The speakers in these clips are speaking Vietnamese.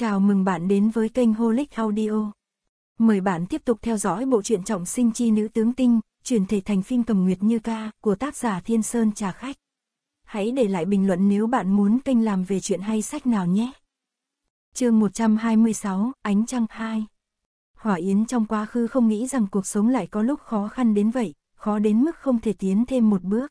Chào mừng bạn đến với kênh Holic Audio. Mời bạn tiếp tục theo dõi bộ truyện trọng sinh chi nữ tướng tinh, chuyển thể thành phim cầm nguyệt như ca của tác giả Thiên Sơn Trà Khách. Hãy để lại bình luận nếu bạn muốn kênh làm về chuyện hay sách nào nhé. chương 126, Ánh Trăng 2 Hỏa Yến trong quá khứ không nghĩ rằng cuộc sống lại có lúc khó khăn đến vậy, khó đến mức không thể tiến thêm một bước.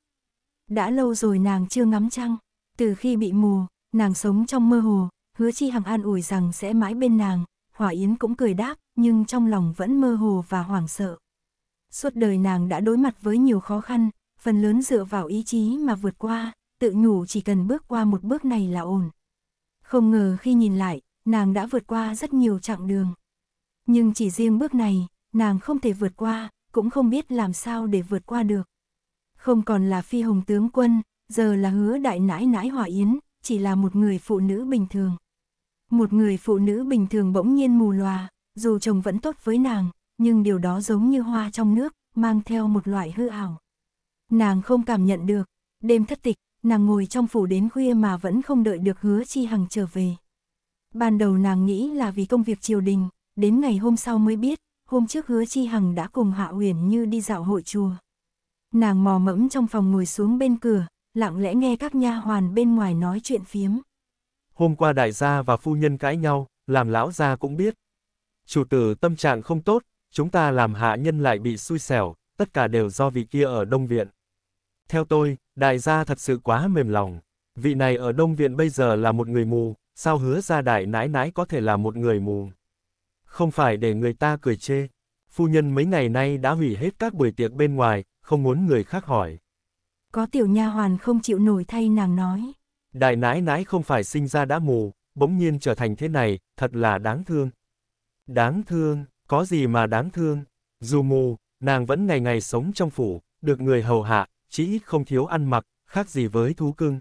Đã lâu rồi nàng chưa ngắm trăng, từ khi bị mù, nàng sống trong mơ hồ, hứa chi hằng an ủi rằng sẽ mãi bên nàng, hỏa yến cũng cười đáp, nhưng trong lòng vẫn mơ hồ và hoảng sợ. Suốt đời nàng đã đối mặt với nhiều khó khăn, phần lớn dựa vào ý chí mà vượt qua, tự nhủ chỉ cần bước qua một bước này là ổn. Không ngờ khi nhìn lại, nàng đã vượt qua rất nhiều chặng đường. Nhưng chỉ riêng bước này, nàng không thể vượt qua, cũng không biết làm sao để vượt qua được. Không còn là phi hồng tướng quân, giờ là hứa đại nãi nãi hỏa yến, chỉ là một người phụ nữ bình thường. Một người phụ nữ bình thường bỗng nhiên mù lòa, dù chồng vẫn tốt với nàng, nhưng điều đó giống như hoa trong nước, mang theo một loại hư ảo. Nàng không cảm nhận được, đêm thất tịch, nàng ngồi trong phủ đến khuya mà vẫn không đợi được hứa chi hằng trở về. Ban đầu nàng nghĩ là vì công việc triều đình, đến ngày hôm sau mới biết, hôm trước hứa chi hằng đã cùng Hạ Huyền Như đi dạo hội chùa. Nàng mò mẫm trong phòng ngồi xuống bên cửa, lặng lẽ nghe các nha hoàn bên ngoài nói chuyện phiếm hôm qua đại gia và phu nhân cãi nhau, làm lão gia cũng biết. Chủ tử tâm trạng không tốt, chúng ta làm hạ nhân lại bị xui xẻo, tất cả đều do vị kia ở Đông Viện. Theo tôi, đại gia thật sự quá mềm lòng. Vị này ở Đông Viện bây giờ là một người mù, sao hứa ra đại nãi nãi có thể là một người mù. Không phải để người ta cười chê. Phu nhân mấy ngày nay đã hủy hết các buổi tiệc bên ngoài, không muốn người khác hỏi. Có tiểu nha hoàn không chịu nổi thay nàng nói. Đại nãi nãi không phải sinh ra đã mù, bỗng nhiên trở thành thế này, thật là đáng thương. Đáng thương, có gì mà đáng thương? Dù mù, nàng vẫn ngày ngày sống trong phủ, được người hầu hạ, chỉ ít không thiếu ăn mặc, khác gì với thú cưng.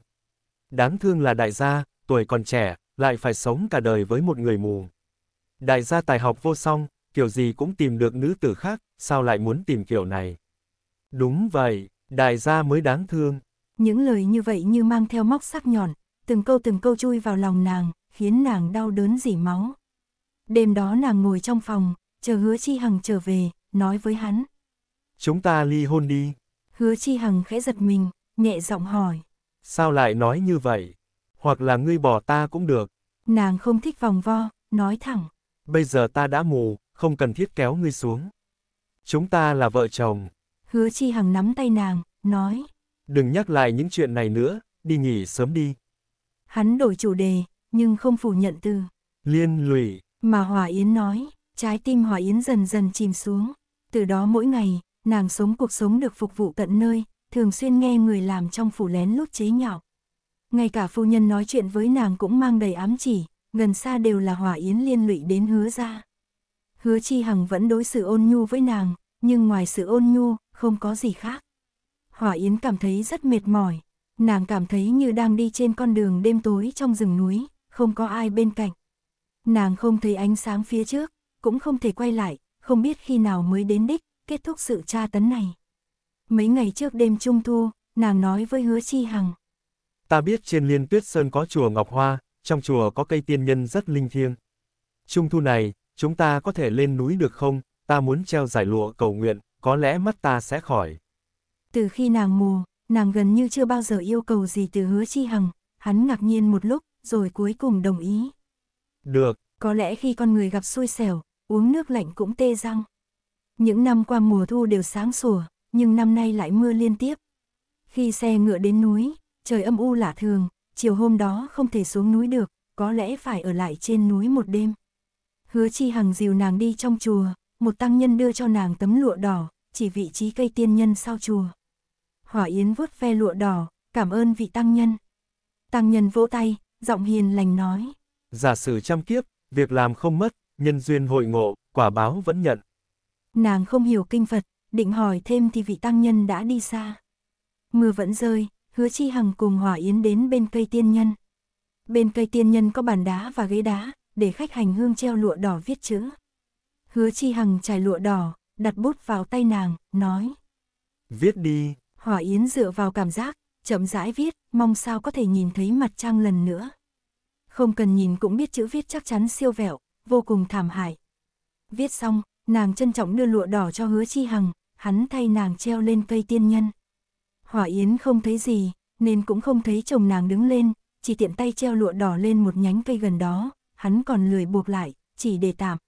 Đáng thương là đại gia, tuổi còn trẻ, lại phải sống cả đời với một người mù. Đại gia tài học vô song, kiểu gì cũng tìm được nữ tử khác, sao lại muốn tìm kiểu này? Đúng vậy, đại gia mới đáng thương, những lời như vậy như mang theo móc sắc nhọn, từng câu từng câu chui vào lòng nàng, khiến nàng đau đớn dỉ máu. Đêm đó nàng ngồi trong phòng, chờ hứa chi hằng trở về, nói với hắn. Chúng ta ly hôn đi. Hứa chi hằng khẽ giật mình, nhẹ giọng hỏi. Sao lại nói như vậy? Hoặc là ngươi bỏ ta cũng được. Nàng không thích vòng vo, nói thẳng. Bây giờ ta đã mù, không cần thiết kéo ngươi xuống. Chúng ta là vợ chồng. Hứa chi hằng nắm tay nàng, nói đừng nhắc lại những chuyện này nữa, đi nghỉ sớm đi. Hắn đổi chủ đề, nhưng không phủ nhận từ. Liên lụy. Mà Hòa Yến nói, trái tim Hòa Yến dần dần chìm xuống. Từ đó mỗi ngày, nàng sống cuộc sống được phục vụ tận nơi, thường xuyên nghe người làm trong phủ lén lút chế nhạo. Ngay cả phu nhân nói chuyện với nàng cũng mang đầy ám chỉ, gần xa đều là Hòa Yến liên lụy đến hứa ra. Hứa Chi Hằng vẫn đối xử ôn nhu với nàng, nhưng ngoài sự ôn nhu, không có gì khác. Hỏa Yến cảm thấy rất mệt mỏi. Nàng cảm thấy như đang đi trên con đường đêm tối trong rừng núi, không có ai bên cạnh. Nàng không thấy ánh sáng phía trước, cũng không thể quay lại, không biết khi nào mới đến đích, kết thúc sự tra tấn này. Mấy ngày trước đêm trung thu, nàng nói với hứa chi hằng. Ta biết trên liên tuyết sơn có chùa Ngọc Hoa, trong chùa có cây tiên nhân rất linh thiêng. Trung thu này, chúng ta có thể lên núi được không? Ta muốn treo giải lụa cầu nguyện, có lẽ mắt ta sẽ khỏi. Từ khi nàng mù, nàng gần như chưa bao giờ yêu cầu gì từ hứa chi hằng, hắn ngạc nhiên một lúc, rồi cuối cùng đồng ý. Được. Có lẽ khi con người gặp xui xẻo, uống nước lạnh cũng tê răng. Những năm qua mùa thu đều sáng sủa, nhưng năm nay lại mưa liên tiếp. Khi xe ngựa đến núi, trời âm u lạ thường, chiều hôm đó không thể xuống núi được, có lẽ phải ở lại trên núi một đêm. Hứa chi hằng dìu nàng đi trong chùa, một tăng nhân đưa cho nàng tấm lụa đỏ, chỉ vị trí cây tiên nhân sau chùa hỏa yến vuốt ve lụa đỏ, cảm ơn vị tăng nhân. Tăng nhân vỗ tay, giọng hiền lành nói. Giả sử trăm kiếp, việc làm không mất, nhân duyên hội ngộ, quả báo vẫn nhận. Nàng không hiểu kinh Phật, định hỏi thêm thì vị tăng nhân đã đi xa. Mưa vẫn rơi, hứa chi hằng cùng hỏa yến đến bên cây tiên nhân. Bên cây tiên nhân có bàn đá và ghế đá, để khách hành hương treo lụa đỏ viết chữ. Hứa chi hằng trải lụa đỏ, đặt bút vào tay nàng, nói. Viết đi. Hỏa Yến dựa vào cảm giác, chậm rãi viết, mong sao có thể nhìn thấy mặt trăng lần nữa. Không cần nhìn cũng biết chữ viết chắc chắn siêu vẹo, vô cùng thảm hại. Viết xong, nàng trân trọng đưa lụa đỏ cho hứa chi hằng, hắn thay nàng treo lên cây tiên nhân. Hỏa Yến không thấy gì, nên cũng không thấy chồng nàng đứng lên, chỉ tiện tay treo lụa đỏ lên một nhánh cây gần đó, hắn còn lười buộc lại, chỉ để tạm.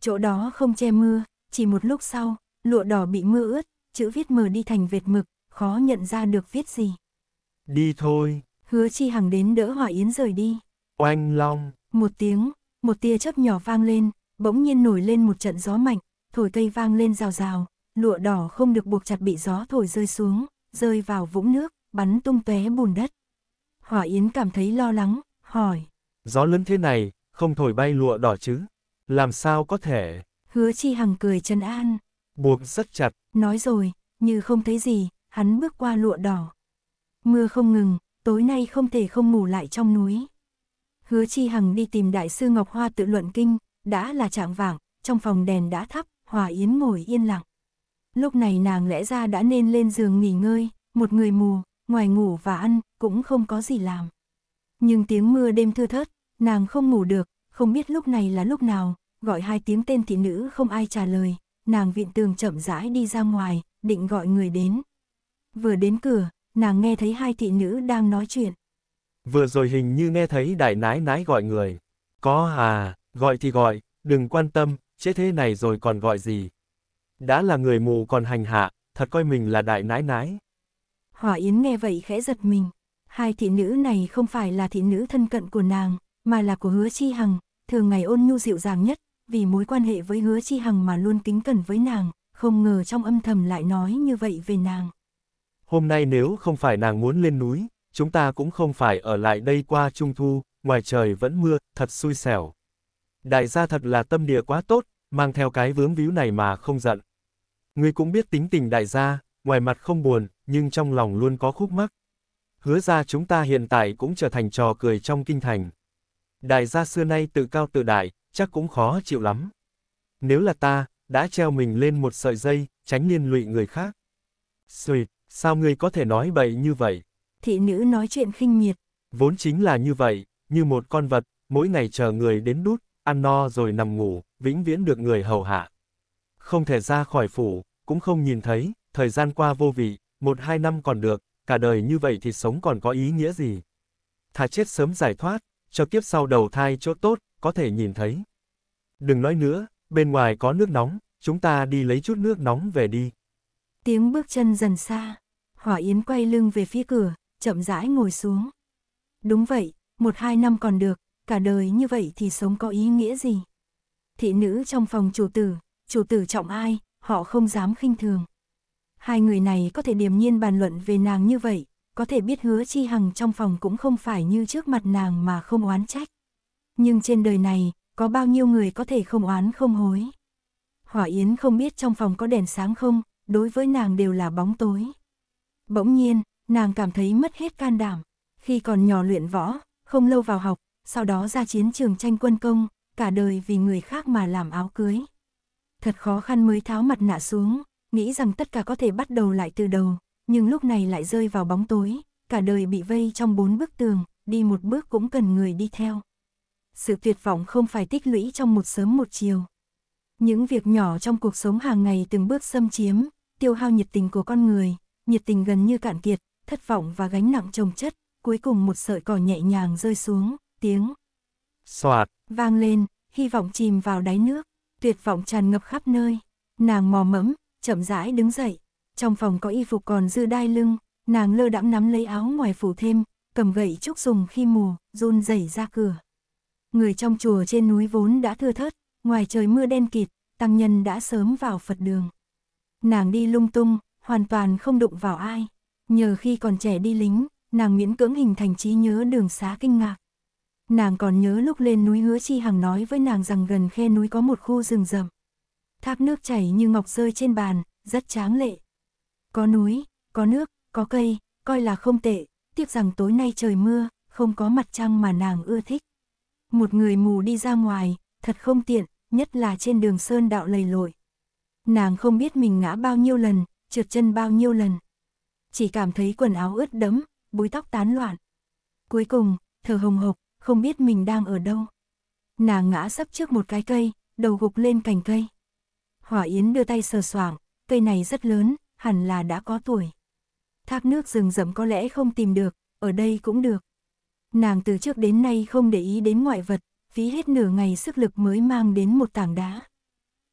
Chỗ đó không che mưa, chỉ một lúc sau, lụa đỏ bị mưa ướt, chữ viết mờ đi thành vệt mực, khó nhận ra được viết gì. Đi thôi. Hứa Chi Hằng đến đỡ hòa Yến rời đi. Oanh long. Một tiếng, một tia chớp nhỏ vang lên, bỗng nhiên nổi lên một trận gió mạnh, thổi cây vang lên rào rào, lụa đỏ không được buộc chặt bị gió thổi rơi xuống, rơi vào vũng nước, bắn tung tóe bùn đất. hòa Yến cảm thấy lo lắng, hỏi. Gió lớn thế này, không thổi bay lụa đỏ chứ? Làm sao có thể? Hứa Chi Hằng cười trấn an. Buộc rất chặt. Nói rồi, như không thấy gì, hắn bước qua lụa đỏ. Mưa không ngừng, tối nay không thể không ngủ lại trong núi. Hứa Chi Hằng đi tìm Đại sư Ngọc Hoa tự luận kinh, đã là trạng vàng, trong phòng đèn đã thắp, Hòa Yến ngồi yên lặng. Lúc này nàng lẽ ra đã nên lên giường nghỉ ngơi, một người mù, ngoài ngủ và ăn, cũng không có gì làm. Nhưng tiếng mưa đêm thưa thớt, nàng không ngủ được, không biết lúc này là lúc nào, gọi hai tiếng tên thị nữ không ai trả lời, nàng viện tường chậm rãi đi ra ngoài, định gọi người đến. Vừa đến cửa, nàng nghe thấy hai thị nữ đang nói chuyện. Vừa rồi hình như nghe thấy đại nái nái gọi người. Có à, gọi thì gọi, đừng quan tâm, chế thế này rồi còn gọi gì. Đã là người mù còn hành hạ, thật coi mình là đại nái nái. Hỏa Yến nghe vậy khẽ giật mình. Hai thị nữ này không phải là thị nữ thân cận của nàng, mà là của hứa chi hằng, thường ngày ôn nhu dịu dàng nhất, vì mối quan hệ với hứa chi hằng mà luôn kính cẩn với nàng, không ngờ trong âm thầm lại nói như vậy về nàng hôm nay nếu không phải nàng muốn lên núi, chúng ta cũng không phải ở lại đây qua trung thu, ngoài trời vẫn mưa, thật xui xẻo. Đại gia thật là tâm địa quá tốt, mang theo cái vướng víu này mà không giận. Ngươi cũng biết tính tình đại gia, ngoài mặt không buồn, nhưng trong lòng luôn có khúc mắc. Hứa ra chúng ta hiện tại cũng trở thành trò cười trong kinh thành. Đại gia xưa nay tự cao tự đại, chắc cũng khó chịu lắm. Nếu là ta, đã treo mình lên một sợi dây, tránh liên lụy người khác. Xuyệt. Sao ngươi có thể nói bậy như vậy? Thị nữ nói chuyện khinh miệt. Vốn chính là như vậy, như một con vật, mỗi ngày chờ người đến đút, ăn no rồi nằm ngủ, vĩnh viễn được người hầu hạ. Không thể ra khỏi phủ, cũng không nhìn thấy, thời gian qua vô vị, một hai năm còn được, cả đời như vậy thì sống còn có ý nghĩa gì? Thà chết sớm giải thoát, cho kiếp sau đầu thai chỗ tốt, có thể nhìn thấy. Đừng nói nữa, bên ngoài có nước nóng, chúng ta đi lấy chút nước nóng về đi. Tiếng bước chân dần xa, Hỏa Yến quay lưng về phía cửa, chậm rãi ngồi xuống. Đúng vậy, một hai năm còn được, cả đời như vậy thì sống có ý nghĩa gì? Thị nữ trong phòng chủ tử, chủ tử trọng ai, họ không dám khinh thường. Hai người này có thể điềm nhiên bàn luận về nàng như vậy, có thể biết hứa chi hằng trong phòng cũng không phải như trước mặt nàng mà không oán trách. Nhưng trên đời này, có bao nhiêu người có thể không oán không hối. Hỏa Yến không biết trong phòng có đèn sáng không, đối với nàng đều là bóng tối. Bỗng nhiên, nàng cảm thấy mất hết can đảm. Khi còn nhỏ luyện võ, không lâu vào học, sau đó ra chiến trường tranh quân công, cả đời vì người khác mà làm áo cưới. Thật khó khăn mới tháo mặt nạ xuống, nghĩ rằng tất cả có thể bắt đầu lại từ đầu, nhưng lúc này lại rơi vào bóng tối, cả đời bị vây trong bốn bức tường, đi một bước cũng cần người đi theo. Sự tuyệt vọng không phải tích lũy trong một sớm một chiều. Những việc nhỏ trong cuộc sống hàng ngày từng bước xâm chiếm, tiêu hao nhiệt tình của con người, nhiệt tình gần như cạn kiệt, thất vọng và gánh nặng chồng chất, cuối cùng một sợi cỏ nhẹ nhàng rơi xuống, tiếng xoạt vang lên, hy vọng chìm vào đáy nước, tuyệt vọng tràn ngập khắp nơi. Nàng mò mẫm, chậm rãi đứng dậy, trong phòng có y phục còn dư đai lưng, nàng lơ đãng nắm lấy áo ngoài phủ thêm, cầm gậy trúc dùng khi mù, run rẩy ra cửa. Người trong chùa trên núi vốn đã thưa thớt, ngoài trời mưa đen kịt, tăng nhân đã sớm vào Phật đường. Nàng đi lung tung, hoàn toàn không đụng vào ai. Nhờ khi còn trẻ đi lính, nàng miễn cưỡng hình thành trí nhớ đường xá kinh ngạc. Nàng còn nhớ lúc lên núi hứa chi hằng nói với nàng rằng gần khe núi có một khu rừng rậm. Thác nước chảy như ngọc rơi trên bàn, rất tráng lệ. Có núi, có nước, có cây, coi là không tệ, tiếc rằng tối nay trời mưa, không có mặt trăng mà nàng ưa thích. Một người mù đi ra ngoài, thật không tiện, nhất là trên đường sơn đạo lầy lội. Nàng không biết mình ngã bao nhiêu lần, trượt chân bao nhiêu lần. Chỉ cảm thấy quần áo ướt đẫm, búi tóc tán loạn. Cuối cùng, thở hồng hộc, không biết mình đang ở đâu. Nàng ngã sấp trước một cái cây, đầu gục lên cành cây. Hỏa Yến đưa tay sờ soảng, cây này rất lớn, hẳn là đã có tuổi. Thác nước rừng rậm có lẽ không tìm được, ở đây cũng được. Nàng từ trước đến nay không để ý đến ngoại vật, phí hết nửa ngày sức lực mới mang đến một tảng đá.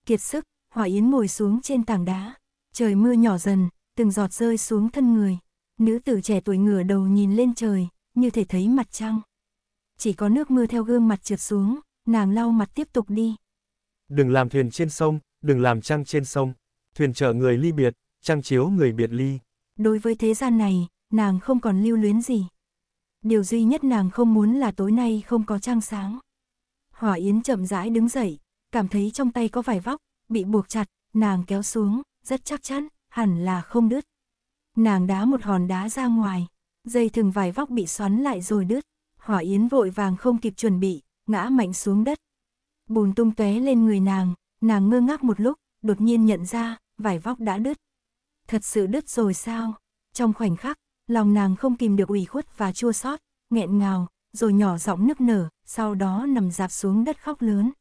Kiệt sức, Hỏa Yến ngồi xuống trên tảng đá, trời mưa nhỏ dần, từng giọt rơi xuống thân người. Nữ tử trẻ tuổi ngửa đầu nhìn lên trời, như thể thấy mặt trăng. Chỉ có nước mưa theo gương mặt trượt xuống, nàng lau mặt tiếp tục đi. Đừng làm thuyền trên sông, đừng làm trăng trên sông. Thuyền chở người ly biệt, trăng chiếu người biệt ly. Đối với thế gian này, nàng không còn lưu luyến gì. Điều duy nhất nàng không muốn là tối nay không có trăng sáng. Hỏa Yến chậm rãi đứng dậy, cảm thấy trong tay có vài vóc, bị buộc chặt, nàng kéo xuống, rất chắc chắn, hẳn là không đứt. Nàng đá một hòn đá ra ngoài, dây thừng vải vóc bị xoắn lại rồi đứt, hỏa yến vội vàng không kịp chuẩn bị, ngã mạnh xuống đất. Bùn tung tóe lên người nàng, nàng ngơ ngác một lúc, đột nhiên nhận ra, vải vóc đã đứt. Thật sự đứt rồi sao? Trong khoảnh khắc, lòng nàng không kìm được ủy khuất và chua xót, nghẹn ngào, rồi nhỏ giọng nức nở, sau đó nằm dạp xuống đất khóc lớn.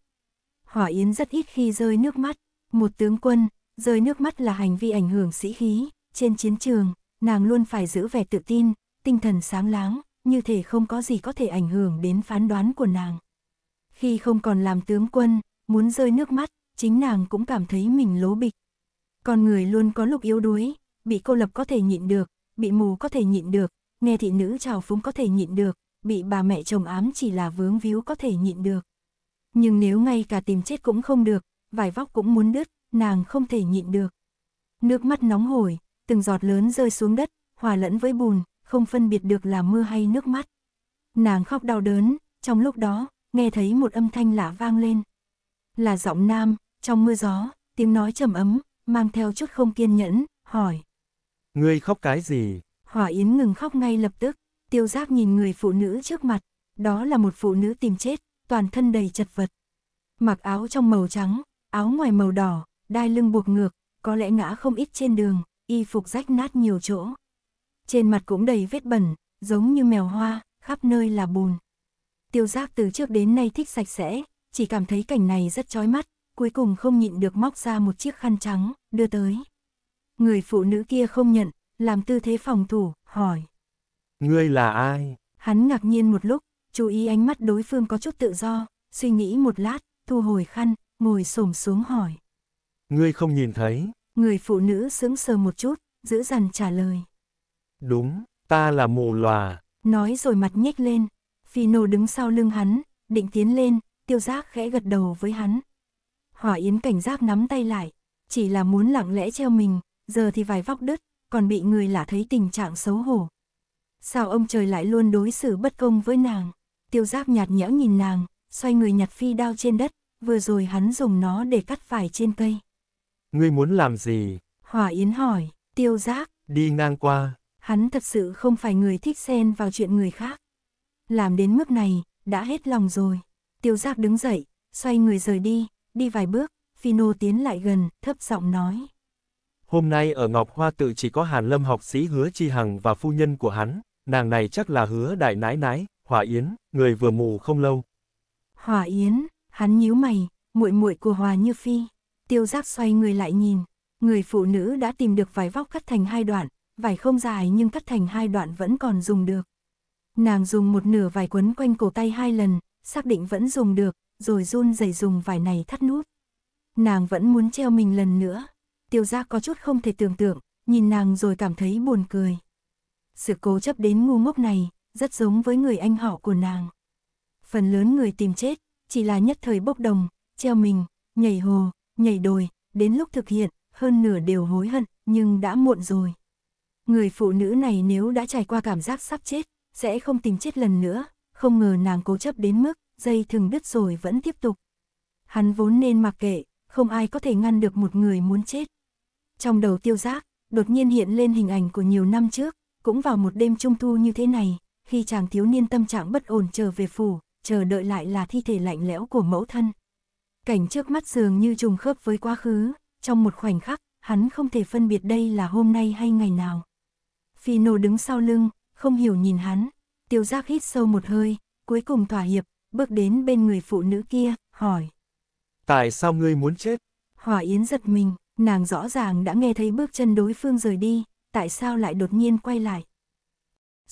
Hỏa Yến rất ít khi rơi nước mắt. Một tướng quân, rơi nước mắt là hành vi ảnh hưởng sĩ khí. Trên chiến trường, nàng luôn phải giữ vẻ tự tin, tinh thần sáng láng, như thể không có gì có thể ảnh hưởng đến phán đoán của nàng. Khi không còn làm tướng quân, muốn rơi nước mắt, chính nàng cũng cảm thấy mình lố bịch. Con người luôn có lúc yếu đuối, bị cô lập có thể nhịn được, bị mù có thể nhịn được, nghe thị nữ trào phúng có thể nhịn được, bị bà mẹ chồng ám chỉ là vướng víu có thể nhịn được nhưng nếu ngay cả tìm chết cũng không được, vải vóc cũng muốn đứt, nàng không thể nhịn được. Nước mắt nóng hổi, từng giọt lớn rơi xuống đất, hòa lẫn với bùn, không phân biệt được là mưa hay nước mắt. Nàng khóc đau đớn, trong lúc đó, nghe thấy một âm thanh lạ vang lên. Là giọng nam, trong mưa gió, tiếng nói trầm ấm, mang theo chút không kiên nhẫn, hỏi. Ngươi khóc cái gì? Hỏa Yến ngừng khóc ngay lập tức, tiêu giác nhìn người phụ nữ trước mặt, đó là một phụ nữ tìm chết, toàn thân đầy chật vật. Mặc áo trong màu trắng, áo ngoài màu đỏ, đai lưng buộc ngược, có lẽ ngã không ít trên đường, y phục rách nát nhiều chỗ. Trên mặt cũng đầy vết bẩn, giống như mèo hoa, khắp nơi là bùn. Tiêu giác từ trước đến nay thích sạch sẽ, chỉ cảm thấy cảnh này rất chói mắt, cuối cùng không nhịn được móc ra một chiếc khăn trắng, đưa tới. Người phụ nữ kia không nhận, làm tư thế phòng thủ, hỏi. Ngươi là ai? Hắn ngạc nhiên một lúc, chú ý ánh mắt đối phương có chút tự do, suy nghĩ một lát, thu hồi khăn, ngồi xổm xuống hỏi. Ngươi không nhìn thấy. Người phụ nữ sững sờ một chút, giữ dằn trả lời. Đúng, ta là mù lòa. Nói rồi mặt nhếch lên, Phi Nô đứng sau lưng hắn, định tiến lên, tiêu giác khẽ gật đầu với hắn. Hỏa Yến cảnh giác nắm tay lại, chỉ là muốn lặng lẽ treo mình, giờ thì vài vóc đứt, còn bị người lạ thấy tình trạng xấu hổ. Sao ông trời lại luôn đối xử bất công với nàng? tiêu giáp nhạt nhẽo nhìn nàng, xoay người nhặt phi đao trên đất, vừa rồi hắn dùng nó để cắt phải trên cây. Ngươi muốn làm gì? Hỏa Yến hỏi, tiêu giáp. Đi ngang qua. Hắn thật sự không phải người thích xen vào chuyện người khác. Làm đến mức này, đã hết lòng rồi. Tiêu giáp đứng dậy, xoay người rời đi, đi vài bước, Phino tiến lại gần, thấp giọng nói. Hôm nay ở Ngọc Hoa tự chỉ có Hàn Lâm học sĩ hứa chi hằng và phu nhân của hắn, nàng này chắc là hứa đại nái nái, Hỏa Yến, người vừa mù không lâu. Hỏa Yến, hắn nhíu mày, muội muội của Hòa Như Phi. Tiêu Giác xoay người lại nhìn, người phụ nữ đã tìm được vải vóc cắt thành hai đoạn, vải không dài nhưng cắt thành hai đoạn vẫn còn dùng được. Nàng dùng một nửa vải quấn quanh cổ tay hai lần, xác định vẫn dùng được, rồi run rẩy dùng vải này thắt nút. Nàng vẫn muốn treo mình lần nữa. Tiêu Giác có chút không thể tưởng tượng, nhìn nàng rồi cảm thấy buồn cười. Sự cố chấp đến ngu ngốc này, rất giống với người anh họ của nàng. Phần lớn người tìm chết, chỉ là nhất thời bốc đồng, treo mình, nhảy hồ, nhảy đồi, đến lúc thực hiện, hơn nửa đều hối hận, nhưng đã muộn rồi. Người phụ nữ này nếu đã trải qua cảm giác sắp chết, sẽ không tìm chết lần nữa, không ngờ nàng cố chấp đến mức, dây thừng đứt rồi vẫn tiếp tục. Hắn vốn nên mặc kệ, không ai có thể ngăn được một người muốn chết. Trong đầu tiêu giác, đột nhiên hiện lên hình ảnh của nhiều năm trước, cũng vào một đêm trung thu như thế này, khi chàng thiếu niên tâm trạng bất ổn trở về phủ, chờ đợi lại là thi thể lạnh lẽo của mẫu thân. Cảnh trước mắt dường như trùng khớp với quá khứ, trong một khoảnh khắc, hắn không thể phân biệt đây là hôm nay hay ngày nào. Phi nổ đứng sau lưng, không hiểu nhìn hắn, tiêu giác hít sâu một hơi, cuối cùng thỏa hiệp, bước đến bên người phụ nữ kia, hỏi. Tại sao ngươi muốn chết? Hỏa Yến giật mình, nàng rõ ràng đã nghe thấy bước chân đối phương rời đi, tại sao lại đột nhiên quay lại?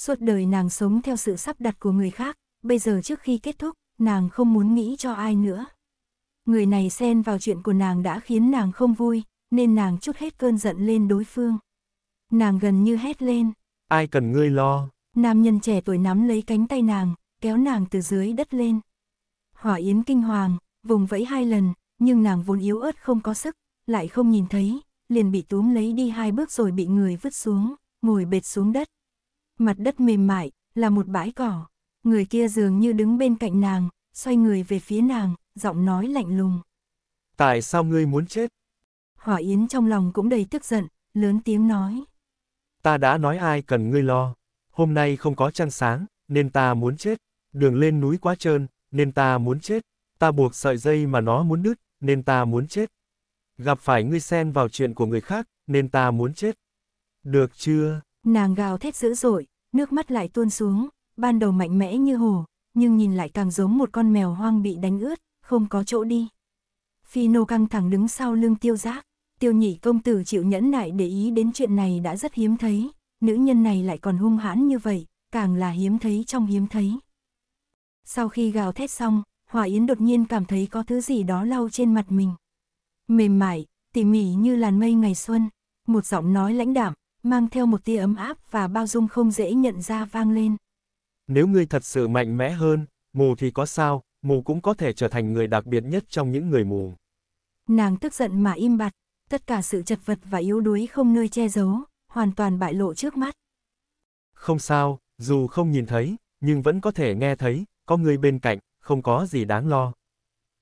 Suốt đời nàng sống theo sự sắp đặt của người khác, bây giờ trước khi kết thúc, nàng không muốn nghĩ cho ai nữa. Người này xen vào chuyện của nàng đã khiến nàng không vui, nên nàng chút hết cơn giận lên đối phương. Nàng gần như hét lên. Ai cần ngươi lo? Nam nhân trẻ tuổi nắm lấy cánh tay nàng, kéo nàng từ dưới đất lên. Hỏa Yến kinh hoàng, vùng vẫy hai lần, nhưng nàng vốn yếu ớt không có sức, lại không nhìn thấy, liền bị túm lấy đi hai bước rồi bị người vứt xuống, ngồi bệt xuống đất mặt đất mềm mại, là một bãi cỏ. Người kia dường như đứng bên cạnh nàng, xoay người về phía nàng, giọng nói lạnh lùng. Tại sao ngươi muốn chết? Hỏa Yến trong lòng cũng đầy tức giận, lớn tiếng nói. Ta đã nói ai cần ngươi lo. Hôm nay không có trăng sáng, nên ta muốn chết. Đường lên núi quá trơn, nên ta muốn chết. Ta buộc sợi dây mà nó muốn đứt, nên ta muốn chết. Gặp phải ngươi xen vào chuyện của người khác, nên ta muốn chết. Được chưa? Nàng gào thét dữ dội, nước mắt lại tuôn xuống, ban đầu mạnh mẽ như hổ, nhưng nhìn lại càng giống một con mèo hoang bị đánh ướt, không có chỗ đi. Phi nô căng thẳng đứng sau lưng tiêu giác, tiêu nhị công tử chịu nhẫn nại để ý đến chuyện này đã rất hiếm thấy, nữ nhân này lại còn hung hãn như vậy, càng là hiếm thấy trong hiếm thấy. Sau khi gào thét xong, Hòa Yến đột nhiên cảm thấy có thứ gì đó lau trên mặt mình. Mềm mại, tỉ mỉ như làn mây ngày xuân, một giọng nói lãnh đạm, mang theo một tia ấm áp và bao dung không dễ nhận ra vang lên. Nếu ngươi thật sự mạnh mẽ hơn, mù thì có sao, mù cũng có thể trở thành người đặc biệt nhất trong những người mù. Nàng tức giận mà im bặt, tất cả sự chật vật và yếu đuối không nơi che giấu, hoàn toàn bại lộ trước mắt. Không sao, dù không nhìn thấy, nhưng vẫn có thể nghe thấy, có người bên cạnh, không có gì đáng lo.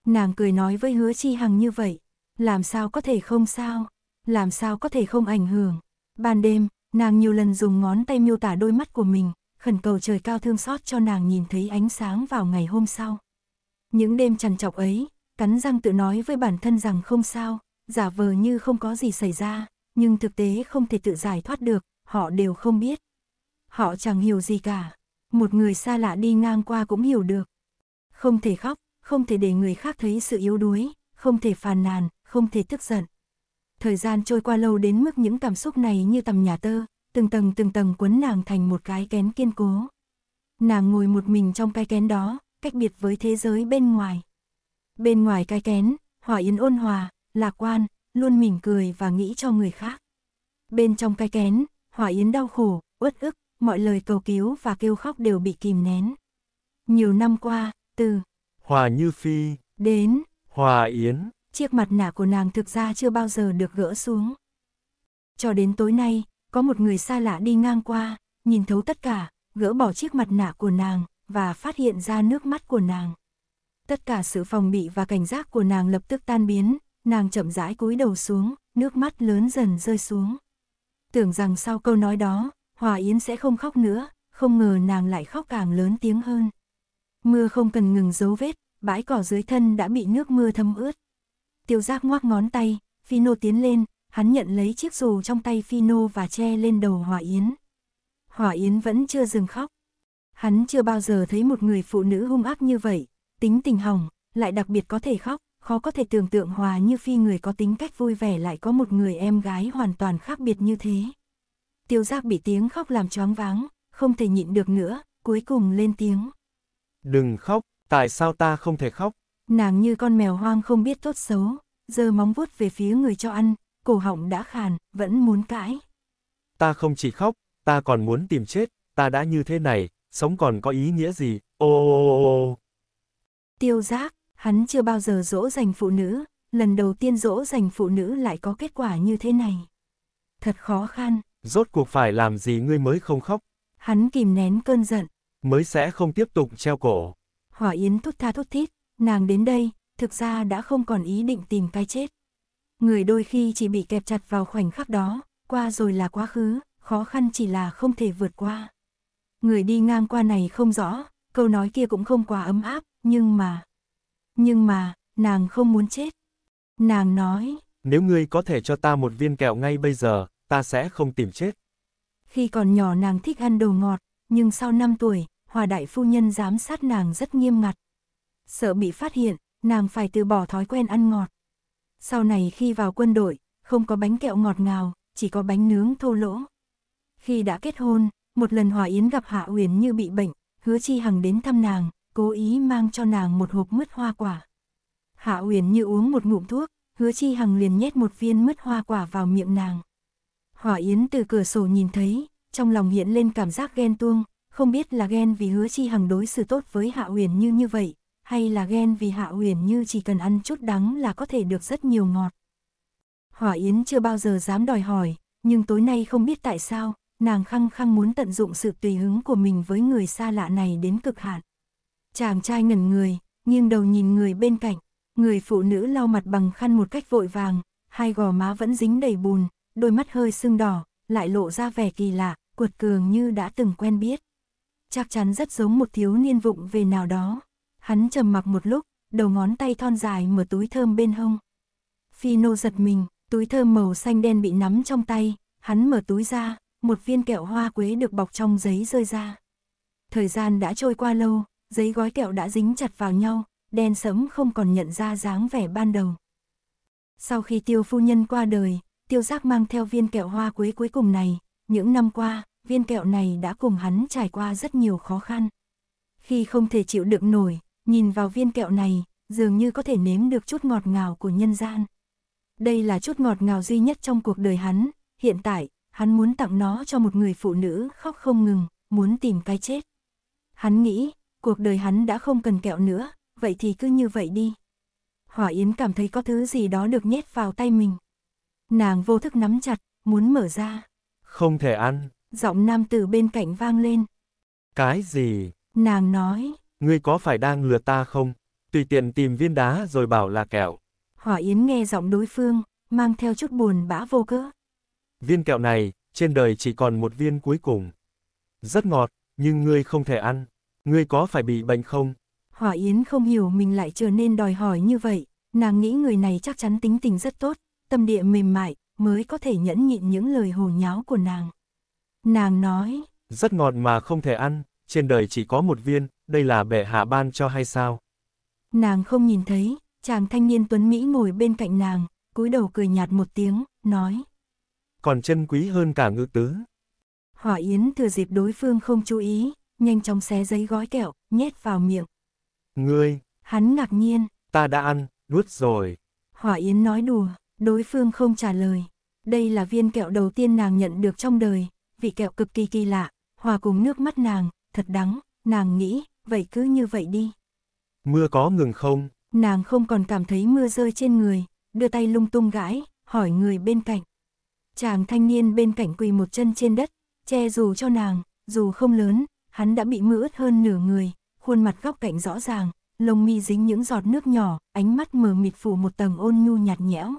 Nàng cười nói với hứa chi hằng như vậy, làm sao có thể không sao, làm sao có thể không ảnh hưởng. Ban đêm, nàng nhiều lần dùng ngón tay miêu tả đôi mắt của mình, khẩn cầu trời cao thương xót cho nàng nhìn thấy ánh sáng vào ngày hôm sau. Những đêm trằn trọc ấy, cắn răng tự nói với bản thân rằng không sao, giả vờ như không có gì xảy ra, nhưng thực tế không thể tự giải thoát được, họ đều không biết. Họ chẳng hiểu gì cả, một người xa lạ đi ngang qua cũng hiểu được. Không thể khóc, không thể để người khác thấy sự yếu đuối, không thể phàn nàn, không thể tức giận thời gian trôi qua lâu đến mức những cảm xúc này như tầm nhà tơ, từng tầng từng tầng quấn nàng thành một cái kén kiên cố. Nàng ngồi một mình trong cái kén đó, cách biệt với thế giới bên ngoài. Bên ngoài cái kén, Hòa Yến ôn hòa, lạc quan, luôn mỉm cười và nghĩ cho người khác. Bên trong cái kén, Hòa Yến đau khổ, uất ức, mọi lời cầu cứu và kêu khóc đều bị kìm nén. Nhiều năm qua, từ Hòa Như Phi đến Hòa Yến chiếc mặt nạ của nàng thực ra chưa bao giờ được gỡ xuống. Cho đến tối nay, có một người xa lạ đi ngang qua, nhìn thấu tất cả, gỡ bỏ chiếc mặt nạ của nàng, và phát hiện ra nước mắt của nàng. Tất cả sự phòng bị và cảnh giác của nàng lập tức tan biến, nàng chậm rãi cúi đầu xuống, nước mắt lớn dần rơi xuống. Tưởng rằng sau câu nói đó, Hòa Yến sẽ không khóc nữa, không ngờ nàng lại khóc càng lớn tiếng hơn. Mưa không cần ngừng dấu vết, bãi cỏ dưới thân đã bị nước mưa thấm ướt. Tiêu giác ngoác ngón tay, Phino tiến lên, hắn nhận lấy chiếc dù trong tay Phino và che lên đầu Hỏa Yến. Hỏa Yến vẫn chưa dừng khóc. Hắn chưa bao giờ thấy một người phụ nữ hung ác như vậy, tính tình hỏng, lại đặc biệt có thể khóc, khó có thể tưởng tượng Hòa Như Phi người có tính cách vui vẻ lại có một người em gái hoàn toàn khác biệt như thế. Tiêu giác bị tiếng khóc làm choáng váng, không thể nhịn được nữa, cuối cùng lên tiếng. Đừng khóc, tại sao ta không thể khóc? Nàng như con mèo hoang không biết tốt xấu, giơ móng vuốt về phía người cho ăn, cổ họng đã khàn, vẫn muốn cãi. Ta không chỉ khóc, ta còn muốn tìm chết, ta đã như thế này, sống còn có ý nghĩa gì, ô ô ô ô. Tiêu giác, hắn chưa bao giờ dỗ dành phụ nữ, lần đầu tiên dỗ dành phụ nữ lại có kết quả như thế này. Thật khó khăn. Rốt cuộc phải làm gì ngươi mới không khóc? Hắn kìm nén cơn giận. Mới sẽ không tiếp tục treo cổ. Hỏa Yến thút tha thút thít, Nàng đến đây, thực ra đã không còn ý định tìm cái chết. Người đôi khi chỉ bị kẹp chặt vào khoảnh khắc đó, qua rồi là quá khứ, khó khăn chỉ là không thể vượt qua. Người đi ngang qua này không rõ, câu nói kia cũng không quá ấm áp, nhưng mà... Nhưng mà, nàng không muốn chết. Nàng nói... Nếu ngươi có thể cho ta một viên kẹo ngay bây giờ, ta sẽ không tìm chết. Khi còn nhỏ nàng thích ăn đồ ngọt, nhưng sau 5 tuổi, Hòa Đại Phu Nhân giám sát nàng rất nghiêm ngặt, sợ bị phát hiện, nàng phải từ bỏ thói quen ăn ngọt. Sau này khi vào quân đội, không có bánh kẹo ngọt ngào, chỉ có bánh nướng thô lỗ. Khi đã kết hôn, một lần Hòa Yến gặp Hạ Uyển như bị bệnh, hứa chi hằng đến thăm nàng, cố ý mang cho nàng một hộp mứt hoa quả. Hạ Uyển như uống một ngụm thuốc, hứa chi hằng liền nhét một viên mứt hoa quả vào miệng nàng. hòa Yến từ cửa sổ nhìn thấy, trong lòng hiện lên cảm giác ghen tuông, không biết là ghen vì hứa chi hằng đối xử tốt với Hạ Uyển như như vậy, hay là ghen vì Hạ Uyển Như chỉ cần ăn chút đắng là có thể được rất nhiều ngọt. Hỏa Yến chưa bao giờ dám đòi hỏi, nhưng tối nay không biết tại sao, nàng khăng khăng muốn tận dụng sự tùy hứng của mình với người xa lạ này đến cực hạn. Chàng trai ngẩn người, nghiêng đầu nhìn người bên cạnh, người phụ nữ lau mặt bằng khăn một cách vội vàng, hai gò má vẫn dính đầy bùn, đôi mắt hơi sưng đỏ, lại lộ ra vẻ kỳ lạ, cuột cường như đã từng quen biết. Chắc chắn rất giống một thiếu niên vụng về nào đó. Hắn trầm mặc một lúc, đầu ngón tay thon dài mở túi thơm bên hông. Phi nô giật mình, túi thơm màu xanh đen bị nắm trong tay, hắn mở túi ra, một viên kẹo hoa quế được bọc trong giấy rơi ra. Thời gian đã trôi qua lâu, giấy gói kẹo đã dính chặt vào nhau, đen sẫm không còn nhận ra dáng vẻ ban đầu. Sau khi tiêu phu nhân qua đời, tiêu giác mang theo viên kẹo hoa quế cuối cùng này, những năm qua, viên kẹo này đã cùng hắn trải qua rất nhiều khó khăn. Khi không thể chịu đựng nổi, Nhìn vào viên kẹo này, dường như có thể nếm được chút ngọt ngào của nhân gian. Đây là chút ngọt ngào duy nhất trong cuộc đời hắn, hiện tại, hắn muốn tặng nó cho một người phụ nữ khóc không ngừng, muốn tìm cái chết. Hắn nghĩ, cuộc đời hắn đã không cần kẹo nữa, vậy thì cứ như vậy đi. Hỏa Yến cảm thấy có thứ gì đó được nhét vào tay mình. Nàng vô thức nắm chặt, muốn mở ra. Không thể ăn. Giọng nam từ bên cạnh vang lên. Cái gì? Nàng nói, Ngươi có phải đang lừa ta không? Tùy tiện tìm viên đá rồi bảo là kẹo. Hỏa Yến nghe giọng đối phương, mang theo chút buồn bã vô cớ. Viên kẹo này, trên đời chỉ còn một viên cuối cùng. Rất ngọt, nhưng ngươi không thể ăn. Ngươi có phải bị bệnh không? Hỏa Yến không hiểu mình lại trở nên đòi hỏi như vậy. Nàng nghĩ người này chắc chắn tính tình rất tốt, tâm địa mềm mại, mới có thể nhẫn nhịn những lời hồ nháo của nàng. Nàng nói, rất ngọt mà không thể ăn, trên đời chỉ có một viên, đây là bệ hạ ban cho hay sao? Nàng không nhìn thấy, chàng thanh niên tuấn Mỹ ngồi bên cạnh nàng, cúi đầu cười nhạt một tiếng, nói. Còn chân quý hơn cả ngự tứ. Hỏa Yến thừa dịp đối phương không chú ý, nhanh chóng xé giấy gói kẹo, nhét vào miệng. Ngươi! Hắn ngạc nhiên. Ta đã ăn, nuốt rồi. Hỏa Yến nói đùa, đối phương không trả lời. Đây là viên kẹo đầu tiên nàng nhận được trong đời, vị kẹo cực kỳ kỳ lạ, hòa cùng nước mắt nàng, thật đắng, nàng nghĩ, vậy cứ như vậy đi. Mưa có ngừng không? Nàng không còn cảm thấy mưa rơi trên người, đưa tay lung tung gãi, hỏi người bên cạnh. Chàng thanh niên bên cạnh quỳ một chân trên đất, che dù cho nàng, dù không lớn, hắn đã bị mưa ướt hơn nửa người, khuôn mặt góc cạnh rõ ràng, lông mi dính những giọt nước nhỏ, ánh mắt mờ mịt phủ một tầng ôn nhu nhạt nhẽo.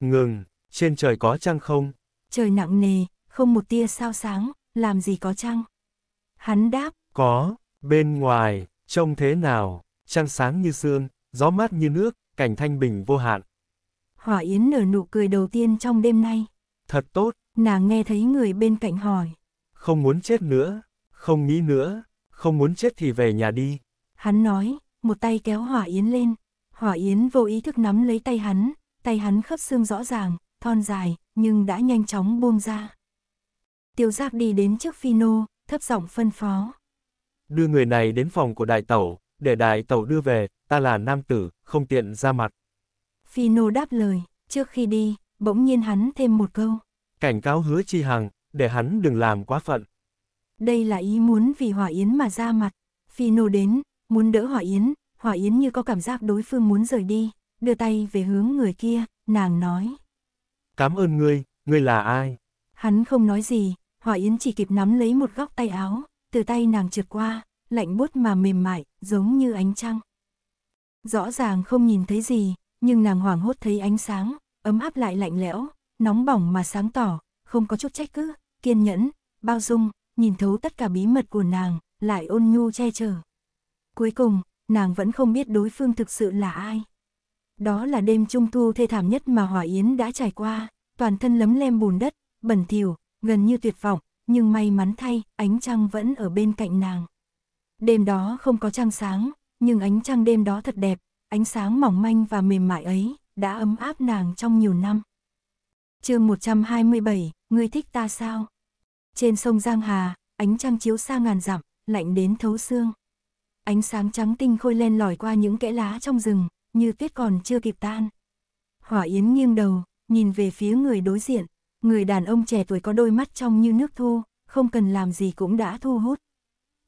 Ngừng, trên trời có trăng không? Trời nặng nề, không một tia sao sáng, làm gì có trăng? Hắn đáp, có. Bên ngoài, trông thế nào, trăng sáng như sương, gió mát như nước, cảnh thanh bình vô hạn. Hỏa Yến nở nụ cười đầu tiên trong đêm nay. Thật tốt. Nàng nghe thấy người bên cạnh hỏi. Không muốn chết nữa, không nghĩ nữa, không muốn chết thì về nhà đi. Hắn nói, một tay kéo Hỏa Yến lên. Hỏa Yến vô ý thức nắm lấy tay hắn, tay hắn khớp xương rõ ràng, thon dài, nhưng đã nhanh chóng buông ra. Tiêu Giáp đi đến trước Phino, thấp giọng phân phó đưa người này đến phòng của đại tẩu, để đại tẩu đưa về, ta là nam tử, không tiện ra mặt. Phino đáp lời, trước khi đi, bỗng nhiên hắn thêm một câu. Cảnh cáo hứa chi hằng, để hắn đừng làm quá phận. Đây là ý muốn vì Hỏa Yến mà ra mặt. Phino đến, muốn đỡ Hỏa Yến, Hỏa Yến như có cảm giác đối phương muốn rời đi, đưa tay về hướng người kia, nàng nói. Cảm ơn ngươi, ngươi là ai? Hắn không nói gì, Hỏa Yến chỉ kịp nắm lấy một góc tay áo, từ tay nàng trượt qua, lạnh buốt mà mềm mại, giống như ánh trăng. Rõ ràng không nhìn thấy gì, nhưng nàng hoảng hốt thấy ánh sáng, ấm áp lại lạnh lẽo, nóng bỏng mà sáng tỏ, không có chút trách cứ, kiên nhẫn, bao dung, nhìn thấu tất cả bí mật của nàng, lại ôn nhu che chở. Cuối cùng, nàng vẫn không biết đối phương thực sự là ai. Đó là đêm trung thu thê thảm nhất mà Hòa Yến đã trải qua, toàn thân lấm lem bùn đất, bẩn thỉu, gần như tuyệt vọng, nhưng may mắn thay, ánh trăng vẫn ở bên cạnh nàng. Đêm đó không có trăng sáng, nhưng ánh trăng đêm đó thật đẹp, ánh sáng mỏng manh và mềm mại ấy, đã ấm áp nàng trong nhiều năm. chương 127, ngươi thích ta sao? Trên sông Giang Hà, ánh trăng chiếu xa ngàn dặm, lạnh đến thấu xương. Ánh sáng trắng tinh khôi len lỏi qua những kẽ lá trong rừng, như tuyết còn chưa kịp tan. Hỏa Yến nghiêng đầu, nhìn về phía người đối diện, Người đàn ông trẻ tuổi có đôi mắt trong như nước thu, không cần làm gì cũng đã thu hút.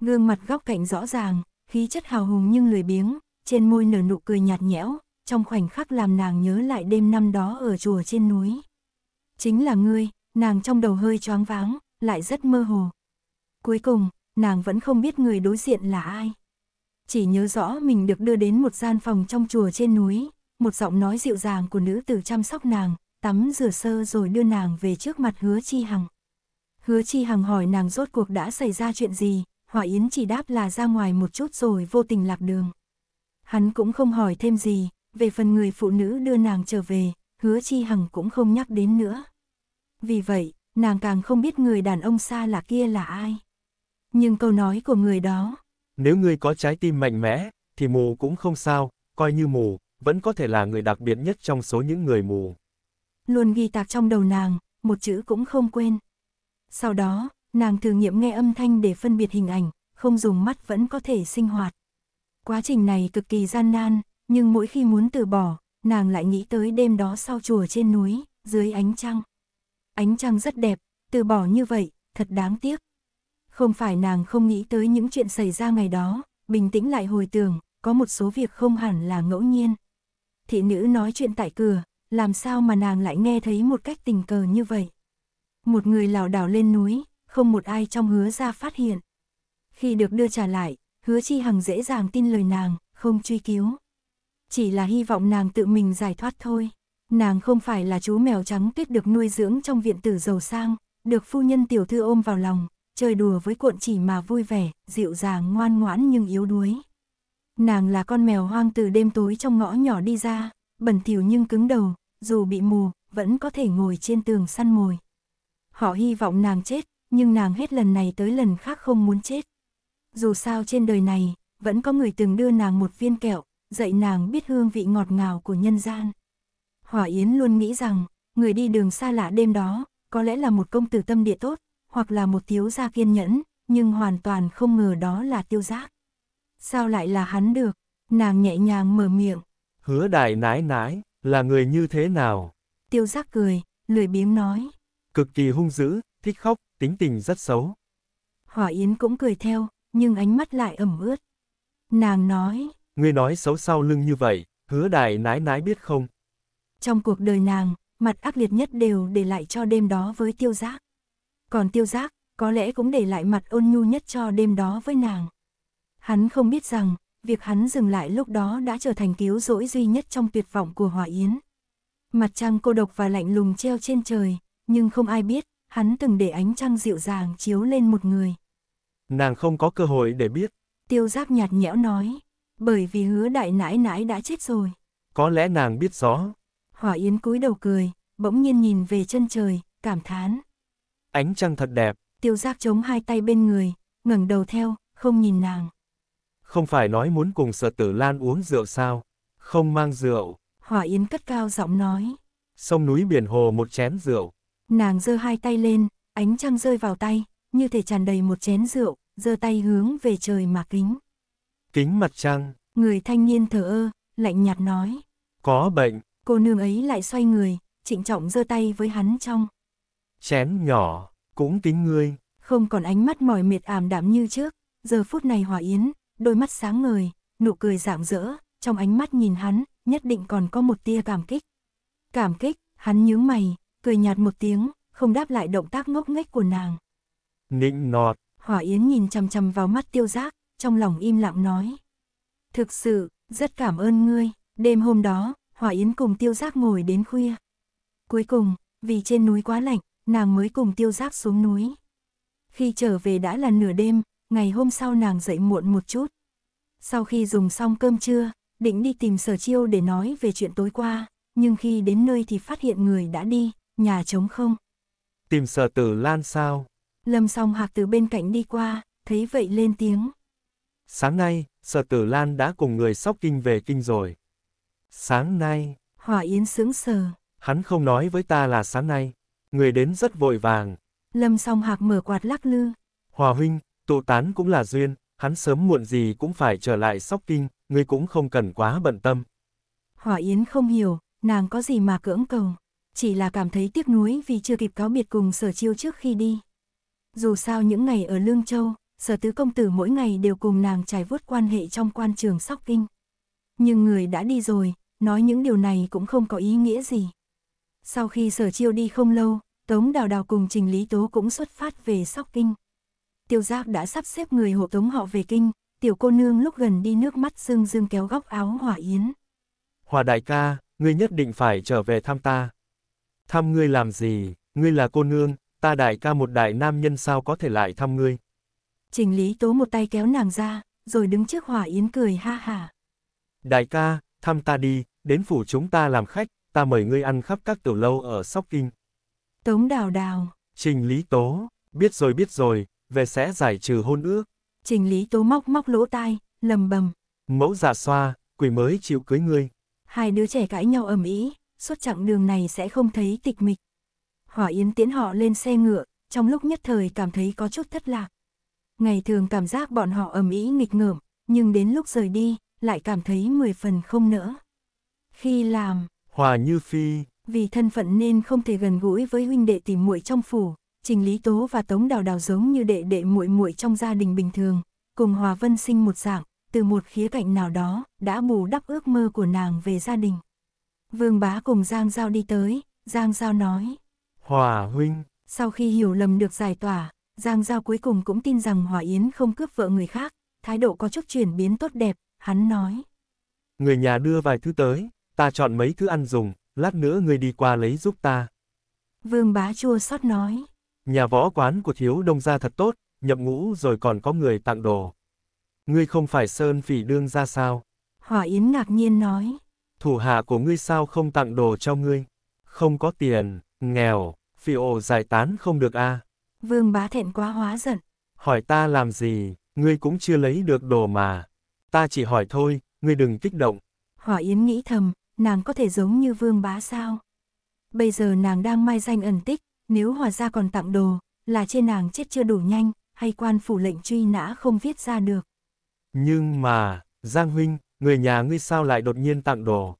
Gương mặt góc cạnh rõ ràng, khí chất hào hùng nhưng lười biếng, trên môi nở nụ cười nhạt nhẽo, trong khoảnh khắc làm nàng nhớ lại đêm năm đó ở chùa trên núi. Chính là ngươi, nàng trong đầu hơi choáng váng, lại rất mơ hồ. Cuối cùng, nàng vẫn không biết người đối diện là ai. Chỉ nhớ rõ mình được đưa đến một gian phòng trong chùa trên núi, một giọng nói dịu dàng của nữ tử chăm sóc nàng, tắm rửa sơ rồi đưa nàng về trước mặt hứa chi hằng. Hứa chi hằng hỏi nàng rốt cuộc đã xảy ra chuyện gì, Hỏa Yến chỉ đáp là ra ngoài một chút rồi vô tình lạc đường. Hắn cũng không hỏi thêm gì, về phần người phụ nữ đưa nàng trở về, hứa chi hằng cũng không nhắc đến nữa. Vì vậy, nàng càng không biết người đàn ông xa lạ kia là ai. Nhưng câu nói của người đó... Nếu ngươi có trái tim mạnh mẽ, thì mù cũng không sao, coi như mù, vẫn có thể là người đặc biệt nhất trong số những người mù luôn ghi tạc trong đầu nàng, một chữ cũng không quên. Sau đó, nàng thử nghiệm nghe âm thanh để phân biệt hình ảnh, không dùng mắt vẫn có thể sinh hoạt. Quá trình này cực kỳ gian nan, nhưng mỗi khi muốn từ bỏ, nàng lại nghĩ tới đêm đó sau chùa trên núi, dưới ánh trăng. Ánh trăng rất đẹp, từ bỏ như vậy, thật đáng tiếc. Không phải nàng không nghĩ tới những chuyện xảy ra ngày đó, bình tĩnh lại hồi tưởng, có một số việc không hẳn là ngẫu nhiên. Thị nữ nói chuyện tại cửa, làm sao mà nàng lại nghe thấy một cách tình cờ như vậy. Một người lảo đảo lên núi, không một ai trong hứa ra phát hiện. Khi được đưa trả lại, hứa chi hằng dễ dàng tin lời nàng, không truy cứu. Chỉ là hy vọng nàng tự mình giải thoát thôi. Nàng không phải là chú mèo trắng tuyết được nuôi dưỡng trong viện tử giàu sang, được phu nhân tiểu thư ôm vào lòng, chơi đùa với cuộn chỉ mà vui vẻ, dịu dàng ngoan ngoãn nhưng yếu đuối. Nàng là con mèo hoang từ đêm tối trong ngõ nhỏ đi ra, bẩn thỉu nhưng cứng đầu, dù bị mù, vẫn có thể ngồi trên tường săn mồi. Họ hy vọng nàng chết, nhưng nàng hết lần này tới lần khác không muốn chết. Dù sao trên đời này, vẫn có người từng đưa nàng một viên kẹo, dạy nàng biết hương vị ngọt ngào của nhân gian. Hỏa Yến luôn nghĩ rằng, người đi đường xa lạ đêm đó, có lẽ là một công tử tâm địa tốt, hoặc là một thiếu gia kiên nhẫn, nhưng hoàn toàn không ngờ đó là tiêu giác. Sao lại là hắn được? Nàng nhẹ nhàng mở miệng, Hứa đại nái nái, là người như thế nào? Tiêu giác cười, lười biếng nói. Cực kỳ hung dữ, thích khóc, tính tình rất xấu. Hỏa Yến cũng cười theo, nhưng ánh mắt lại ẩm ướt. Nàng nói. Ngươi nói xấu sau lưng như vậy, hứa đại nái nái biết không? Trong cuộc đời nàng, mặt ác liệt nhất đều để lại cho đêm đó với tiêu giác. Còn tiêu giác, có lẽ cũng để lại mặt ôn nhu nhất cho đêm đó với nàng. Hắn không biết rằng, việc hắn dừng lại lúc đó đã trở thành cứu rỗi duy nhất trong tuyệt vọng của hỏa Yến. Mặt trăng cô độc và lạnh lùng treo trên trời, nhưng không ai biết, hắn từng để ánh trăng dịu dàng chiếu lên một người. Nàng không có cơ hội để biết. Tiêu giáp nhạt nhẽo nói, bởi vì hứa đại nãi nãi đã chết rồi. Có lẽ nàng biết rõ. Hỏa Yến cúi đầu cười, bỗng nhiên nhìn về chân trời, cảm thán. Ánh trăng thật đẹp. Tiêu giáp chống hai tay bên người, ngẩng đầu theo, không nhìn nàng không phải nói muốn cùng sở tử Lan uống rượu sao? Không mang rượu. Hỏa Yến cất cao giọng nói. Sông núi biển hồ một chén rượu. Nàng giơ hai tay lên, ánh trăng rơi vào tay, như thể tràn đầy một chén rượu, giơ tay hướng về trời mà kính. Kính mặt trăng. Người thanh niên thở ơ, lạnh nhạt nói. Có bệnh. Cô nương ấy lại xoay người, trịnh trọng giơ tay với hắn trong. Chén nhỏ, cũng tính ngươi. Không còn ánh mắt mỏi mệt ảm đạm như trước, giờ phút này Hòa Yến, đôi mắt sáng ngời, nụ cười rạng rỡ, trong ánh mắt nhìn hắn, nhất định còn có một tia cảm kích. Cảm kích, hắn nhướng mày, cười nhạt một tiếng, không đáp lại động tác ngốc nghếch của nàng. Nịnh nọt. Hỏa Yến nhìn chằm chằm vào mắt tiêu giác, trong lòng im lặng nói. Thực sự, rất cảm ơn ngươi, đêm hôm đó, Hỏa Yến cùng tiêu giác ngồi đến khuya. Cuối cùng, vì trên núi quá lạnh, nàng mới cùng tiêu giác xuống núi. Khi trở về đã là nửa đêm, ngày hôm sau nàng dậy muộn một chút. Sau khi dùng xong cơm trưa, định đi tìm sở chiêu để nói về chuyện tối qua, nhưng khi đến nơi thì phát hiện người đã đi, nhà trống không. Tìm sở tử lan sao? Lâm song hạc từ bên cạnh đi qua, thấy vậy lên tiếng. Sáng nay, sở tử lan đã cùng người sóc kinh về kinh rồi. Sáng nay, Hòa Yến sướng sờ. Hắn không nói với ta là sáng nay. Người đến rất vội vàng. Lâm song hạc mở quạt lắc lư. Hòa huynh, Tụ tán cũng là duyên, hắn sớm muộn gì cũng phải trở lại sóc kinh, ngươi cũng không cần quá bận tâm. Hỏa Yến không hiểu, nàng có gì mà cưỡng cầu, chỉ là cảm thấy tiếc nuối vì chưa kịp cáo biệt cùng sở chiêu trước khi đi. Dù sao những ngày ở Lương Châu, sở tứ công tử mỗi ngày đều cùng nàng trải vuốt quan hệ trong quan trường sóc kinh. Nhưng người đã đi rồi, nói những điều này cũng không có ý nghĩa gì. Sau khi sở chiêu đi không lâu, Tống Đào Đào cùng Trình Lý Tố cũng xuất phát về sóc kinh tiêu giác đã sắp xếp người hộ tống họ về kinh, tiểu cô nương lúc gần đi nước mắt rưng rưng kéo góc áo hỏa yến. Hòa đại ca, ngươi nhất định phải trở về thăm ta. Thăm ngươi làm gì, ngươi là cô nương, ta đại ca một đại nam nhân sao có thể lại thăm ngươi. Trình Lý Tố một tay kéo nàng ra, rồi đứng trước Hỏa Yến cười ha hả. Đại ca, thăm ta đi, đến phủ chúng ta làm khách, ta mời ngươi ăn khắp các tiểu lâu ở Sóc Kinh. Tống Đào Đào. Trình Lý Tố, biết rồi biết rồi, về sẽ giải trừ hôn ước. Trình Lý Tố móc móc lỗ tai, lầm bầm. Mẫu giả xoa, quỷ mới chịu cưới ngươi. Hai đứa trẻ cãi nhau ầm ĩ, suốt chặng đường này sẽ không thấy tịch mịch. Hỏa Yến tiễn họ lên xe ngựa, trong lúc nhất thời cảm thấy có chút thất lạc. Ngày thường cảm giác bọn họ ầm ĩ nghịch ngợm, nhưng đến lúc rời đi, lại cảm thấy mười phần không nỡ. Khi làm, Hòa Như Phi, vì thân phận nên không thể gần gũi với huynh đệ tìm muội trong phủ, Trình Lý Tố và Tống Đào Đào giống như đệ đệ muội muội trong gia đình bình thường, cùng Hòa Vân sinh một dạng, từ một khía cạnh nào đó, đã bù đắp ước mơ của nàng về gia đình. Vương Bá cùng Giang Giao đi tới, Giang Giao nói. Hòa huynh. Sau khi hiểu lầm được giải tỏa, Giang Giao cuối cùng cũng tin rằng Hòa Yến không cướp vợ người khác, thái độ có chút chuyển biến tốt đẹp, hắn nói. Người nhà đưa vài thứ tới, ta chọn mấy thứ ăn dùng, lát nữa người đi qua lấy giúp ta. Vương Bá chua xót nói. Nhà võ quán của thiếu đông gia thật tốt, nhậm ngũ rồi còn có người tặng đồ. Ngươi không phải Sơn Phỉ Đương ra sao? Hỏa Yến ngạc nhiên nói. Thủ hạ của ngươi sao không tặng đồ cho ngươi? Không có tiền, nghèo, phi ổ giải tán không được a à? Vương bá thẹn quá hóa giận. Hỏi ta làm gì, ngươi cũng chưa lấy được đồ mà. Ta chỉ hỏi thôi, ngươi đừng kích động. Hỏa Yến nghĩ thầm, nàng có thể giống như vương bá sao? Bây giờ nàng đang mai danh ẩn tích, nếu hòa gia còn tặng đồ, là trên nàng chết chưa đủ nhanh, hay quan phủ lệnh truy nã không viết ra được. Nhưng mà, Giang Huynh, người nhà ngươi sao lại đột nhiên tặng đồ?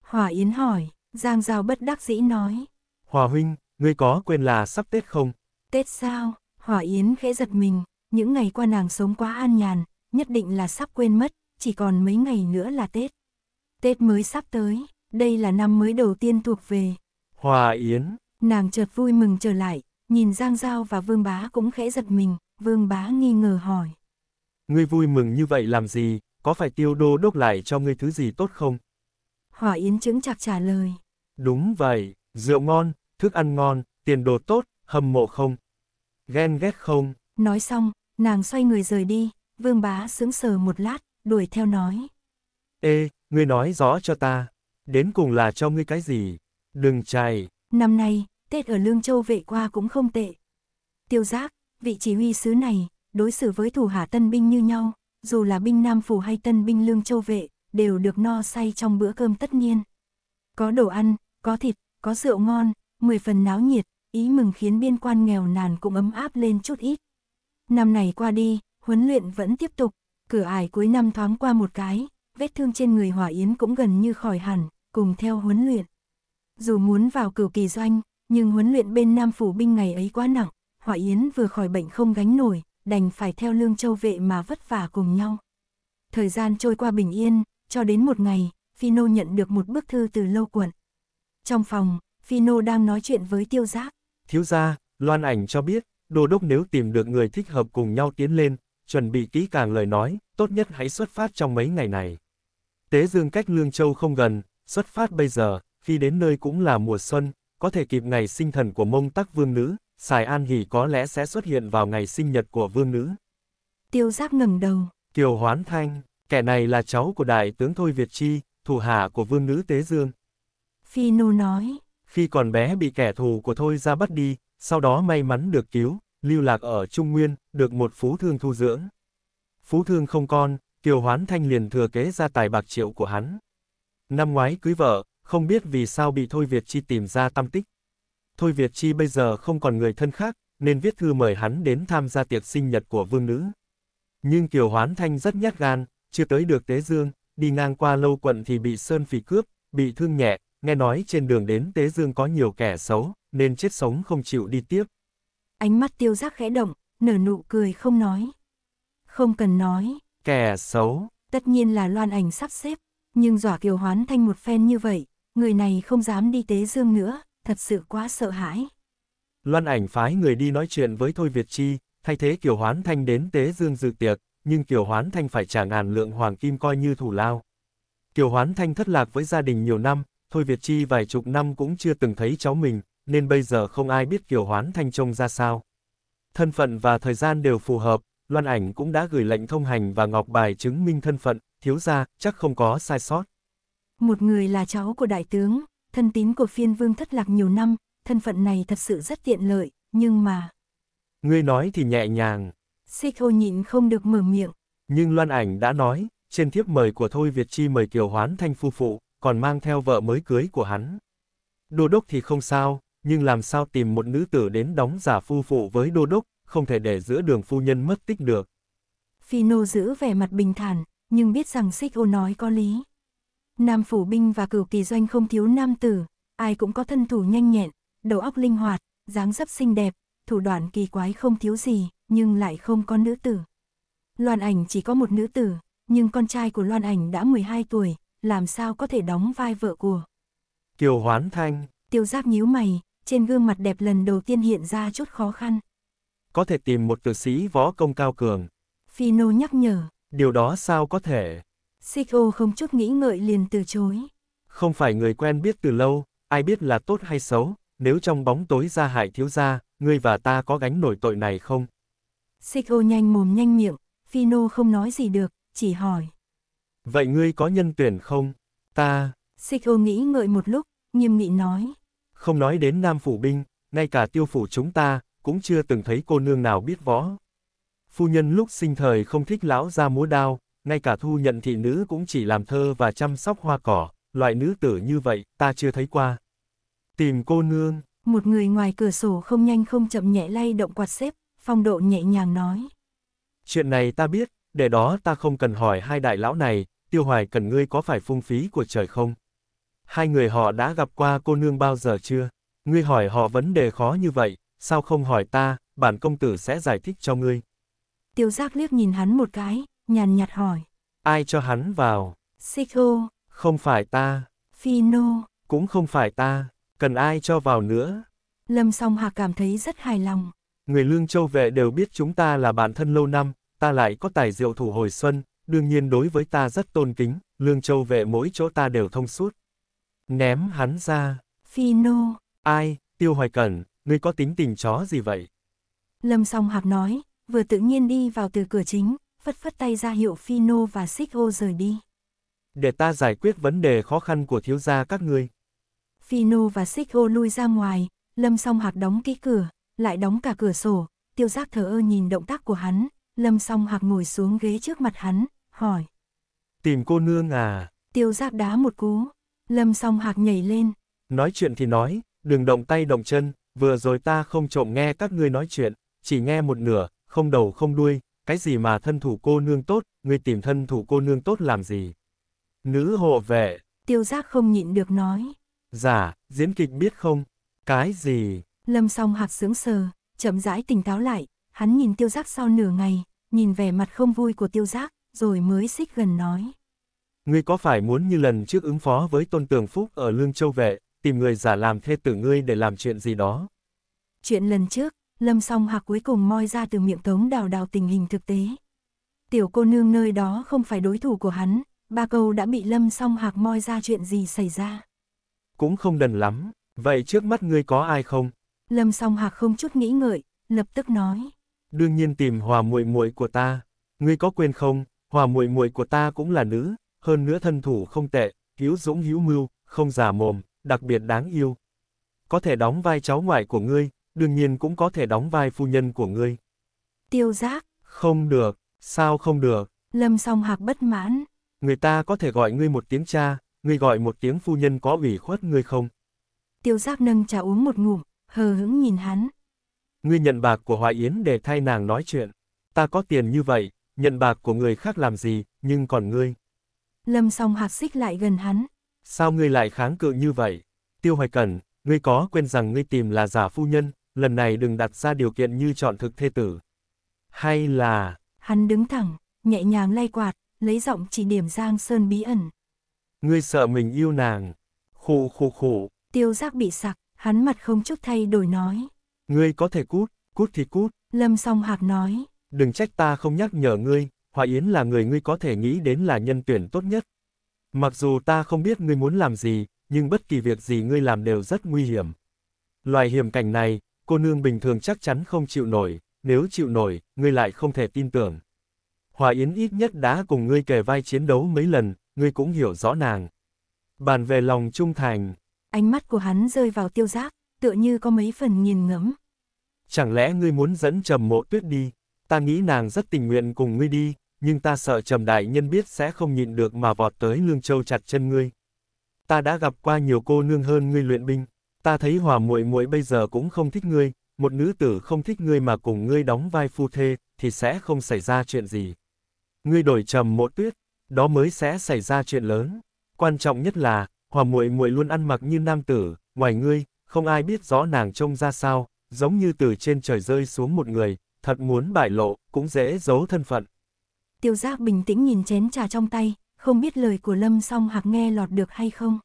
Hòa Yến hỏi, Giang Giao bất đắc dĩ nói. Hòa Huynh, ngươi có quên là sắp Tết không? Tết sao? Hòa Yến khẽ giật mình, những ngày qua nàng sống quá an nhàn, nhất định là sắp quên mất, chỉ còn mấy ngày nữa là Tết. Tết mới sắp tới, đây là năm mới đầu tiên thuộc về. Hòa Yến, Nàng chợt vui mừng trở lại, nhìn Giang Giao và Vương Bá cũng khẽ giật mình, Vương Bá nghi ngờ hỏi. Ngươi vui mừng như vậy làm gì, có phải tiêu đô đốc lại cho ngươi thứ gì tốt không? Hỏa Yến chứng chặt trả lời. Đúng vậy, rượu ngon, thức ăn ngon, tiền đồ tốt, hâm mộ không? Ghen ghét không? Nói xong, nàng xoay người rời đi, vương bá sững sờ một lát, đuổi theo nói. Ê, ngươi nói rõ cho ta, đến cùng là cho ngươi cái gì? Đừng chạy. Năm nay, Tết ở Lương Châu vệ qua cũng không tệ. Tiêu giác, vị chỉ huy sứ này, đối xử với thủ hạ tân binh như nhau, dù là binh Nam Phủ hay tân binh Lương Châu vệ, đều được no say trong bữa cơm tất niên. Có đồ ăn, có thịt, có rượu ngon, mười phần náo nhiệt, ý mừng khiến biên quan nghèo nàn cũng ấm áp lên chút ít. Năm này qua đi, huấn luyện vẫn tiếp tục, cửa ải cuối năm thoáng qua một cái, vết thương trên người Hỏa Yến cũng gần như khỏi hẳn, cùng theo huấn luyện. Dù muốn vào cửu kỳ doanh, nhưng huấn luyện bên Nam Phủ binh ngày ấy quá nặng, Hỏa Yến vừa khỏi bệnh không gánh nổi, đành phải theo lương châu vệ mà vất vả cùng nhau. Thời gian trôi qua bình yên, cho đến một ngày, phi nô nhận được một bức thư từ lâu quận. Trong phòng, phi nô đang nói chuyện với tiêu giác. Thiếu gia, Loan Ảnh cho biết, đồ đốc nếu tìm được người thích hợp cùng nhau tiến lên, chuẩn bị kỹ càng lời nói, tốt nhất hãy xuất phát trong mấy ngày này. Tế dương cách Lương Châu không gần, xuất phát bây giờ, khi đến nơi cũng là mùa xuân, có thể kịp ngày sinh thần của mông tắc vương nữ, xài An hỉ có lẽ sẽ xuất hiện vào ngày sinh nhật của vương nữ. Tiêu giác ngẩng đầu. Kiều Hoán Thanh, kẻ này là cháu của đại tướng Thôi Việt Chi, thủ hạ của vương nữ Tế Dương. Phi Nô nói. Khi còn bé bị kẻ thù của Thôi ra bắt đi, sau đó may mắn được cứu, lưu lạc ở Trung Nguyên, được một phú thương thu dưỡng. Phú thương không con, Kiều Hoán Thanh liền thừa kế ra tài bạc triệu của hắn. Năm ngoái cưới vợ, không biết vì sao bị Thôi Việt Chi tìm ra tâm tích. Thôi Việt Chi bây giờ không còn người thân khác, nên viết thư mời hắn đến tham gia tiệc sinh nhật của vương nữ. Nhưng Kiều Hoán Thanh rất nhát gan, chưa tới được Tế Dương, đi ngang qua lâu quận thì bị Sơn Phỉ cướp, bị thương nhẹ, nghe nói trên đường đến Tế Dương có nhiều kẻ xấu, nên chết sống không chịu đi tiếp. Ánh mắt tiêu giác khẽ động, nở nụ cười không nói. Không cần nói. Kẻ xấu. Tất nhiên là loan ảnh sắp xếp, nhưng dọa Kiều Hoán Thanh một phen như vậy, người này không dám đi tế dương nữa, thật sự quá sợ hãi. Loan ảnh phái người đi nói chuyện với Thôi Việt Chi, thay thế Kiều Hoán Thanh đến tế dương dự tiệc, nhưng Kiều Hoán Thanh phải trả ngàn lượng hoàng kim coi như thủ lao. Kiều Hoán Thanh thất lạc với gia đình nhiều năm, Thôi Việt Chi vài chục năm cũng chưa từng thấy cháu mình, nên bây giờ không ai biết Kiều Hoán Thanh trông ra sao. Thân phận và thời gian đều phù hợp, Loan Ảnh cũng đã gửi lệnh thông hành và ngọc bài chứng minh thân phận, thiếu ra, chắc không có sai sót. Một người là cháu của đại tướng, thân tín của phiên vương thất lạc nhiều năm, thân phận này thật sự rất tiện lợi, nhưng mà... Ngươi nói thì nhẹ nhàng. Xích nhịn không được mở miệng. Nhưng Loan Ảnh đã nói, trên thiếp mời của Thôi Việt Chi mời Kiều Hoán Thanh phu phụ, còn mang theo vợ mới cưới của hắn. Đô đốc thì không sao, nhưng làm sao tìm một nữ tử đến đóng giả phu phụ với đô đốc, không thể để giữa đường phu nhân mất tích được. Phi nô giữ vẻ mặt bình thản, nhưng biết rằng xích nói có lý. Nam phủ binh và cửu kỳ doanh không thiếu nam tử, ai cũng có thân thủ nhanh nhẹn, đầu óc linh hoạt, dáng dấp xinh đẹp, thủ đoạn kỳ quái không thiếu gì, nhưng lại không có nữ tử. Loan ảnh chỉ có một nữ tử, nhưng con trai của Loan ảnh đã 12 tuổi, làm sao có thể đóng vai vợ của. Kiều Hoán Thanh. Tiêu Giáp nhíu mày, trên gương mặt đẹp lần đầu tiên hiện ra chút khó khăn. Có thể tìm một tử sĩ võ công cao cường. Phi Nô nhắc nhở. Điều đó sao có thể? Xích không chút nghĩ ngợi liền từ chối. Không phải người quen biết từ lâu, ai biết là tốt hay xấu, nếu trong bóng tối ra hại thiếu gia, ngươi và ta có gánh nổi tội này không? Xích nhanh mồm nhanh miệng, Phino không nói gì được, chỉ hỏi. Vậy ngươi có nhân tuyển không? Ta... Xích nghĩ ngợi một lúc, nghiêm nghị nói. Không nói đến nam phủ binh, ngay cả tiêu phủ chúng ta, cũng chưa từng thấy cô nương nào biết võ. Phu nhân lúc sinh thời không thích lão ra múa đao, ngay cả thu nhận thị nữ cũng chỉ làm thơ và chăm sóc hoa cỏ, loại nữ tử như vậy, ta chưa thấy qua. Tìm cô nương. Một người ngoài cửa sổ không nhanh không chậm nhẹ lay động quạt xếp, phong độ nhẹ nhàng nói. Chuyện này ta biết, để đó ta không cần hỏi hai đại lão này, tiêu hoài cần ngươi có phải phung phí của trời không? Hai người họ đã gặp qua cô nương bao giờ chưa? Ngươi hỏi họ vấn đề khó như vậy, sao không hỏi ta, bản công tử sẽ giải thích cho ngươi. Tiêu giác liếc nhìn hắn một cái, nhàn nhạt hỏi. Ai cho hắn vào? Siko. Không phải ta. Fino. Cũng không phải ta. Cần ai cho vào nữa? Lâm song hạc cảm thấy rất hài lòng. Người lương châu vệ đều biết chúng ta là bạn thân lâu năm, ta lại có tài diệu thủ hồi xuân, đương nhiên đối với ta rất tôn kính, lương châu vệ mỗi chỗ ta đều thông suốt. Ném hắn ra. Fino. Ai, tiêu hoài cẩn, ngươi có tính tình chó gì vậy? Lâm song hạc nói, vừa tự nhiên đi vào từ cửa chính, phất phất tay ra hiệu Phino và Sigo rời đi. Để ta giải quyết vấn đề khó khăn của thiếu gia các ngươi. Phino và Sigo lui ra ngoài, Lâm Song Hạc đóng kỹ cửa, lại đóng cả cửa sổ, tiêu giác thờ ơ nhìn động tác của hắn, Lâm Song Hạc ngồi xuống ghế trước mặt hắn, hỏi. Tìm cô nương à? Tiêu giác đá một cú, Lâm Song Hạc nhảy lên. Nói chuyện thì nói, đừng động tay động chân, vừa rồi ta không trộm nghe các ngươi nói chuyện, chỉ nghe một nửa, không đầu không đuôi, cái gì mà thân thủ cô nương tốt, ngươi tìm thân thủ cô nương tốt làm gì? Nữ hộ vệ. Tiêu giác không nhịn được nói. giả dạ, diễn kịch biết không? Cái gì? Lâm song hạc sướng sờ, chậm rãi tỉnh táo lại, hắn nhìn tiêu giác sau nửa ngày, nhìn vẻ mặt không vui của tiêu giác, rồi mới xích gần nói. Ngươi có phải muốn như lần trước ứng phó với Tôn Tường Phúc ở Lương Châu Vệ, tìm người giả làm thê tử ngươi để làm chuyện gì đó? Chuyện lần trước, Lâm song hạc cuối cùng moi ra từ miệng tống đào đào tình hình thực tế. Tiểu cô nương nơi đó không phải đối thủ của hắn, ba câu đã bị lâm song hạc moi ra chuyện gì xảy ra. Cũng không đần lắm, vậy trước mắt ngươi có ai không? Lâm song hạc không chút nghĩ ngợi, lập tức nói. Đương nhiên tìm hòa muội muội của ta, ngươi có quên không, hòa muội muội của ta cũng là nữ, hơn nữa thân thủ không tệ, hữu dũng hữu mưu, không giả mồm, đặc biệt đáng yêu. Có thể đóng vai cháu ngoại của ngươi, đương nhiên cũng có thể đóng vai phu nhân của ngươi. Tiêu giác. Không được, sao không được? Lâm song hạc bất mãn. Người ta có thể gọi ngươi một tiếng cha, ngươi gọi một tiếng phu nhân có ủy khuất ngươi không? Tiêu giác nâng trà uống một ngụm, hờ hững nhìn hắn. Ngươi nhận bạc của Hoài Yến để thay nàng nói chuyện. Ta có tiền như vậy, nhận bạc của người khác làm gì, nhưng còn ngươi. Lâm song hạc xích lại gần hắn. Sao ngươi lại kháng cự như vậy? Tiêu Hoài Cần, ngươi có quên rằng ngươi tìm là giả phu nhân, lần này đừng đặt ra điều kiện như chọn thực thê tử. Hay là... Hắn đứng thẳng, nhẹ nhàng lay quạt, lấy giọng chỉ điểm Giang Sơn bí ẩn. Ngươi sợ mình yêu nàng. Khụ khụ khụ. Tiêu giác bị sặc, hắn mặt không chút thay đổi nói. Ngươi có thể cút, cút thì cút. Lâm song hạc nói. Đừng trách ta không nhắc nhở ngươi, hoa Yến là người ngươi có thể nghĩ đến là nhân tuyển tốt nhất. Mặc dù ta không biết ngươi muốn làm gì, nhưng bất kỳ việc gì ngươi làm đều rất nguy hiểm. Loài hiểm cảnh này, cô nương bình thường chắc chắn không chịu nổi, nếu chịu nổi, ngươi lại không thể tin tưởng. Hòa Yến ít nhất đã cùng ngươi kề vai chiến đấu mấy lần, ngươi cũng hiểu rõ nàng. Bàn về lòng trung thành. Ánh mắt của hắn rơi vào tiêu giác, tựa như có mấy phần nghiền ngẫm. Chẳng lẽ ngươi muốn dẫn trầm mộ tuyết đi? Ta nghĩ nàng rất tình nguyện cùng ngươi đi, nhưng ta sợ trầm đại nhân biết sẽ không nhịn được mà vọt tới lương châu chặt chân ngươi. Ta đã gặp qua nhiều cô nương hơn ngươi luyện binh. Ta thấy hòa muội muội bây giờ cũng không thích ngươi, một nữ tử không thích ngươi mà cùng ngươi đóng vai phu thê, thì sẽ không xảy ra chuyện gì. Ngươi đổi trầm mộ tuyết, đó mới sẽ xảy ra chuyện lớn. Quan trọng nhất là, hòa muội muội luôn ăn mặc như nam tử, ngoài ngươi, không ai biết rõ nàng trông ra sao, giống như từ trên trời rơi xuống một người, thật muốn bại lộ, cũng dễ giấu thân phận. Tiêu giác bình tĩnh nhìn chén trà trong tay, không biết lời của Lâm song hạc nghe lọt được hay không.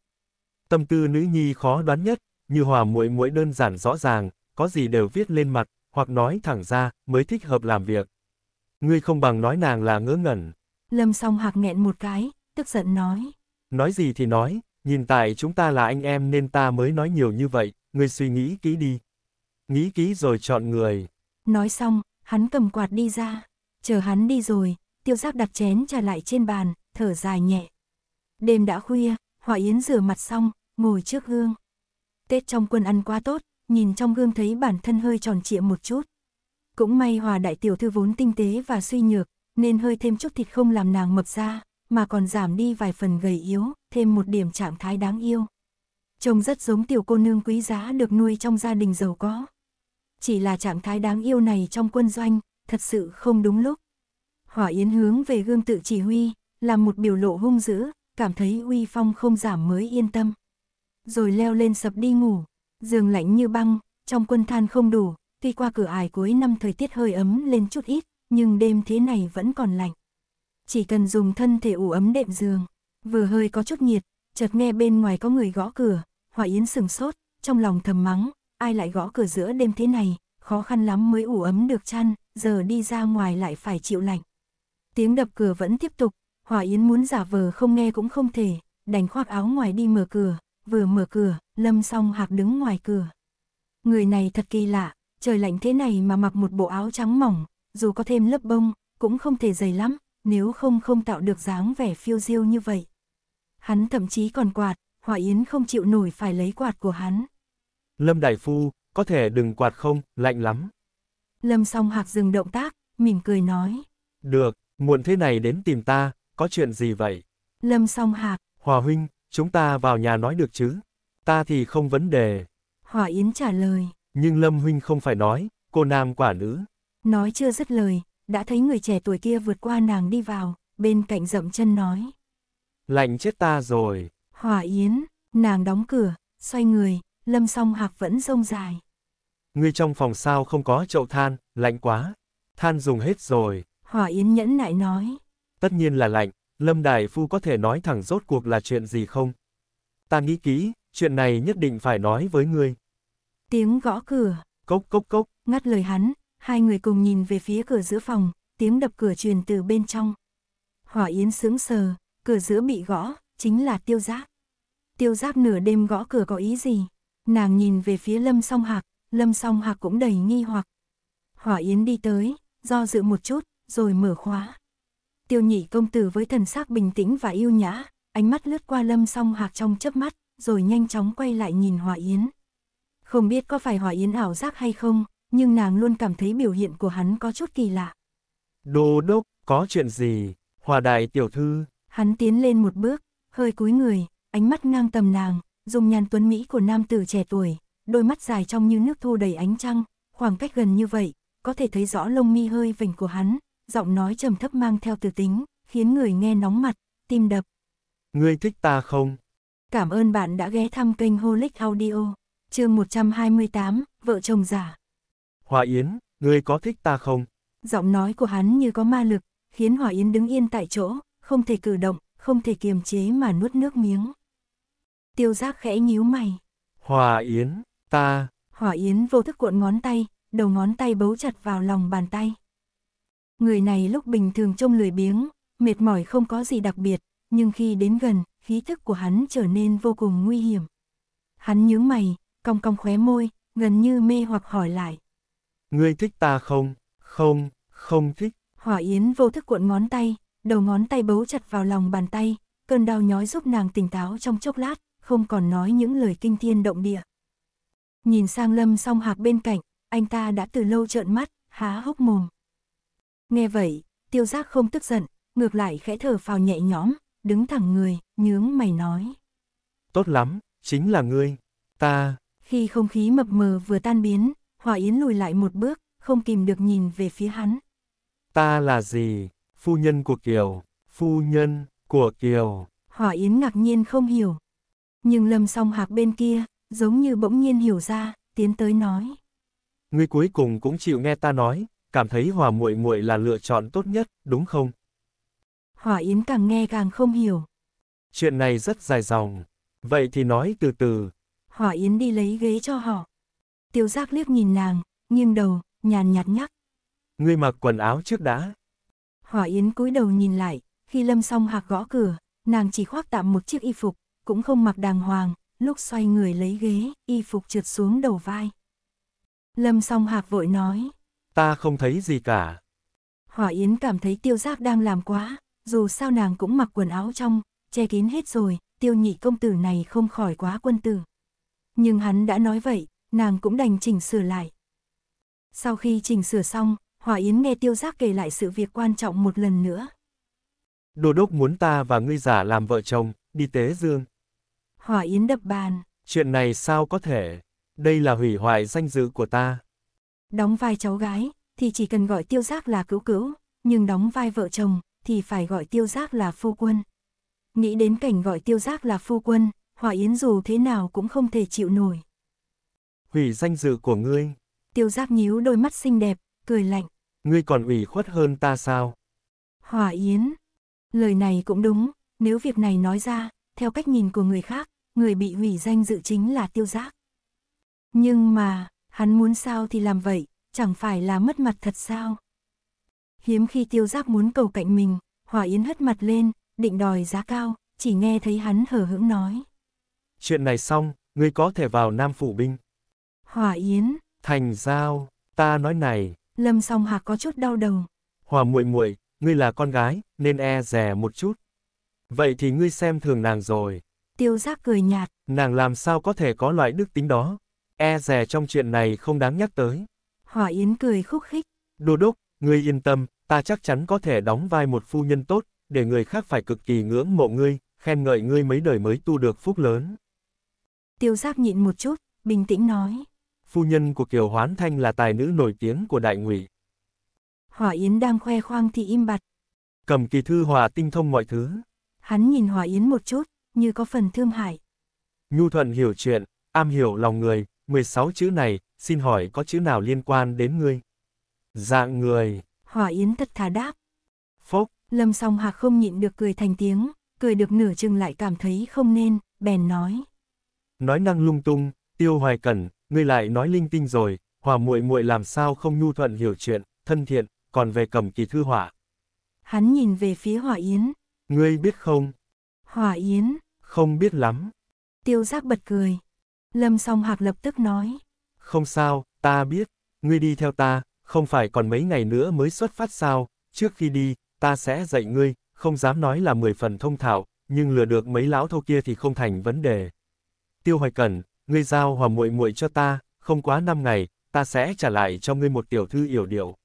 Tâm tư nữ nhi khó đoán nhất, như hòa muội muội đơn giản rõ ràng, có gì đều viết lên mặt, hoặc nói thẳng ra, mới thích hợp làm việc. Ngươi không bằng nói nàng là ngớ ngẩn. Lâm song hạc nghẹn một cái, tức giận nói. Nói gì thì nói, nhìn tại chúng ta là anh em nên ta mới nói nhiều như vậy, ngươi suy nghĩ kỹ đi. Nghĩ kỹ rồi chọn người. Nói xong, hắn cầm quạt đi ra. Chờ hắn đi rồi, tiêu giác đặt chén trà lại trên bàn, thở dài nhẹ. Đêm đã khuya, Hỏa Yến rửa mặt xong, ngồi trước gương. Tết trong quân ăn quá tốt, nhìn trong gương thấy bản thân hơi tròn trịa một chút. Cũng may hòa đại tiểu thư vốn tinh tế và suy nhược, nên hơi thêm chút thịt không làm nàng mập ra, mà còn giảm đi vài phần gầy yếu, thêm một điểm trạng thái đáng yêu. Trông rất giống tiểu cô nương quý giá được nuôi trong gia đình giàu có. Chỉ là trạng thái đáng yêu này trong quân doanh, thật sự không đúng lúc. Hỏa Yến hướng về gương tự chỉ huy, làm một biểu lộ hung dữ, cảm thấy uy phong không giảm mới yên tâm rồi leo lên sập đi ngủ. Giường lạnh như băng, trong quân than không đủ, tuy qua cửa ải cuối năm thời tiết hơi ấm lên chút ít, nhưng đêm thế này vẫn còn lạnh. Chỉ cần dùng thân thể ủ ấm đệm giường, vừa hơi có chút nhiệt, chợt nghe bên ngoài có người gõ cửa, Hòa Yến sừng sốt, trong lòng thầm mắng, ai lại gõ cửa giữa đêm thế này, khó khăn lắm mới ủ ấm được chăn, giờ đi ra ngoài lại phải chịu lạnh. Tiếng đập cửa vẫn tiếp tục, Hòa Yến muốn giả vờ không nghe cũng không thể, đành khoác áo ngoài đi mở cửa, vừa mở cửa, Lâm Song Hạc đứng ngoài cửa. Người này thật kỳ lạ, trời lạnh thế này mà mặc một bộ áo trắng mỏng, dù có thêm lớp bông, cũng không thể dày lắm, nếu không không tạo được dáng vẻ phiêu diêu như vậy. Hắn thậm chí còn quạt, Hòa Yến không chịu nổi phải lấy quạt của hắn. Lâm Đại Phu, có thể đừng quạt không, lạnh lắm. Lâm song hạc dừng động tác, mỉm cười nói. Được, muộn thế này đến tìm ta, có chuyện gì vậy? Lâm song hạc. Hòa huynh, chúng ta vào nhà nói được chứ? Ta thì không vấn đề. Hỏa Yến trả lời. Nhưng Lâm Huynh không phải nói, cô nam quả nữ. Nói chưa dứt lời, đã thấy người trẻ tuổi kia vượt qua nàng đi vào, bên cạnh dậm chân nói. Lạnh chết ta rồi. Hỏa Yến, nàng đóng cửa, xoay người, Lâm song hạc vẫn rông dài. Ngươi trong phòng sao không có chậu than, lạnh quá. Than dùng hết rồi. Hỏa Yến nhẫn nại nói. Tất nhiên là lạnh, Lâm Đại Phu có thể nói thẳng rốt cuộc là chuyện gì không? Ta nghĩ kỹ, chuyện này nhất định phải nói với ngươi. Tiếng gõ cửa. Cốc cốc cốc. Ngắt lời hắn, hai người cùng nhìn về phía cửa giữa phòng, tiếng đập cửa truyền từ bên trong. Hỏa Yến sững sờ, cửa giữa bị gõ, chính là tiêu Giáp. Tiêu Giáp nửa đêm gõ cửa có ý gì? Nàng nhìn về phía lâm song hạc, lâm song hạc cũng đầy nghi hoặc. Hỏa Yến đi tới, do dự một chút, rồi mở khóa tiêu nhị công tử với thần sắc bình tĩnh và yêu nhã, ánh mắt lướt qua lâm song hạc trong chớp mắt, rồi nhanh chóng quay lại nhìn Hòa Yến. Không biết có phải Hòa Yến ảo giác hay không, nhưng nàng luôn cảm thấy biểu hiện của hắn có chút kỳ lạ. đồ đốc, có chuyện gì? Hòa đại tiểu thư. Hắn tiến lên một bước, hơi cúi người, ánh mắt ngang tầm nàng, dùng nhàn tuấn Mỹ của nam tử trẻ tuổi, đôi mắt dài trong như nước thu đầy ánh trăng, khoảng cách gần như vậy, có thể thấy rõ lông mi hơi vỉnh của hắn, giọng nói trầm thấp mang theo từ tính, khiến người nghe nóng mặt, tim đập. Ngươi thích ta không? Cảm ơn bạn đã ghé thăm kênh Holic Audio, chương 128, vợ chồng giả. Hòa Yến, ngươi có thích ta không? Giọng nói của hắn như có ma lực, khiến Hòa Yến đứng yên tại chỗ, không thể cử động, không thể kiềm chế mà nuốt nước miếng. Tiêu giác khẽ nhíu mày. Hòa Yến, ta... Hòa Yến vô thức cuộn ngón tay, đầu ngón tay bấu chặt vào lòng bàn tay. Người này lúc bình thường trông lười biếng, mệt mỏi không có gì đặc biệt, nhưng khi đến gần, khí thức của hắn trở nên vô cùng nguy hiểm. Hắn nhướng mày, cong cong khóe môi, gần như mê hoặc hỏi lại. Ngươi thích ta không? Không, không thích. Hỏa Yến vô thức cuộn ngón tay, đầu ngón tay bấu chặt vào lòng bàn tay, cơn đau nhói giúp nàng tỉnh táo trong chốc lát, không còn nói những lời kinh thiên động địa. Nhìn sang lâm song hạc bên cạnh, anh ta đã từ lâu trợn mắt, há hốc mồm. Nghe vậy, tiêu giác không tức giận, ngược lại khẽ thở phào nhẹ nhõm, đứng thẳng người, nhướng mày nói. Tốt lắm, chính là ngươi, ta. Khi không khí mập mờ vừa tan biến, Hòa Yến lùi lại một bước, không kìm được nhìn về phía hắn. Ta là gì? Phu nhân của Kiều, phu nhân của Kiều. Hòa Yến ngạc nhiên không hiểu. Nhưng Lâm song hạc bên kia, giống như bỗng nhiên hiểu ra, tiến tới nói. Ngươi cuối cùng cũng chịu nghe ta nói, cảm thấy Hòa muội muội là lựa chọn tốt nhất, đúng không? Hòa Yến càng nghe càng không hiểu. Chuyện này rất dài dòng, vậy thì nói từ từ. Hòa Yến đi lấy ghế cho họ. Tiêu giác liếc nhìn nàng, nghiêng đầu, nhàn nhạt nhắc. Ngươi mặc quần áo trước đã. Hòa Yến cúi đầu nhìn lại, khi lâm song hạc gõ cửa, nàng chỉ khoác tạm một chiếc y phục, cũng không mặc đàng hoàng, lúc xoay người lấy ghế, y phục trượt xuống đầu vai. Lâm song hạc vội nói ta không thấy gì cả. Hỏa Yến cảm thấy tiêu giác đang làm quá, dù sao nàng cũng mặc quần áo trong, che kín hết rồi, tiêu nhị công tử này không khỏi quá quân tử. Nhưng hắn đã nói vậy, nàng cũng đành chỉnh sửa lại. Sau khi chỉnh sửa xong, Hỏa Yến nghe tiêu giác kể lại sự việc quan trọng một lần nữa. Đồ đốc muốn ta và ngươi giả làm vợ chồng, đi tế dương. Hỏa Yến đập bàn. Chuyện này sao có thể? Đây là hủy hoại danh dự của ta. Đóng vai cháu gái, thì chỉ cần gọi tiêu giác là cứu cứu, nhưng đóng vai vợ chồng, thì phải gọi tiêu giác là phu quân. Nghĩ đến cảnh gọi tiêu giác là phu quân, Hòa Yến dù thế nào cũng không thể chịu nổi. Hủy danh dự của ngươi. Tiêu giác nhíu đôi mắt xinh đẹp, cười lạnh. Ngươi còn ủy khuất hơn ta sao? Hòa Yến. Lời này cũng đúng, nếu việc này nói ra, theo cách nhìn của người khác, người bị hủy danh dự chính là tiêu giác. Nhưng mà, Hắn muốn sao thì làm vậy, chẳng phải là mất mặt thật sao? Hiếm khi tiêu giác muốn cầu cạnh mình, Hòa Yến hất mặt lên, định đòi giá cao, chỉ nghe thấy hắn hở hững nói. Chuyện này xong, ngươi có thể vào Nam Phủ Binh. Hòa Yến. Thành Giao, ta nói này. Lâm song hạc có chút đau đầu. Hòa muội muội, ngươi là con gái, nên e rè một chút. Vậy thì ngươi xem thường nàng rồi. Tiêu giác cười nhạt. Nàng làm sao có thể có loại đức tính đó e rè trong chuyện này không đáng nhắc tới. Hỏa Yến cười khúc khích. Đô đốc, ngươi yên tâm, ta chắc chắn có thể đóng vai một phu nhân tốt, để người khác phải cực kỳ ngưỡng mộ ngươi, khen ngợi ngươi mấy đời mới tu được phúc lớn. Tiêu Giáp nhịn một chút, bình tĩnh nói. Phu nhân của Kiều Hoán Thanh là tài nữ nổi tiếng của đại ngụy. Hỏa Yến đang khoe khoang thì im bặt. Cầm kỳ thư hòa tinh thông mọi thứ. Hắn nhìn Hỏa Yến một chút, như có phần thương hại. Nhu thuận hiểu chuyện, am hiểu lòng người, 16 chữ này, xin hỏi có chữ nào liên quan đến ngươi? Dạng người. Hỏa Yến thật thà đáp. Phốc. Lâm song hạc không nhịn được cười thành tiếng, cười được nửa chừng lại cảm thấy không nên, bèn nói. Nói năng lung tung, tiêu hoài cẩn, ngươi lại nói linh tinh rồi, hòa muội muội làm sao không nhu thuận hiểu chuyện, thân thiện, còn về cầm kỳ thư hỏa. Hắn nhìn về phía hỏa yến. Ngươi biết không? Hỏa yến. Không biết lắm. Tiêu giác bật cười. Lâm song hạc lập tức nói. Không sao, ta biết, ngươi đi theo ta, không phải còn mấy ngày nữa mới xuất phát sao, trước khi đi, ta sẽ dạy ngươi, không dám nói là mười phần thông thạo, nhưng lừa được mấy lão thâu kia thì không thành vấn đề. Tiêu Hoài cần ngươi giao hòa muội muội cho ta, không quá năm ngày, ta sẽ trả lại cho ngươi một tiểu thư yểu điệu.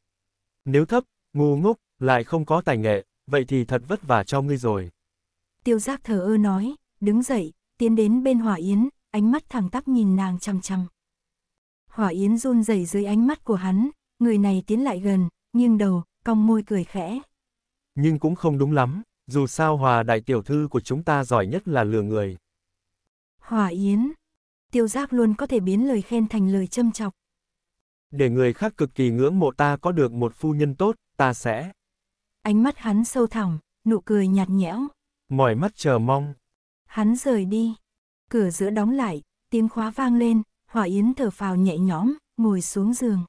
Nếu thấp, ngu ngốc, lại không có tài nghệ, vậy thì thật vất vả cho ngươi rồi. Tiêu giác thờ ơ nói, đứng dậy, tiến đến bên hỏa yến, ánh mắt thẳng tắp nhìn nàng chằm chằm. Hỏa Yến run rẩy dưới ánh mắt của hắn, người này tiến lại gần, nghiêng đầu, cong môi cười khẽ. Nhưng cũng không đúng lắm, dù sao Hòa đại tiểu thư của chúng ta giỏi nhất là lừa người. Hòa Yến, tiêu giác luôn có thể biến lời khen thành lời châm chọc. Để người khác cực kỳ ngưỡng mộ ta có được một phu nhân tốt, ta sẽ... Ánh mắt hắn sâu thẳm, nụ cười nhạt nhẽo. Mỏi mắt chờ mong. Hắn rời đi, Cửa giữa đóng lại, tiếng khóa vang lên, Hỏa Yến thở phào nhẹ nhõm, ngồi xuống giường.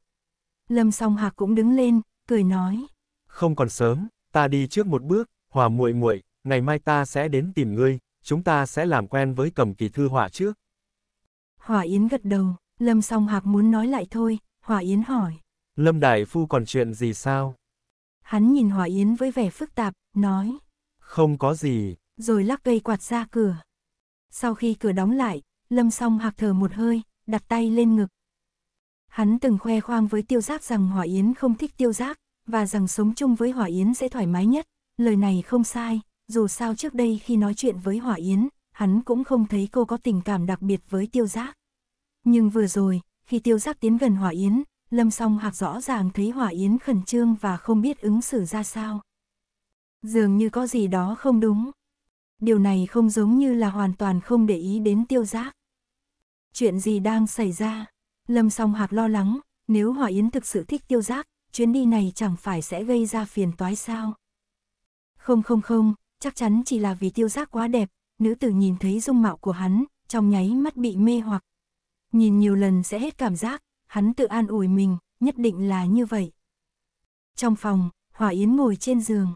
Lâm Song Hạc cũng đứng lên, cười nói: "Không còn sớm, ta đi trước một bước, Hòa muội muội, ngày mai ta sẽ đến tìm ngươi, chúng ta sẽ làm quen với cầm kỳ thư họa trước. Hỏa Yến gật đầu, Lâm song hạc muốn nói lại thôi, Hỏa Yến hỏi. Lâm Đại Phu còn chuyện gì sao? Hắn nhìn Hỏa Yến với vẻ phức tạp, nói. Không có gì. Rồi lắc cây quạt ra cửa. Sau khi cửa đóng lại, Lâm Song Hạc thở một hơi, đặt tay lên ngực. Hắn từng khoe khoang với Tiêu Giác rằng Hỏa Yến không thích Tiêu Giác, và rằng sống chung với Hỏa Yến sẽ thoải mái nhất, lời này không sai, dù sao trước đây khi nói chuyện với Hỏa Yến, hắn cũng không thấy cô có tình cảm đặc biệt với Tiêu Giác. Nhưng vừa rồi, khi Tiêu Giác tiến gần Hỏa Yến, Lâm Song Hạc rõ ràng thấy Hỏa Yến khẩn trương và không biết ứng xử ra sao. Dường như có gì đó không đúng. Điều này không giống như là hoàn toàn không để ý đến tiêu giác. Chuyện gì đang xảy ra? Lâm song hạc lo lắng, nếu Hòa Yến thực sự thích tiêu giác, chuyến đi này chẳng phải sẽ gây ra phiền toái sao? Không không không, chắc chắn chỉ là vì tiêu giác quá đẹp, nữ tử nhìn thấy dung mạo của hắn, trong nháy mắt bị mê hoặc. Nhìn nhiều lần sẽ hết cảm giác, hắn tự an ủi mình, nhất định là như vậy. Trong phòng, Hòa Yến ngồi trên giường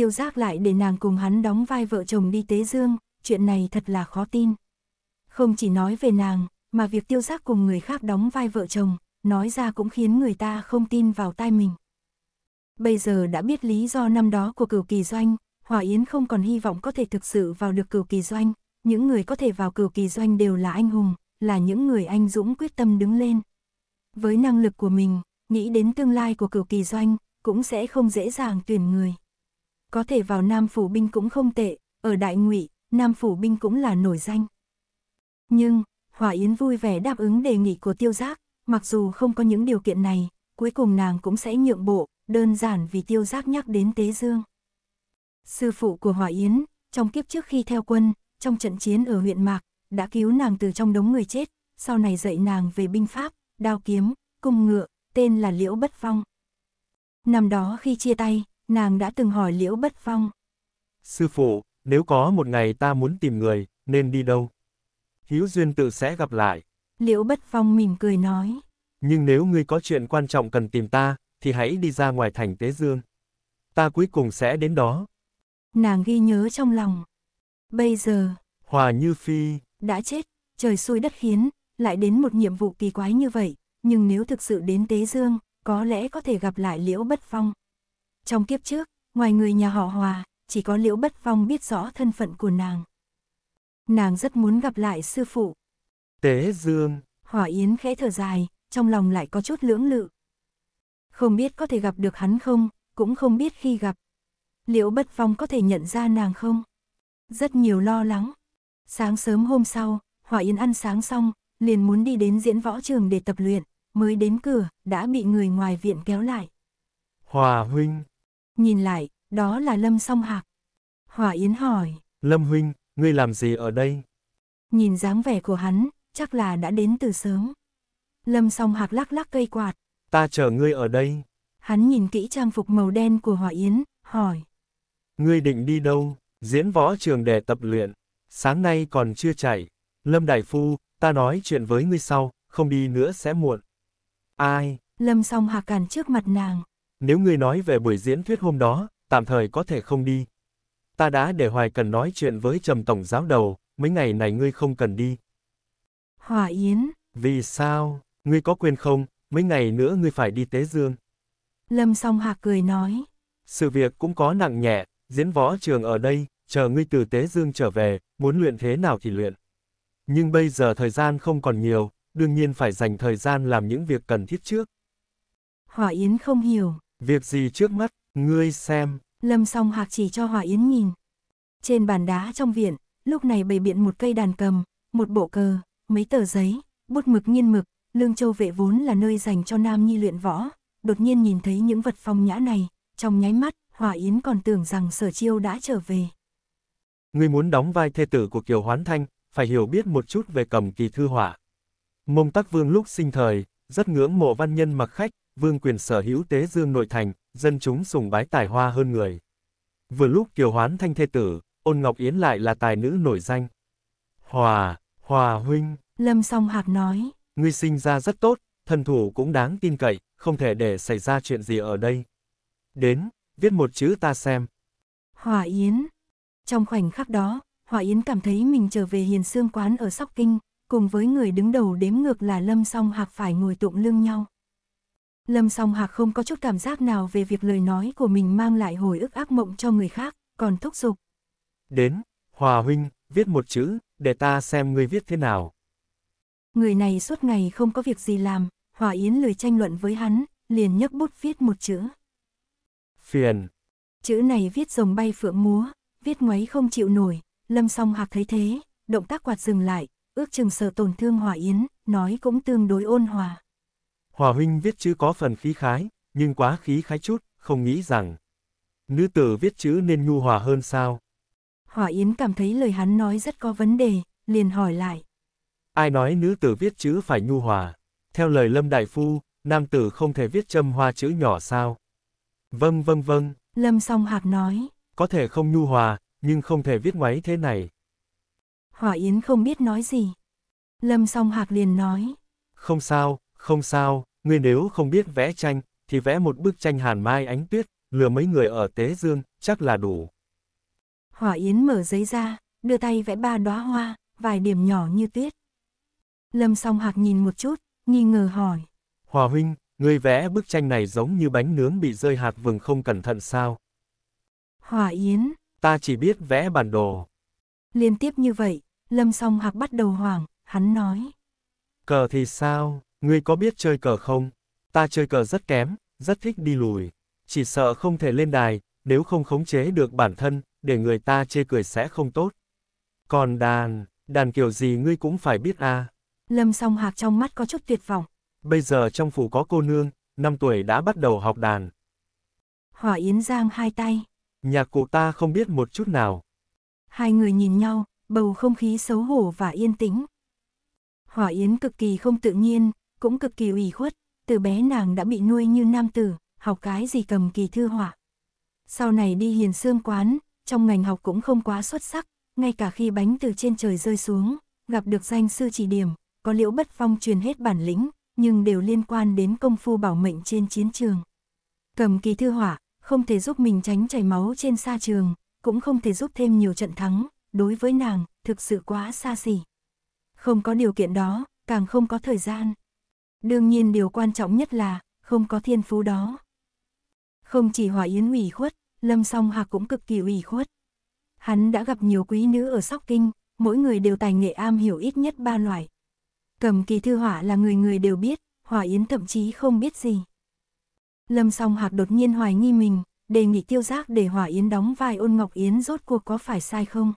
tiêu giác lại để nàng cùng hắn đóng vai vợ chồng đi tế dương, chuyện này thật là khó tin. Không chỉ nói về nàng, mà việc tiêu giác cùng người khác đóng vai vợ chồng, nói ra cũng khiến người ta không tin vào tai mình. Bây giờ đã biết lý do năm đó của cửu kỳ doanh, Hòa Yến không còn hy vọng có thể thực sự vào được cửu kỳ doanh, những người có thể vào cửu kỳ doanh đều là anh hùng, là những người anh dũng quyết tâm đứng lên. Với năng lực của mình, nghĩ đến tương lai của cửu kỳ doanh, cũng sẽ không dễ dàng tuyển người có thể vào Nam Phủ Binh cũng không tệ, ở Đại ngụy Nam Phủ Binh cũng là nổi danh. Nhưng, Hòa Yến vui vẻ đáp ứng đề nghị của tiêu giác, mặc dù không có những điều kiện này, cuối cùng nàng cũng sẽ nhượng bộ, đơn giản vì tiêu giác nhắc đến Tế Dương. Sư phụ của Hòa Yến, trong kiếp trước khi theo quân, trong trận chiến ở huyện Mạc, đã cứu nàng từ trong đống người chết, sau này dạy nàng về binh pháp, đao kiếm, cung ngựa, tên là Liễu Bất Phong. Năm đó khi chia tay, Nàng đã từng hỏi Liễu Bất Phong. Sư phụ, nếu có một ngày ta muốn tìm người, nên đi đâu? Hiếu duyên tự sẽ gặp lại. Liễu Bất Phong mỉm cười nói. Nhưng nếu ngươi có chuyện quan trọng cần tìm ta, thì hãy đi ra ngoài thành Tế Dương. Ta cuối cùng sẽ đến đó. Nàng ghi nhớ trong lòng. Bây giờ, Hòa Như Phi đã chết, trời xui đất khiến, lại đến một nhiệm vụ kỳ quái như vậy, nhưng nếu thực sự đến Tế Dương, có lẽ có thể gặp lại Liễu Bất Phong. Trong kiếp trước, ngoài người nhà họ Hòa, chỉ có Liễu Bất Phong biết rõ thân phận của nàng. Nàng rất muốn gặp lại sư phụ. Tế Dương. hòa Yến khẽ thở dài, trong lòng lại có chút lưỡng lự. Không biết có thể gặp được hắn không, cũng không biết khi gặp. Liễu Bất Phong có thể nhận ra nàng không? Rất nhiều lo lắng. Sáng sớm hôm sau, hòa Yến ăn sáng xong, liền muốn đi đến diễn võ trường để tập luyện, mới đến cửa, đã bị người ngoài viện kéo lại. Hòa huynh, Nhìn lại, đó là Lâm Song Hạc. hòa Yến hỏi. Lâm Huynh, ngươi làm gì ở đây? Nhìn dáng vẻ của hắn, chắc là đã đến từ sớm. Lâm Song Hạc lắc lắc cây quạt. Ta chờ ngươi ở đây. Hắn nhìn kỹ trang phục màu đen của hòa Yến, hỏi. Ngươi định đi đâu? Diễn võ trường để tập luyện. Sáng nay còn chưa chạy. Lâm Đại Phu, ta nói chuyện với ngươi sau, không đi nữa sẽ muộn. Ai? Lâm song hạc cản trước mặt nàng. Nếu ngươi nói về buổi diễn thuyết hôm đó, tạm thời có thể không đi. Ta đã để Hoài Cần nói chuyện với Trầm Tổng giáo đầu, mấy ngày này ngươi không cần đi. Hòa Yến. Vì sao? Ngươi có quên không? Mấy ngày nữa ngươi phải đi Tế Dương. Lâm song hạc cười nói. Sự việc cũng có nặng nhẹ, diễn võ trường ở đây, chờ ngươi từ Tế Dương trở về, muốn luyện thế nào thì luyện. Nhưng bây giờ thời gian không còn nhiều, đương nhiên phải dành thời gian làm những việc cần thiết trước. Hòa Yến không hiểu. Việc gì trước mắt, ngươi xem. Lâm song hạc chỉ cho Hòa Yến nhìn. Trên bàn đá trong viện, lúc này bày biện một cây đàn cầm, một bộ cờ, mấy tờ giấy, bút mực nghiên mực, lương châu vệ vốn là nơi dành cho nam nhi luyện võ. Đột nhiên nhìn thấy những vật phong nhã này, trong nháy mắt, Hòa Yến còn tưởng rằng sở chiêu đã trở về. Ngươi muốn đóng vai thê tử của Kiều Hoán Thanh, phải hiểu biết một chút về cầm kỳ thư họa. Mông Tắc Vương lúc sinh thời, rất ngưỡng mộ văn nhân mặc khách, vương quyền sở hữu tế dương nội thành, dân chúng sùng bái tài hoa hơn người. Vừa lúc kiều hoán thanh thê tử, ôn ngọc yến lại là tài nữ nổi danh. Hòa, hòa huynh. Lâm song hạc nói. Ngươi sinh ra rất tốt, thần thủ cũng đáng tin cậy, không thể để xảy ra chuyện gì ở đây. Đến, viết một chữ ta xem. Hòa yến. Trong khoảnh khắc đó, Hòa Yến cảm thấy mình trở về hiền xương quán ở Sóc Kinh, cùng với người đứng đầu đếm ngược là Lâm Song Hạc phải ngồi tụng lưng nhau. Lâm song hạc không có chút cảm giác nào về việc lời nói của mình mang lại hồi ức ác mộng cho người khác, còn thúc giục. Đến, Hòa huynh, viết một chữ, để ta xem ngươi viết thế nào. Người này suốt ngày không có việc gì làm, Hòa Yến lười tranh luận với hắn, liền nhấc bút viết một chữ. Phiền. Chữ này viết rồng bay phượng múa, viết ngoáy không chịu nổi, lâm song hạc thấy thế, động tác quạt dừng lại, ước chừng sợ tổn thương Hòa Yến, nói cũng tương đối ôn hòa. Hòa huynh viết chữ có phần khí khái, nhưng quá khí khái chút, không nghĩ rằng. Nữ tử viết chữ nên nhu hòa hơn sao? Hòa Yến cảm thấy lời hắn nói rất có vấn đề, liền hỏi lại. Ai nói nữ tử viết chữ phải nhu hòa? Theo lời Lâm Đại Phu, nam tử không thể viết châm hoa chữ nhỏ sao? Vâng vâng vâng. Lâm song hạc nói. Có thể không nhu hòa, nhưng không thể viết ngoáy thế này. Hòa Yến không biết nói gì. Lâm song hạc liền nói. Không sao, không sao ngươi nếu không biết vẽ tranh, thì vẽ một bức tranh hàn mai ánh tuyết, lừa mấy người ở Tế Dương, chắc là đủ. Hỏa Yến mở giấy ra, đưa tay vẽ ba đóa hoa, vài điểm nhỏ như tuyết. Lâm song hạc nhìn một chút, nghi ngờ hỏi. Hòa huynh, ngươi vẽ bức tranh này giống như bánh nướng bị rơi hạt vừng không cẩn thận sao? Hòa Yến. Ta chỉ biết vẽ bản đồ. Liên tiếp như vậy, Lâm song hạc bắt đầu hoảng, hắn nói. Cờ thì sao? Ngươi có biết chơi cờ không? Ta chơi cờ rất kém, rất thích đi lùi. Chỉ sợ không thể lên đài, nếu không khống chế được bản thân, để người ta chê cười sẽ không tốt. Còn đàn, đàn kiểu gì ngươi cũng phải biết à. Lâm song hạc trong mắt có chút tuyệt vọng. Bây giờ trong phủ có cô nương, 5 tuổi đã bắt đầu học đàn. Hỏa Yến giang hai tay. Nhạc cụ ta không biết một chút nào. Hai người nhìn nhau, bầu không khí xấu hổ và yên tĩnh. Hỏa Yến cực kỳ không tự nhiên, cũng cực kỳ ủy khuất, từ bé nàng đã bị nuôi như nam tử, học cái gì cầm kỳ thư họa. Sau này đi hiền sương quán, trong ngành học cũng không quá xuất sắc, ngay cả khi bánh từ trên trời rơi xuống, gặp được danh sư chỉ điểm, có liễu bất phong truyền hết bản lĩnh, nhưng đều liên quan đến công phu bảo mệnh trên chiến trường. Cầm kỳ thư hỏa, không thể giúp mình tránh chảy máu trên xa trường, cũng không thể giúp thêm nhiều trận thắng, đối với nàng, thực sự quá xa xỉ. Không có điều kiện đó, càng không có thời gian. Đương nhiên điều quan trọng nhất là, không có thiên phú đó. Không chỉ hỏa Yến ủy khuất, Lâm Song Hạc cũng cực kỳ ủy khuất. Hắn đã gặp nhiều quý nữ ở Sóc Kinh, mỗi người đều tài nghệ am hiểu ít nhất ba loại. Cầm kỳ thư hỏa là người người đều biết, hỏa Yến thậm chí không biết gì. Lâm Song Hạc đột nhiên hoài nghi mình, đề nghị tiêu giác để hỏa Yến đóng vai ôn Ngọc Yến rốt cuộc có phải sai không?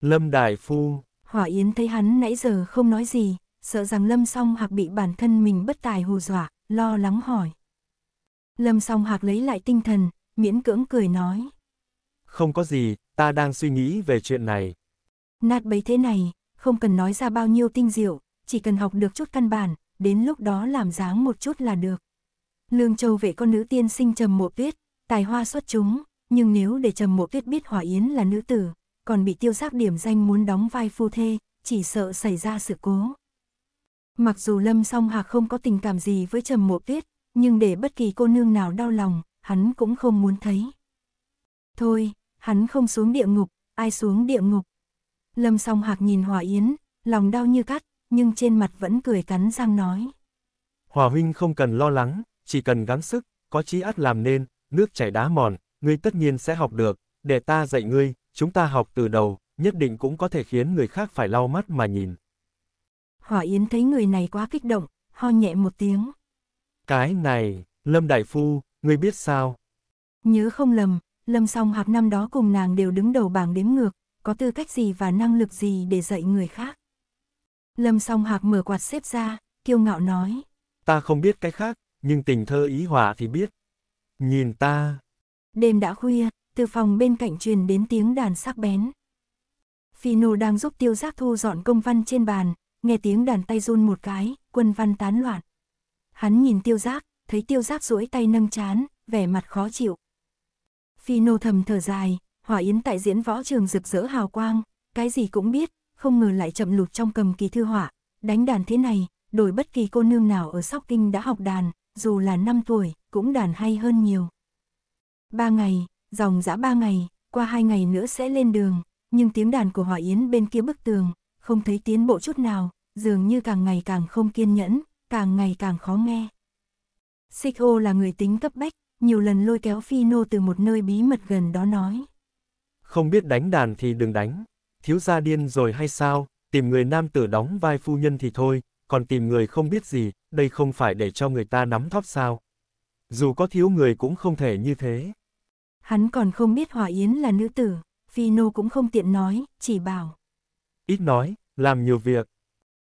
Lâm Đại Phu hỏa Yến thấy hắn nãy giờ không nói gì, sợ rằng Lâm Song Hạc bị bản thân mình bất tài hù dọa, lo lắng hỏi. Lâm Song Hạc lấy lại tinh thần, miễn cưỡng cười nói. Không có gì, ta đang suy nghĩ về chuyện này. nạt bấy thế này, không cần nói ra bao nhiêu tinh diệu, chỉ cần học được chút căn bản, đến lúc đó làm dáng một chút là được. Lương Châu vệ con nữ tiên sinh trầm mộ tuyết, tài hoa xuất chúng, nhưng nếu để trầm mộ tuyết biết Hỏa Yến là nữ tử, còn bị tiêu giác điểm danh muốn đóng vai phu thê, chỉ sợ xảy ra sự cố. Mặc dù Lâm Song Hạc không có tình cảm gì với Trầm Mộ Tuyết, nhưng để bất kỳ cô nương nào đau lòng, hắn cũng không muốn thấy. Thôi, hắn không xuống địa ngục, ai xuống địa ngục. Lâm Song Hạc nhìn Hòa Yến, lòng đau như cắt, nhưng trên mặt vẫn cười cắn răng nói. Hòa huynh không cần lo lắng, chỉ cần gắng sức, có chí át làm nên, nước chảy đá mòn, ngươi tất nhiên sẽ học được, để ta dạy ngươi, chúng ta học từ đầu, nhất định cũng có thể khiến người khác phải lau mắt mà nhìn. Hỏa Yến thấy người này quá kích động, ho nhẹ một tiếng. Cái này, Lâm Đại Phu, ngươi biết sao? Nhớ không lầm, Lâm song hạp năm đó cùng nàng đều đứng đầu bảng đếm ngược, có tư cách gì và năng lực gì để dạy người khác. Lâm song hạc mở quạt xếp ra, kiêu ngạo nói. Ta không biết cái khác, nhưng tình thơ ý họa thì biết. Nhìn ta. Đêm đã khuya, từ phòng bên cạnh truyền đến tiếng đàn sắc bén. Nô đang giúp tiêu giác thu dọn công văn trên bàn, nghe tiếng đàn tay run một cái, quân văn tán loạn. Hắn nhìn tiêu giác, thấy tiêu giác duỗi tay nâng chán, vẻ mặt khó chịu. Phi nô thầm thở dài, hỏa yến tại diễn võ trường rực rỡ hào quang, cái gì cũng biết, không ngờ lại chậm lụt trong cầm kỳ thư họa, đánh đàn thế này, đổi bất kỳ cô nương nào ở Sóc Kinh đã học đàn, dù là 5 tuổi, cũng đàn hay hơn nhiều. Ba ngày, dòng dã ba ngày, qua hai ngày nữa sẽ lên đường, nhưng tiếng đàn của hỏa yến bên kia bức tường, không thấy tiến bộ chút nào, dường như càng ngày càng không kiên nhẫn, càng ngày càng khó nghe. Xích là người tính cấp bách, nhiều lần lôi kéo Phi Nô từ một nơi bí mật gần đó nói. Không biết đánh đàn thì đừng đánh, thiếu gia điên rồi hay sao, tìm người nam tử đóng vai phu nhân thì thôi, còn tìm người không biết gì, đây không phải để cho người ta nắm thóp sao. Dù có thiếu người cũng không thể như thế. Hắn còn không biết Hòa Yến là nữ tử, Phi Nô cũng không tiện nói, chỉ bảo. Ít nói, làm nhiều việc,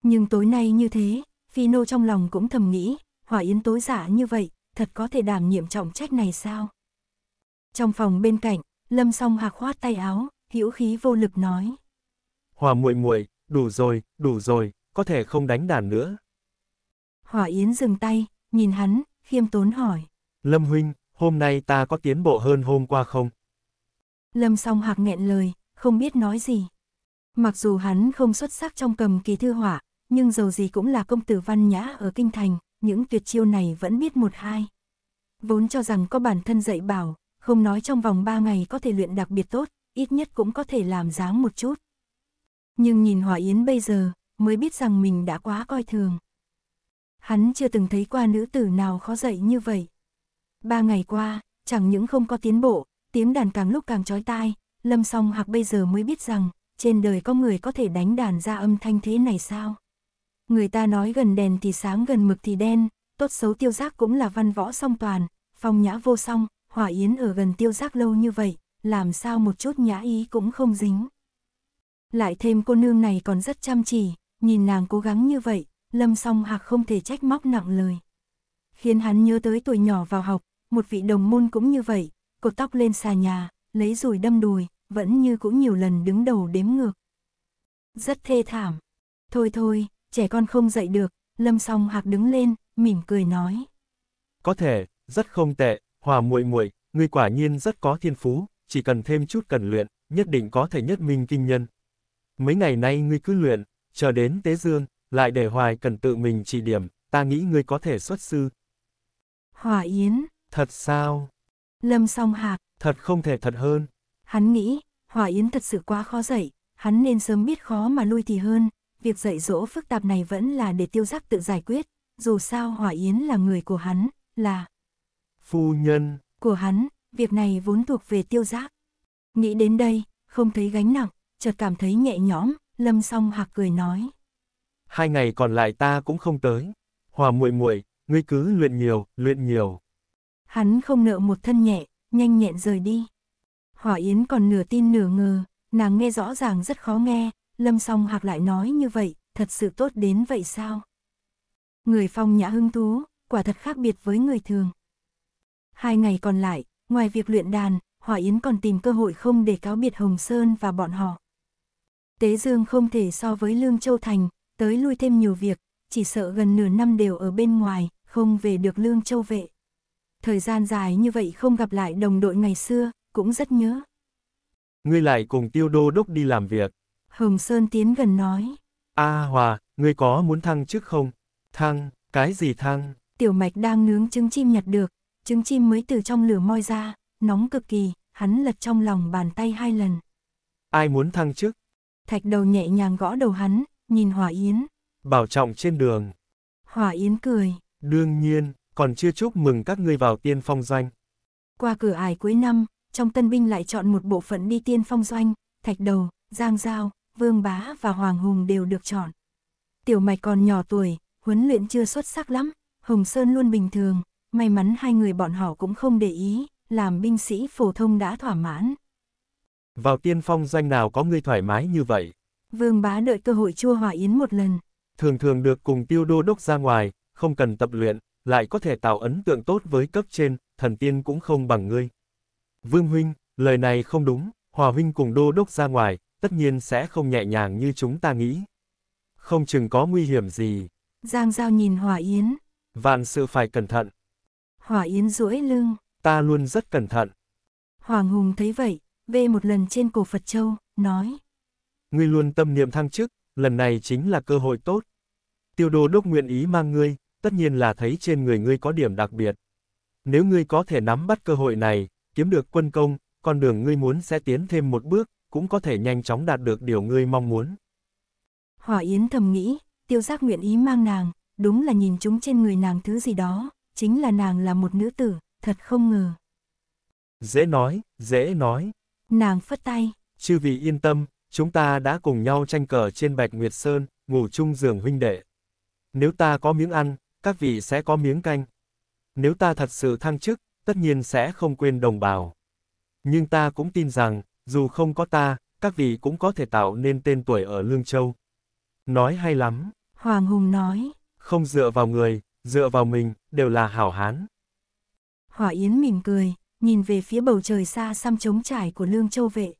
nhưng tối nay như thế, Phi Nô trong lòng cũng thầm nghĩ, Hỏa Yến tối giả như vậy, thật có thể đảm nhiệm trọng trách này sao? Trong phòng bên cạnh, Lâm Song Hạc khoát tay áo, hữu khí vô lực nói. Hòa muội muội, đủ rồi, đủ rồi, có thể không đánh đàn nữa. Hỏa Yến dừng tay, nhìn hắn, khiêm tốn hỏi. Lâm huynh, hôm nay ta có tiến bộ hơn hôm qua không? Lâm Song Hạc nghẹn lời, không biết nói gì. Mặc dù hắn không xuất sắc trong cầm kỳ thư hỏa, nhưng dầu gì cũng là công tử văn nhã ở kinh thành, những tuyệt chiêu này vẫn biết một hai. Vốn cho rằng có bản thân dạy bảo, không nói trong vòng ba ngày có thể luyện đặc biệt tốt, ít nhất cũng có thể làm dáng một chút. Nhưng nhìn Hòa Yến bây giờ, mới biết rằng mình đã quá coi thường. Hắn chưa từng thấy qua nữ tử nào khó dạy như vậy. Ba ngày qua, chẳng những không có tiến bộ, tiếng đàn càng lúc càng chói tai, Lâm Song Hạc bây giờ mới biết rằng, trên đời có người có thể đánh đàn ra âm thanh thế này sao? người ta nói gần đèn thì sáng gần mực thì đen, tốt xấu tiêu giác cũng là văn võ song toàn, phong nhã vô song, hỏa yến ở gần tiêu giác lâu như vậy, làm sao một chút nhã ý cũng không dính. Lại thêm cô nương này còn rất chăm chỉ, nhìn nàng cố gắng như vậy, lâm song hạc không thể trách móc nặng lời. Khiến hắn nhớ tới tuổi nhỏ vào học, một vị đồng môn cũng như vậy, cột tóc lên xà nhà, lấy rùi đâm đùi, vẫn như cũng nhiều lần đứng đầu đếm ngược. Rất thê thảm. Thôi thôi, trẻ con không dậy được, Lâm Song Hạc đứng lên, mỉm cười nói. Có thể, rất không tệ, Hòa muội muội, ngươi quả nhiên rất có thiên phú, chỉ cần thêm chút cần luyện, nhất định có thể nhất minh kinh nhân. Mấy ngày nay ngươi cứ luyện, chờ đến Tế Dương, lại để Hoài cần tự mình chỉ điểm, ta nghĩ ngươi có thể xuất sư. Hòa Yến. Thật sao? Lâm Song Hạc. Thật không thể thật hơn. Hắn nghĩ, Hòa Yến thật sự quá khó dạy hắn nên sớm biết khó mà lui thì hơn, việc dạy dỗ phức tạp này vẫn là để tiêu giác tự giải quyết, dù sao Hỏa Yến là người của hắn, là phu nhân của hắn, việc này vốn thuộc về tiêu giác. Nghĩ đến đây, không thấy gánh nặng, chợt cảm thấy nhẹ nhõm, Lâm Song Hạc cười nói. Hai ngày còn lại ta cũng không tới. Hòa muội muội, ngươi cứ luyện nhiều, luyện nhiều. Hắn không nợ một thân nhẹ, nhanh nhẹn rời đi. Hỏa Yến còn nửa tin nửa ngờ, nàng nghe rõ ràng rất khó nghe, Lâm song hạc lại nói như vậy, thật sự tốt đến vậy sao? Người phong nhã hưng tú, quả thật khác biệt với người thường. Hai ngày còn lại, ngoài việc luyện đàn, Hòa Yến còn tìm cơ hội không để cáo biệt Hồng Sơn và bọn họ. Tế Dương không thể so với Lương Châu Thành, tới lui thêm nhiều việc, chỉ sợ gần nửa năm đều ở bên ngoài, không về được Lương Châu Vệ. Thời gian dài như vậy không gặp lại đồng đội ngày xưa, cũng rất nhớ. Ngươi lại cùng tiêu đô đốc đi làm việc. Hồng Sơn tiến gần nói. A à, Hòa, ngươi có muốn thăng chức không? Thăng, cái gì thăng? Tiểu Mạch đang nướng trứng chim nhặt được, trứng chim mới từ trong lửa moi ra, nóng cực kỳ, hắn lật trong lòng bàn tay hai lần. Ai muốn thăng chức? Thạch đầu nhẹ nhàng gõ đầu hắn, nhìn Hòa Yến. Bảo trọng trên đường. Hòa Yến cười. Đương nhiên, còn chưa chúc mừng các ngươi vào tiên phong doanh. Qua cửa ải cuối năm, trong tân binh lại chọn một bộ phận đi tiên phong doanh, thạch đầu, giang giao, Vương Bá và Hoàng Hùng đều được chọn. Tiểu Mạch còn nhỏ tuổi, huấn luyện chưa xuất sắc lắm, Hồng Sơn luôn bình thường, may mắn hai người bọn họ cũng không để ý, làm binh sĩ phổ thông đã thỏa mãn. Vào tiên phong danh nào có người thoải mái như vậy? Vương Bá đợi cơ hội chua hòa yến một lần. Thường thường được cùng tiêu đô đốc ra ngoài, không cần tập luyện, lại có thể tạo ấn tượng tốt với cấp trên, thần tiên cũng không bằng ngươi. Vương Huynh, lời này không đúng, Hòa Huynh cùng đô đốc ra ngoài, tất nhiên sẽ không nhẹ nhàng như chúng ta nghĩ. Không chừng có nguy hiểm gì. Giang Giao nhìn Hòa Yến. Vạn sự phải cẩn thận. Hòa Yến duỗi lưng. Ta luôn rất cẩn thận. Hoàng Hùng thấy vậy, vê một lần trên cổ Phật Châu, nói. Ngươi luôn tâm niệm thăng chức, lần này chính là cơ hội tốt. Tiêu Đồ đốc nguyện ý mang ngươi, tất nhiên là thấy trên người ngươi có điểm đặc biệt. Nếu ngươi có thể nắm bắt cơ hội này, kiếm được quân công, con đường ngươi muốn sẽ tiến thêm một bước, cũng có thể nhanh chóng đạt được điều ngươi mong muốn. Hỏa Yến thầm nghĩ, tiêu giác nguyện ý mang nàng, đúng là nhìn chúng trên người nàng thứ gì đó, chính là nàng là một nữ tử, thật không ngờ. Dễ nói, dễ nói. Nàng phất tay. Chư vị yên tâm, chúng ta đã cùng nhau tranh cờ trên Bạch Nguyệt Sơn, ngủ chung giường huynh đệ. Nếu ta có miếng ăn, các vị sẽ có miếng canh. Nếu ta thật sự thăng chức, tất nhiên sẽ không quên đồng bào. Nhưng ta cũng tin rằng, dù không có ta, các vị cũng có thể tạo nên tên tuổi ở Lương Châu. Nói hay lắm. Hoàng Hùng nói. Không dựa vào người, dựa vào mình, đều là hảo hán. Hỏa Yến mỉm cười, nhìn về phía bầu trời xa xăm trống trải của Lương Châu Vệ.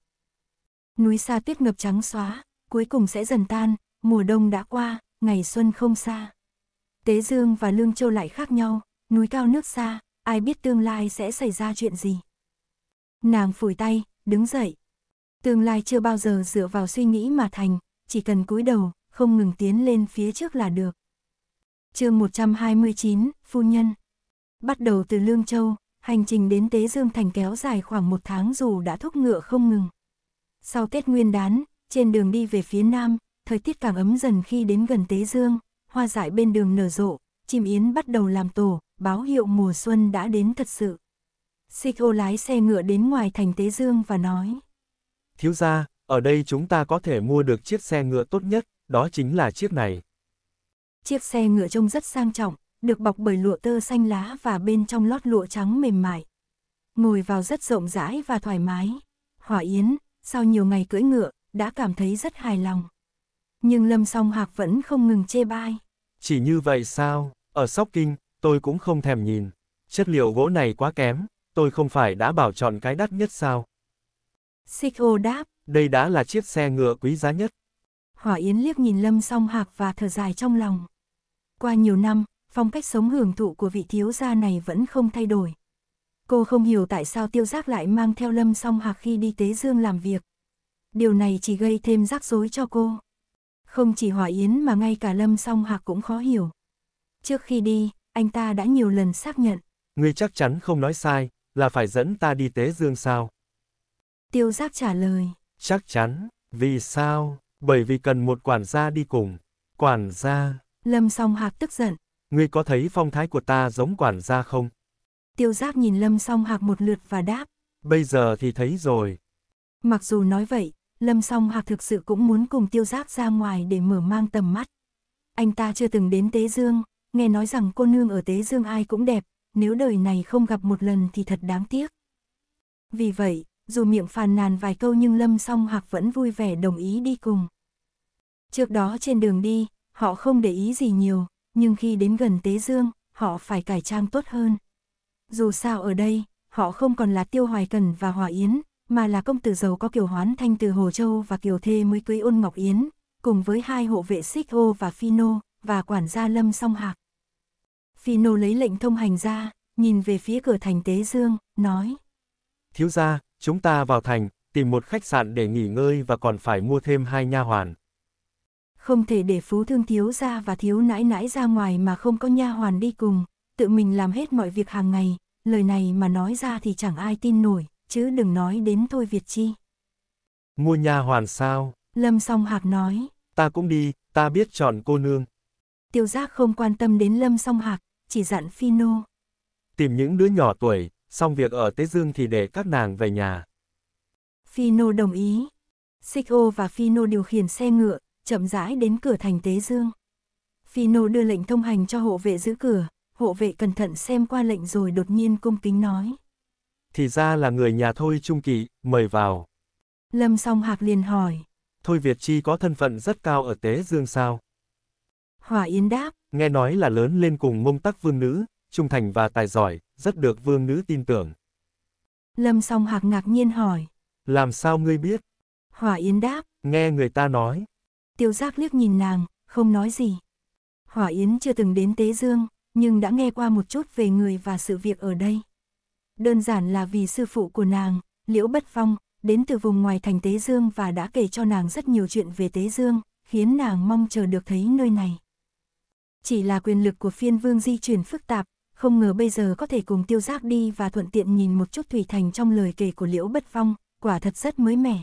Núi xa tuyết ngập trắng xóa, cuối cùng sẽ dần tan, mùa đông đã qua, ngày xuân không xa. Tế Dương và Lương Châu lại khác nhau, núi cao nước xa, ai biết tương lai sẽ xảy ra chuyện gì. Nàng phủi tay, đứng dậy. Tương lai chưa bao giờ dựa vào suy nghĩ mà thành, chỉ cần cúi đầu, không ngừng tiến lên phía trước là được. Chương 129, phu nhân. Bắt đầu từ Lương Châu, hành trình đến Tế Dương Thành kéo dài khoảng một tháng dù đã thúc ngựa không ngừng. Sau Tết Nguyên đán, trên đường đi về phía Nam, thời tiết càng ấm dần khi đến gần Tế Dương, hoa dại bên đường nở rộ, chim yến bắt đầu làm tổ, báo hiệu mùa xuân đã đến thật sự. Xích ô lái xe ngựa đến ngoài thành Tế Dương và nói. Thiếu gia, ở đây chúng ta có thể mua được chiếc xe ngựa tốt nhất, đó chính là chiếc này. Chiếc xe ngựa trông rất sang trọng, được bọc bởi lụa tơ xanh lá và bên trong lót lụa trắng mềm mại. Ngồi vào rất rộng rãi và thoải mái. Hỏa Yến, sau nhiều ngày cưỡi ngựa, đã cảm thấy rất hài lòng. Nhưng Lâm Song Hạc vẫn không ngừng chê bai. Chỉ như vậy sao, ở Sóc Kinh, tôi cũng không thèm nhìn. Chất liệu gỗ này quá kém, tôi không phải đã bảo chọn cái đắt nhất sao? Xích đáp. Đây đã là chiếc xe ngựa quý giá nhất. Hỏa Yến liếc nhìn Lâm song hạc và thở dài trong lòng. Qua nhiều năm, phong cách sống hưởng thụ của vị thiếu gia này vẫn không thay đổi. Cô không hiểu tại sao tiêu giác lại mang theo Lâm song hạc khi đi Tế Dương làm việc. Điều này chỉ gây thêm rắc rối cho cô. Không chỉ Hỏa Yến mà ngay cả Lâm song hạc cũng khó hiểu. Trước khi đi, anh ta đã nhiều lần xác nhận. Ngươi chắc chắn không nói sai, là phải dẫn ta đi tế dương sao? Tiêu giác trả lời. Chắc chắn, vì sao? Bởi vì cần một quản gia đi cùng. Quản gia. Lâm song hạc tức giận. Ngươi có thấy phong thái của ta giống quản gia không? Tiêu giác nhìn lâm song hạc một lượt và đáp. Bây giờ thì thấy rồi. Mặc dù nói vậy, lâm song hạc thực sự cũng muốn cùng tiêu giác ra ngoài để mở mang tầm mắt. Anh ta chưa từng đến Tế Dương, nghe nói rằng cô nương ở Tế Dương ai cũng đẹp, nếu đời này không gặp một lần thì thật đáng tiếc. Vì vậy, dù miệng phàn nàn vài câu nhưng Lâm Song Hạc vẫn vui vẻ đồng ý đi cùng. Trước đó trên đường đi, họ không để ý gì nhiều, nhưng khi đến gần Tế Dương, họ phải cải trang tốt hơn. Dù sao ở đây, họ không còn là Tiêu Hoài Cần và Hòa Yến, mà là công tử giàu có Kiều Hoán Thanh từ Hồ Châu và Kiều Thê mới cưới Ôn Ngọc Yến, cùng với hai hộ vệ Xích Ô và Phi Nô, và quản gia Lâm Song Hạc. Phi nô lấy lệnh thông hành ra, nhìn về phía cửa thành Tế Dương, nói. Thiếu gia, chúng ta vào thành, tìm một khách sạn để nghỉ ngơi và còn phải mua thêm hai nha hoàn. Không thể để phú thương thiếu gia và thiếu nãi nãi ra ngoài mà không có nha hoàn đi cùng, tự mình làm hết mọi việc hàng ngày, lời này mà nói ra thì chẳng ai tin nổi, chứ đừng nói đến thôi Việt Chi. Mua nha hoàn sao? Lâm song hạc nói. Ta cũng đi, ta biết chọn cô nương. Tiêu giác không quan tâm đến Lâm song hạc, chỉ dặn Phino. Tìm những đứa nhỏ tuổi, xong việc ở Tế Dương thì để các nàng về nhà. Phino đồng ý. xích và Phino điều khiển xe ngựa, chậm rãi đến cửa thành Tế Dương. Phino đưa lệnh thông hành cho hộ vệ giữ cửa, hộ vệ cẩn thận xem qua lệnh rồi đột nhiên cung kính nói. Thì ra là người nhà thôi trung kỵ, mời vào. Lâm song hạc liền hỏi. Thôi Việt Chi có thân phận rất cao ở Tế Dương sao? Hòa Yến đáp. Nghe nói là lớn lên cùng mông tắc vương nữ, trung thành và tài giỏi, rất được vương nữ tin tưởng. Lâm song hạc ngạc nhiên hỏi. Làm sao ngươi biết? Hòa Yến đáp. Nghe người ta nói. Tiêu giác liếc nhìn nàng, không nói gì. Hỏa Yến chưa từng đến Tế Dương, nhưng đã nghe qua một chút về người và sự việc ở đây. Đơn giản là vì sư phụ của nàng, Liễu Bất Phong, đến từ vùng ngoài thành Tế Dương và đã kể cho nàng rất nhiều chuyện về Tế Dương, khiến nàng mong chờ được thấy nơi này chỉ là quyền lực của phiên vương di chuyển phức tạp, không ngờ bây giờ có thể cùng tiêu giác đi và thuận tiện nhìn một chút Thủy Thành trong lời kể của Liễu Bất Phong, quả thật rất mới mẻ.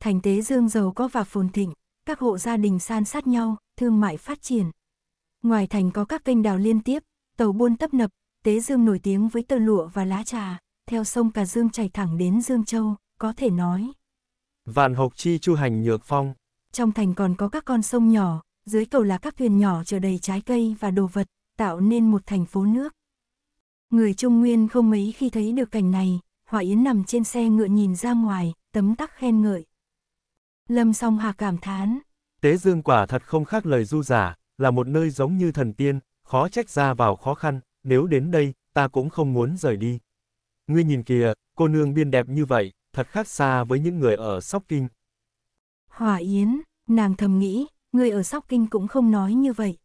Thành tế dương giàu có và phồn thịnh, các hộ gia đình san sát nhau, thương mại phát triển. Ngoài thành có các kênh đào liên tiếp, tàu buôn tấp nập, tế dương nổi tiếng với tơ lụa và lá trà, theo sông Cà Dương chảy thẳng đến Dương Châu, có thể nói. Vạn học chi chu hành nhược phong. Trong thành còn có các con sông nhỏ, dưới cầu là các thuyền nhỏ chở đầy trái cây và đồ vật, tạo nên một thành phố nước. Người Trung Nguyên không mấy khi thấy được cảnh này, Hỏa Yến nằm trên xe ngựa nhìn ra ngoài, tấm tắc khen ngợi. Lâm song hà cảm thán. Tế dương quả thật không khác lời du giả, là một nơi giống như thần tiên, khó trách ra vào khó khăn, nếu đến đây, ta cũng không muốn rời đi. Ngươi nhìn kìa, cô nương biên đẹp như vậy, thật khác xa với những người ở Sóc Kinh. Hỏa Yến, nàng thầm nghĩ, người ở Sóc Kinh cũng không nói như vậy.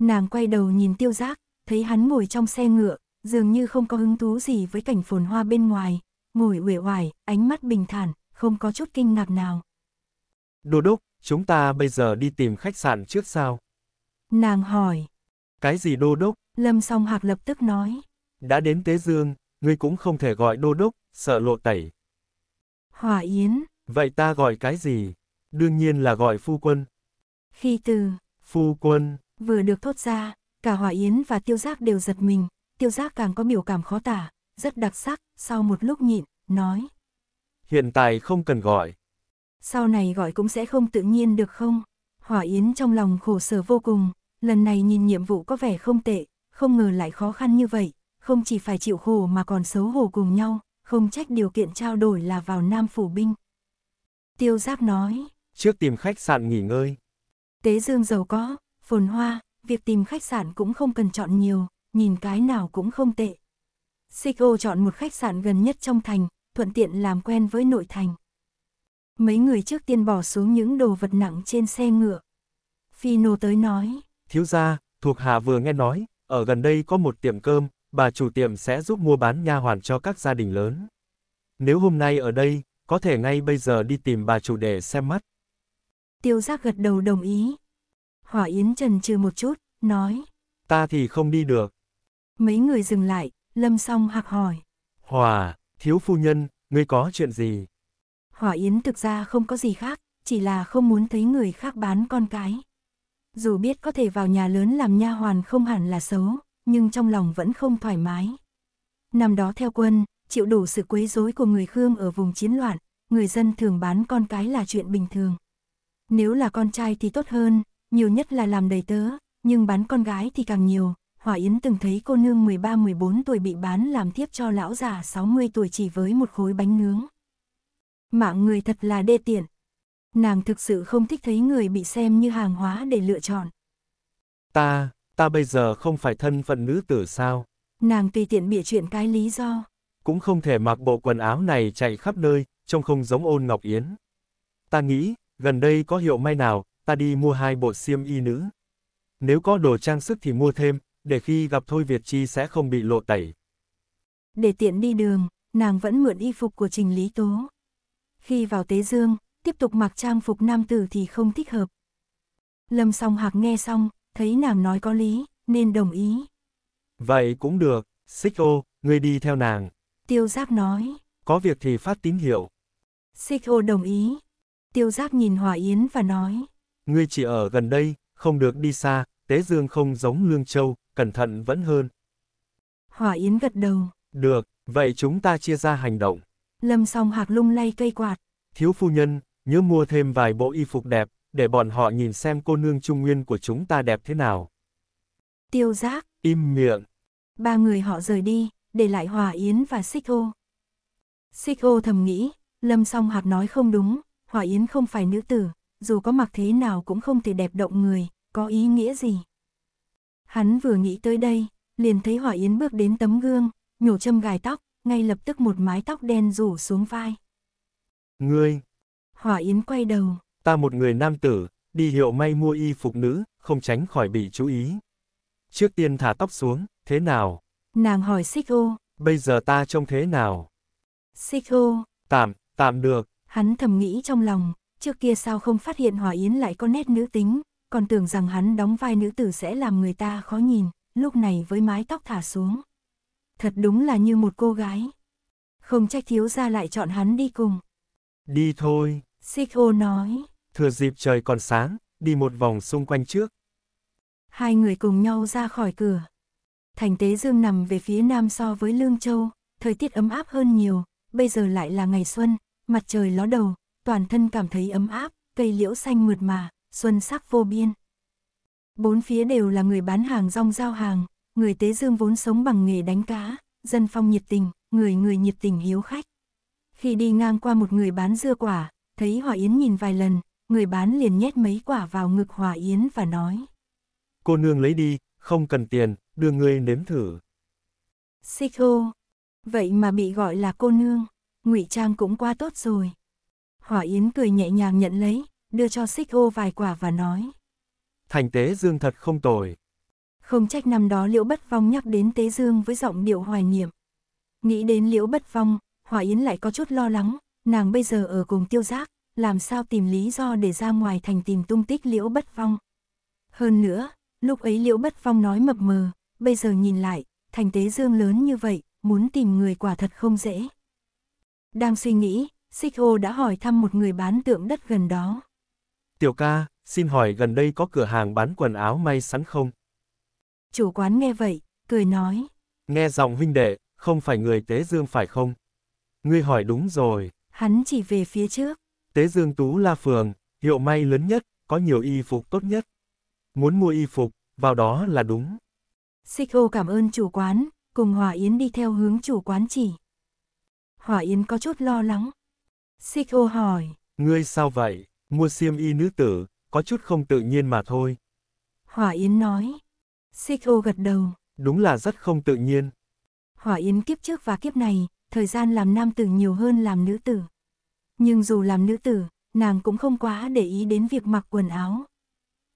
Nàng quay đầu nhìn tiêu giác, thấy hắn ngồi trong xe ngựa, dường như không có hứng thú gì với cảnh phồn hoa bên ngoài, ngồi uể oải, ánh mắt bình thản, không có chút kinh ngạc nào. Đô đốc, chúng ta bây giờ đi tìm khách sạn trước sao? Nàng hỏi. Cái gì đô đốc? Lâm song hạc lập tức nói. Đã đến Tế Dương, ngươi cũng không thể gọi đô đốc, sợ lộ tẩy. Hòa Yến. Vậy ta gọi cái gì? Đương nhiên là gọi phu quân. Khi từ phu quân vừa được thốt ra, cả Hòa Yến và Tiêu Giác đều giật mình, Tiêu Giác càng có biểu cảm khó tả, rất đặc sắc, sau một lúc nhịn, nói. Hiện tại không cần gọi. Sau này gọi cũng sẽ không tự nhiên được không? Hỏa Yến trong lòng khổ sở vô cùng, lần này nhìn nhiệm vụ có vẻ không tệ, không ngờ lại khó khăn như vậy, không chỉ phải chịu khổ mà còn xấu hổ cùng nhau, không trách điều kiện trao đổi là vào Nam Phủ Binh. Tiêu Giác nói. Trước tìm khách sạn nghỉ ngơi. Tế Dương giàu có, phồn hoa, việc tìm khách sạn cũng không cần chọn nhiều, nhìn cái nào cũng không tệ. Siko chọn một khách sạn gần nhất trong thành, thuận tiện làm quen với nội thành. Mấy người trước tiên bỏ xuống những đồ vật nặng trên xe ngựa. Phino tới nói. Thiếu gia, thuộc hạ vừa nghe nói, ở gần đây có một tiệm cơm, bà chủ tiệm sẽ giúp mua bán nha hoàn cho các gia đình lớn. Nếu hôm nay ở đây, có thể ngay bây giờ đi tìm bà chủ để xem mắt tiêu giác gật đầu đồng ý. Hỏa Yến trần trừ một chút, nói. Ta thì không đi được. Mấy người dừng lại, lâm song hạc hỏi. Hòa, thiếu phu nhân, ngươi có chuyện gì? Hỏa Yến thực ra không có gì khác, chỉ là không muốn thấy người khác bán con cái. Dù biết có thể vào nhà lớn làm nha hoàn không hẳn là xấu, nhưng trong lòng vẫn không thoải mái. Năm đó theo quân, chịu đủ sự quấy rối của người Khương ở vùng chiến loạn, người dân thường bán con cái là chuyện bình thường. Nếu là con trai thì tốt hơn, nhiều nhất là làm đầy tớ, nhưng bán con gái thì càng nhiều. Hòa Yến từng thấy cô nương 13-14 tuổi bị bán làm tiếp cho lão già 60 tuổi chỉ với một khối bánh nướng. Mạng người thật là đê tiện. Nàng thực sự không thích thấy người bị xem như hàng hóa để lựa chọn. Ta, ta bây giờ không phải thân phận nữ tử sao? Nàng tùy tiện bịa chuyện cái lý do. Cũng không thể mặc bộ quần áo này chạy khắp nơi, trông không giống ôn Ngọc Yến. Ta nghĩ, Gần đây có hiệu may nào, ta đi mua hai bộ xiêm y nữ. Nếu có đồ trang sức thì mua thêm, để khi gặp Thôi Việt Chi sẽ không bị lộ tẩy. Để tiện đi đường, nàng vẫn mượn y phục của Trình Lý Tố. Khi vào Tế Dương, tiếp tục mặc trang phục nam tử thì không thích hợp. Lâm song hạc nghe xong, thấy nàng nói có lý, nên đồng ý. Vậy cũng được, xích ô, ngươi đi theo nàng. Tiêu giác nói. Có việc thì phát tín hiệu. Xích ô đồng ý, Tiêu Giác nhìn Hòa Yến và nói. Ngươi chỉ ở gần đây, không được đi xa, Tế Dương không giống Lương Châu, cẩn thận vẫn hơn. Hòa Yến gật đầu. Được, vậy chúng ta chia ra hành động. Lâm song hạc lung lay cây quạt. Thiếu phu nhân, nhớ mua thêm vài bộ y phục đẹp, để bọn họ nhìn xem cô nương trung nguyên của chúng ta đẹp thế nào. Tiêu giác. Im miệng. Ba người họ rời đi, để lại Hòa Yến và Xích Ô. Xích Ô thầm nghĩ, Lâm song hạc nói không đúng, Hòa Yến không phải nữ tử, dù có mặc thế nào cũng không thể đẹp động người, có ý nghĩa gì. Hắn vừa nghĩ tới đây, liền thấy Hòa Yến bước đến tấm gương, nhổ châm gài tóc, ngay lập tức một mái tóc đen rủ xuống vai. Ngươi! Hòa Yến quay đầu. Ta một người nam tử, đi hiệu may mua y phục nữ, không tránh khỏi bị chú ý. Trước tiên thả tóc xuống, thế nào? Nàng hỏi xích ô. Bây giờ ta trông thế nào? Xích ô. Tạm, tạm được, Hắn thầm nghĩ trong lòng, trước kia sao không phát hiện Hòa Yến lại có nét nữ tính, còn tưởng rằng hắn đóng vai nữ tử sẽ làm người ta khó nhìn, lúc này với mái tóc thả xuống. Thật đúng là như một cô gái. Không trách thiếu ra lại chọn hắn đi cùng. Đi thôi. Xích ô nói. Thừa dịp trời còn sáng, đi một vòng xung quanh trước. Hai người cùng nhau ra khỏi cửa. Thành Tế Dương nằm về phía nam so với Lương Châu, thời tiết ấm áp hơn nhiều, bây giờ lại là ngày xuân, mặt trời ló đầu, toàn thân cảm thấy ấm áp, cây liễu xanh mượt mà, xuân sắc vô biên. Bốn phía đều là người bán hàng rong giao hàng, người tế dương vốn sống bằng nghề đánh cá, dân phong nhiệt tình, người người nhiệt tình hiếu khách. Khi đi ngang qua một người bán dưa quả, thấy Hòa Yến nhìn vài lần, người bán liền nhét mấy quả vào ngực Hòa Yến và nói. Cô nương lấy đi, không cần tiền, đưa ngươi nếm thử. Xích ô, vậy mà bị gọi là cô nương ngụy trang cũng qua tốt rồi. Hỏa Yến cười nhẹ nhàng nhận lấy, đưa cho xích ô vài quả và nói. Thành tế dương thật không tồi. Không trách năm đó Liễu Bất Phong nhắc đến tế dương với giọng điệu hoài niệm. Nghĩ đến Liễu Bất Phong, Hỏa Yến lại có chút lo lắng, nàng bây giờ ở cùng tiêu giác, làm sao tìm lý do để ra ngoài thành tìm tung tích Liễu Bất Phong? Hơn nữa, lúc ấy Liễu Bất Phong nói mập mờ, bây giờ nhìn lại, thành tế dương lớn như vậy, muốn tìm người quả thật không dễ. Đang suy nghĩ, Xích đã hỏi thăm một người bán tượng đất gần đó. Tiểu ca, xin hỏi gần đây có cửa hàng bán quần áo may sẵn không? Chủ quán nghe vậy, cười nói. Nghe giọng huynh đệ, không phải người Tế Dương phải không? Ngươi hỏi đúng rồi. Hắn chỉ về phía trước. Tế Dương Tú La Phường, hiệu may lớn nhất, có nhiều y phục tốt nhất. Muốn mua y phục, vào đó là đúng. Xích cảm ơn chủ quán, cùng Hòa Yến đi theo hướng chủ quán chỉ. Hỏa Yến có chút lo lắng. Xích ô hỏi. Ngươi sao vậy? Mua xiêm y nữ tử, có chút không tự nhiên mà thôi. Hỏa Yến nói. Xích ô gật đầu. Đúng là rất không tự nhiên. Hỏa Yến kiếp trước và kiếp này, thời gian làm nam tử nhiều hơn làm nữ tử. Nhưng dù làm nữ tử, nàng cũng không quá để ý đến việc mặc quần áo.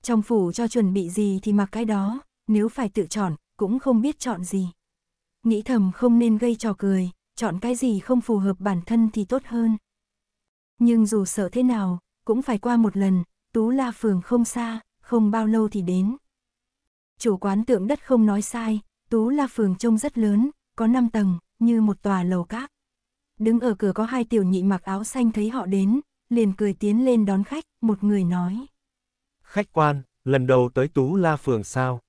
Trong phủ cho chuẩn bị gì thì mặc cái đó, nếu phải tự chọn, cũng không biết chọn gì. Nghĩ thầm không nên gây trò cười, chọn cái gì không phù hợp bản thân thì tốt hơn. Nhưng dù sợ thế nào, cũng phải qua một lần, Tú La Phường không xa, không bao lâu thì đến. Chủ quán tượng đất không nói sai, Tú La Phường trông rất lớn, có 5 tầng, như một tòa lầu cát. Đứng ở cửa có hai tiểu nhị mặc áo xanh thấy họ đến, liền cười tiến lên đón khách, một người nói. Khách quan, lần đầu tới Tú La Phường sao?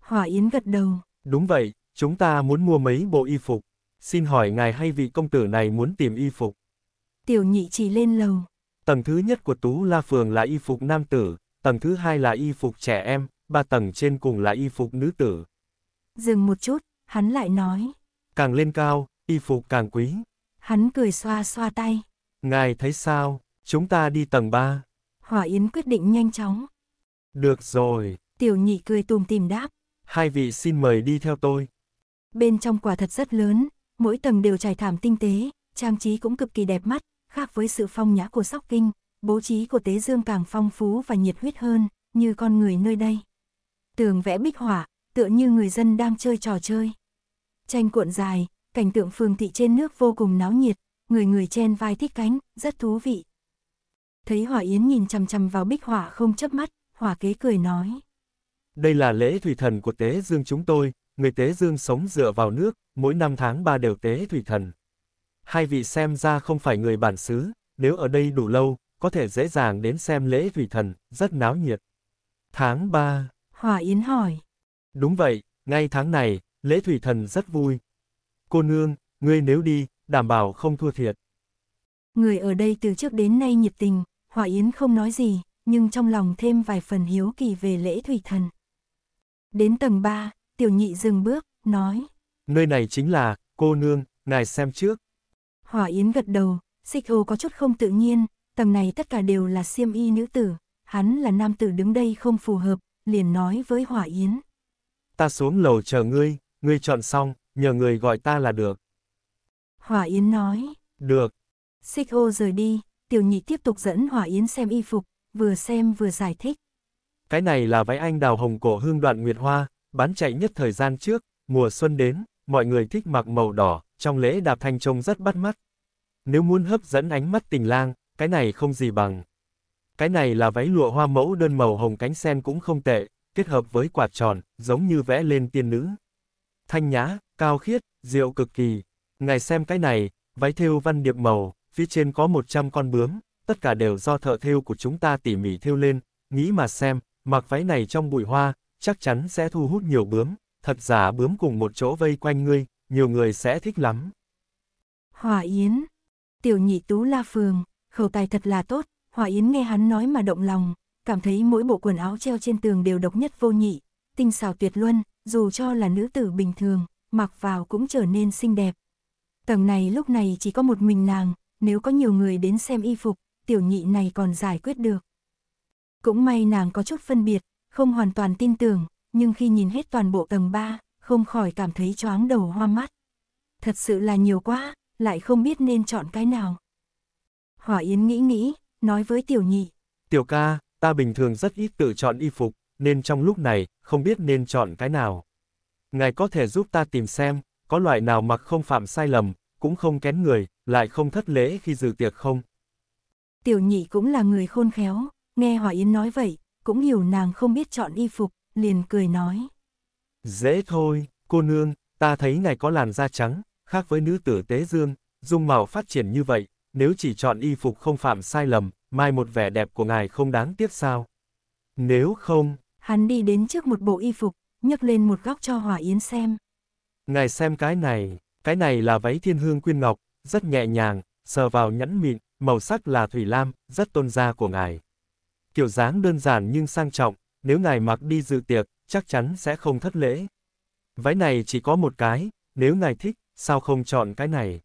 Hỏa Yến gật đầu. Đúng vậy, chúng ta muốn mua mấy bộ y phục. Xin hỏi ngài hay vị công tử này muốn tìm y phục? Tiểu nhị chỉ lên lầu. Tầng thứ nhất của Tú La Phường là y phục nam tử, tầng thứ hai là y phục trẻ em, ba tầng trên cùng là y phục nữ tử. Dừng một chút, hắn lại nói. Càng lên cao, y phục càng quý. Hắn cười xoa xoa tay. Ngài thấy sao, chúng ta đi tầng ba Hỏa Yến quyết định nhanh chóng. Được rồi. Tiểu nhị cười tùm tìm đáp. Hai vị xin mời đi theo tôi. Bên trong quả thật rất lớn, mỗi tầng đều trải thảm tinh tế, trang trí cũng cực kỳ đẹp mắt, khác với sự phong nhã của Sóc Kinh, bố trí của Tế Dương càng phong phú và nhiệt huyết hơn, như con người nơi đây. Tường vẽ bích họa, tựa như người dân đang chơi trò chơi. Tranh cuộn dài, cảnh tượng phường thị trên nước vô cùng náo nhiệt, người người chen vai thích cánh, rất thú vị. Thấy Hỏa Yến nhìn chằm chằm vào bích họa không chớp mắt, Hỏa Kế cười nói. Đây là lễ thủy thần của Tế Dương chúng tôi, người tế dương sống dựa vào nước, mỗi năm tháng ba đều tế thủy thần. Hai vị xem ra không phải người bản xứ, nếu ở đây đủ lâu, có thể dễ dàng đến xem lễ thủy thần, rất náo nhiệt. Tháng ba Hòa Yến hỏi. Đúng vậy, ngay tháng này, lễ thủy thần rất vui. Cô nương, ngươi nếu đi, đảm bảo không thua thiệt. Người ở đây từ trước đến nay nhiệt tình, Hòa Yến không nói gì, nhưng trong lòng thêm vài phần hiếu kỳ về lễ thủy thần. Đến tầng 3, tiểu nhị dừng bước, nói. Nơi này chính là, cô nương, ngài xem trước. Hỏa Yến gật đầu, xích ô có chút không tự nhiên, tầng này tất cả đều là siêm y nữ tử, hắn là nam tử đứng đây không phù hợp, liền nói với Hỏa Yến. Ta xuống lầu chờ ngươi, ngươi chọn xong, nhờ người gọi ta là được. Hỏa Yến nói. Được. Xích ô rời đi, tiểu nhị tiếp tục dẫn Hỏa Yến xem y phục, vừa xem vừa giải thích. Cái này là váy anh đào hồng cổ hương đoạn nguyệt hoa, bán chạy nhất thời gian trước, mùa xuân đến, mọi người thích mặc màu đỏ, trong lễ đạp thanh trông rất bắt mắt. Nếu muốn hấp dẫn ánh mắt tình lang, cái này không gì bằng. Cái này là váy lụa hoa mẫu đơn màu hồng cánh sen cũng không tệ, kết hợp với quạt tròn, giống như vẽ lên tiên nữ. Thanh nhã, cao khiết, diệu cực kỳ. Ngài xem cái này, váy thêu văn điệp màu, phía trên có 100 con bướm, tất cả đều do thợ thêu của chúng ta tỉ mỉ thêu lên, nghĩ mà xem, mặc váy này trong bụi hoa, chắc chắn sẽ thu hút nhiều bướm, thật giả bướm cùng một chỗ vây quanh ngươi, nhiều người sẽ thích lắm. Hòa Yến, tiểu nhị tú la phường, khẩu tài thật là tốt, Hòa Yến nghe hắn nói mà động lòng, cảm thấy mỗi bộ quần áo treo trên tường đều độc nhất vô nhị, tinh xảo tuyệt luân, dù cho là nữ tử bình thường, mặc vào cũng trở nên xinh đẹp. Tầng này lúc này chỉ có một mình nàng, nếu có nhiều người đến xem y phục, tiểu nhị này còn giải quyết được. Cũng may nàng có chút phân biệt, không hoàn toàn tin tưởng, nhưng khi nhìn hết toàn bộ tầng 3, không khỏi cảm thấy choáng đầu hoa mắt. Thật sự là nhiều quá, lại không biết nên chọn cái nào. Hỏa Yến nghĩ nghĩ, nói với Tiểu Nhị. Tiểu ca, ta bình thường rất ít tự chọn y phục, nên trong lúc này, không biết nên chọn cái nào. Ngài có thể giúp ta tìm xem, có loại nào mặc không phạm sai lầm, cũng không kén người, lại không thất lễ khi dự tiệc không? Tiểu nhị cũng là người khôn khéo, nghe hỏa Yến nói vậy, cũng hiểu nàng không biết chọn y phục, liền cười nói. Dễ thôi, cô nương, ta thấy ngài có làn da trắng, khác với nữ tử tế dương, dung màu phát triển như vậy, nếu chỉ chọn y phục không phạm sai lầm, mai một vẻ đẹp của ngài không đáng tiếc sao. Nếu không... Hắn đi đến trước một bộ y phục, nhấc lên một góc cho Hòa Yến xem. Ngài xem cái này, cái này là váy thiên hương quyên ngọc, rất nhẹ nhàng, sờ vào nhẵn mịn, màu sắc là thủy lam, rất tôn da của ngài kiểu dáng đơn giản nhưng sang trọng, nếu ngài mặc đi dự tiệc, chắc chắn sẽ không thất lễ. Váy này chỉ có một cái, nếu ngài thích, sao không chọn cái này?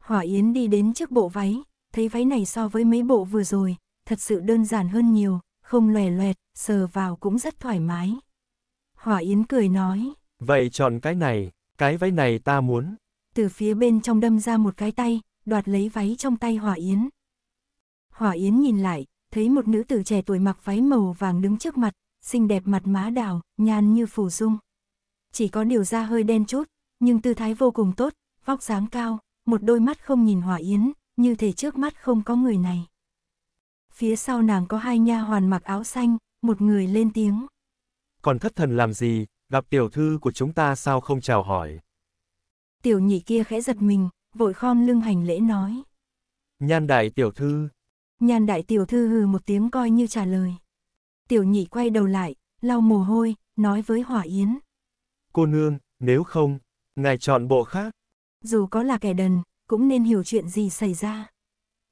Hỏa Yến đi đến trước bộ váy, thấy váy này so với mấy bộ vừa rồi, thật sự đơn giản hơn nhiều, không lòe loẹt, sờ vào cũng rất thoải mái. Hỏa Yến cười nói. Vậy chọn cái này, cái váy này ta muốn. Từ phía bên trong đâm ra một cái tay, đoạt lấy váy trong tay Hỏa Yến. Hỏa Yến nhìn lại, thấy một nữ tử trẻ tuổi mặc váy màu vàng đứng trước mặt, xinh đẹp mặt má đảo, nhàn như phủ dung. Chỉ có điều da hơi đen chút, nhưng tư thái vô cùng tốt, vóc dáng cao, một đôi mắt không nhìn hỏa yến, như thể trước mắt không có người này. Phía sau nàng có hai nha hoàn mặc áo xanh, một người lên tiếng. Còn thất thần làm gì, gặp tiểu thư của chúng ta sao không chào hỏi. Tiểu nhị kia khẽ giật mình, vội khom lưng hành lễ nói. Nhan đại tiểu thư, Nhan đại tiểu thư hừ một tiếng coi như trả lời. Tiểu nhị quay đầu lại, lau mồ hôi, nói với Hỏa Yến. Cô nương, nếu không, ngài chọn bộ khác. Dù có là kẻ đần, cũng nên hiểu chuyện gì xảy ra.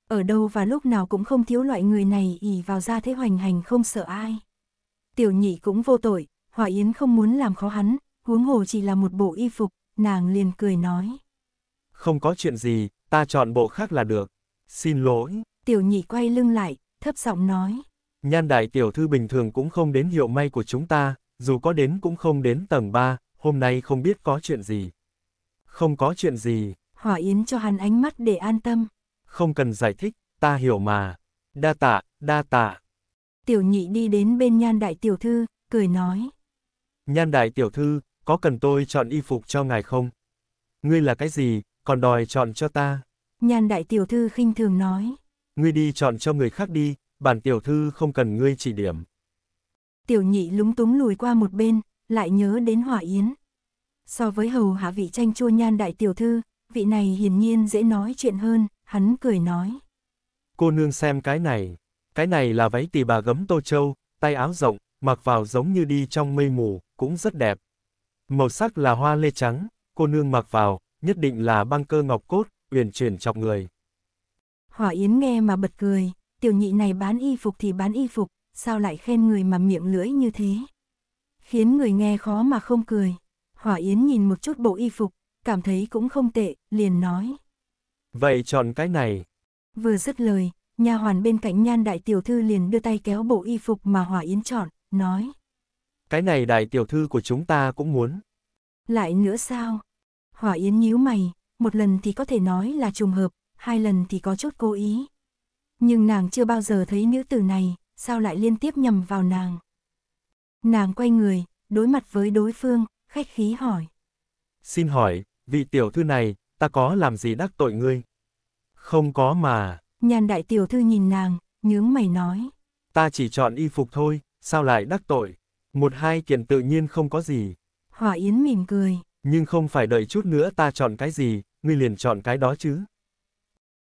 Ở đâu và lúc nào cũng không thiếu loại người này ỉ vào ra thế hoành hành không sợ ai. Tiểu nhị cũng vô tội, Hỏa Yến không muốn làm khó hắn, huống hồ chỉ là một bộ y phục, nàng liền cười nói. Không có chuyện gì, ta chọn bộ khác là được. Xin lỗi tiểu nhị quay lưng lại, thấp giọng nói. Nhan đại tiểu thư bình thường cũng không đến hiệu may của chúng ta, dù có đến cũng không đến tầng 3, hôm nay không biết có chuyện gì. Không có chuyện gì. Hỏa Yến cho hắn ánh mắt để an tâm. Không cần giải thích, ta hiểu mà. Đa tạ, đa tạ. Tiểu nhị đi đến bên nhan đại tiểu thư, cười nói. Nhan đại tiểu thư, có cần tôi chọn y phục cho ngài không? Ngươi là cái gì, còn đòi chọn cho ta? Nhan đại tiểu thư khinh thường nói ngươi đi chọn cho người khác đi, bản tiểu thư không cần ngươi chỉ điểm. Tiểu nhị lúng túng lùi qua một bên, lại nhớ đến hỏa yến. So với hầu hạ vị tranh chua nhan đại tiểu thư, vị này hiển nhiên dễ nói chuyện hơn, hắn cười nói. Cô nương xem cái này, cái này là váy tỳ bà gấm tô châu, tay áo rộng, mặc vào giống như đi trong mây mù, cũng rất đẹp. Màu sắc là hoa lê trắng, cô nương mặc vào, nhất định là băng cơ ngọc cốt, uyển chuyển chọc người. Hỏa Yến nghe mà bật cười, tiểu nhị này bán y phục thì bán y phục, sao lại khen người mà miệng lưỡi như thế? Khiến người nghe khó mà không cười. Hỏa Yến nhìn một chút bộ y phục, cảm thấy cũng không tệ, liền nói. Vậy chọn cái này. Vừa dứt lời, nhà hoàn bên cạnh nhan đại tiểu thư liền đưa tay kéo bộ y phục mà Hỏa Yến chọn, nói. Cái này đại tiểu thư của chúng ta cũng muốn. Lại nữa sao? Hỏa Yến nhíu mày, một lần thì có thể nói là trùng hợp, hai lần thì có chút cố ý. Nhưng nàng chưa bao giờ thấy nữ tử này, sao lại liên tiếp nhầm vào nàng. Nàng quay người, đối mặt với đối phương, khách khí hỏi. Xin hỏi, vị tiểu thư này, ta có làm gì đắc tội ngươi? Không có mà. Nhàn đại tiểu thư nhìn nàng, nhướng mày nói. Ta chỉ chọn y phục thôi, sao lại đắc tội? Một hai kiện tự nhiên không có gì. Hỏa Yến mỉm cười. Nhưng không phải đợi chút nữa ta chọn cái gì, ngươi liền chọn cái đó chứ.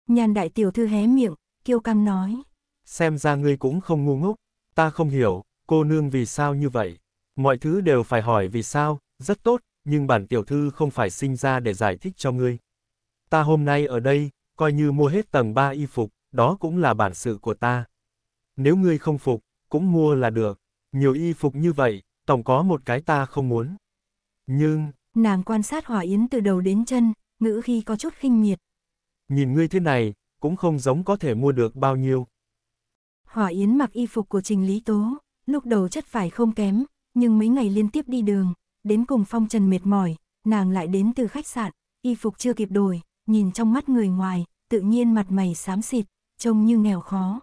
Nhàn đại tiểu thư hé miệng, kiêu căng nói. Xem ra ngươi cũng không ngu ngốc, ta không hiểu, cô nương vì sao như vậy. Mọi thứ đều phải hỏi vì sao, rất tốt, nhưng bản tiểu thư không phải sinh ra để giải thích cho ngươi. Ta hôm nay ở đây, coi như mua hết tầng 3 y phục, đó cũng là bản sự của ta. Nếu ngươi không phục, cũng mua là được. Nhiều y phục như vậy, tổng có một cái ta không muốn. Nhưng... Nàng quan sát hỏa Yến từ đầu đến chân, ngữ khi có chút khinh miệt, Nhìn ngươi thế này, cũng không giống có thể mua được bao nhiêu. Hỏa Yến mặc y phục của Trình Lý Tố, lúc đầu chất phải không kém, nhưng mấy ngày liên tiếp đi đường, đến cùng phong trần mệt mỏi, nàng lại đến từ khách sạn, y phục chưa kịp đổi, nhìn trong mắt người ngoài, tự nhiên mặt mày xám xịt, trông như nghèo khó.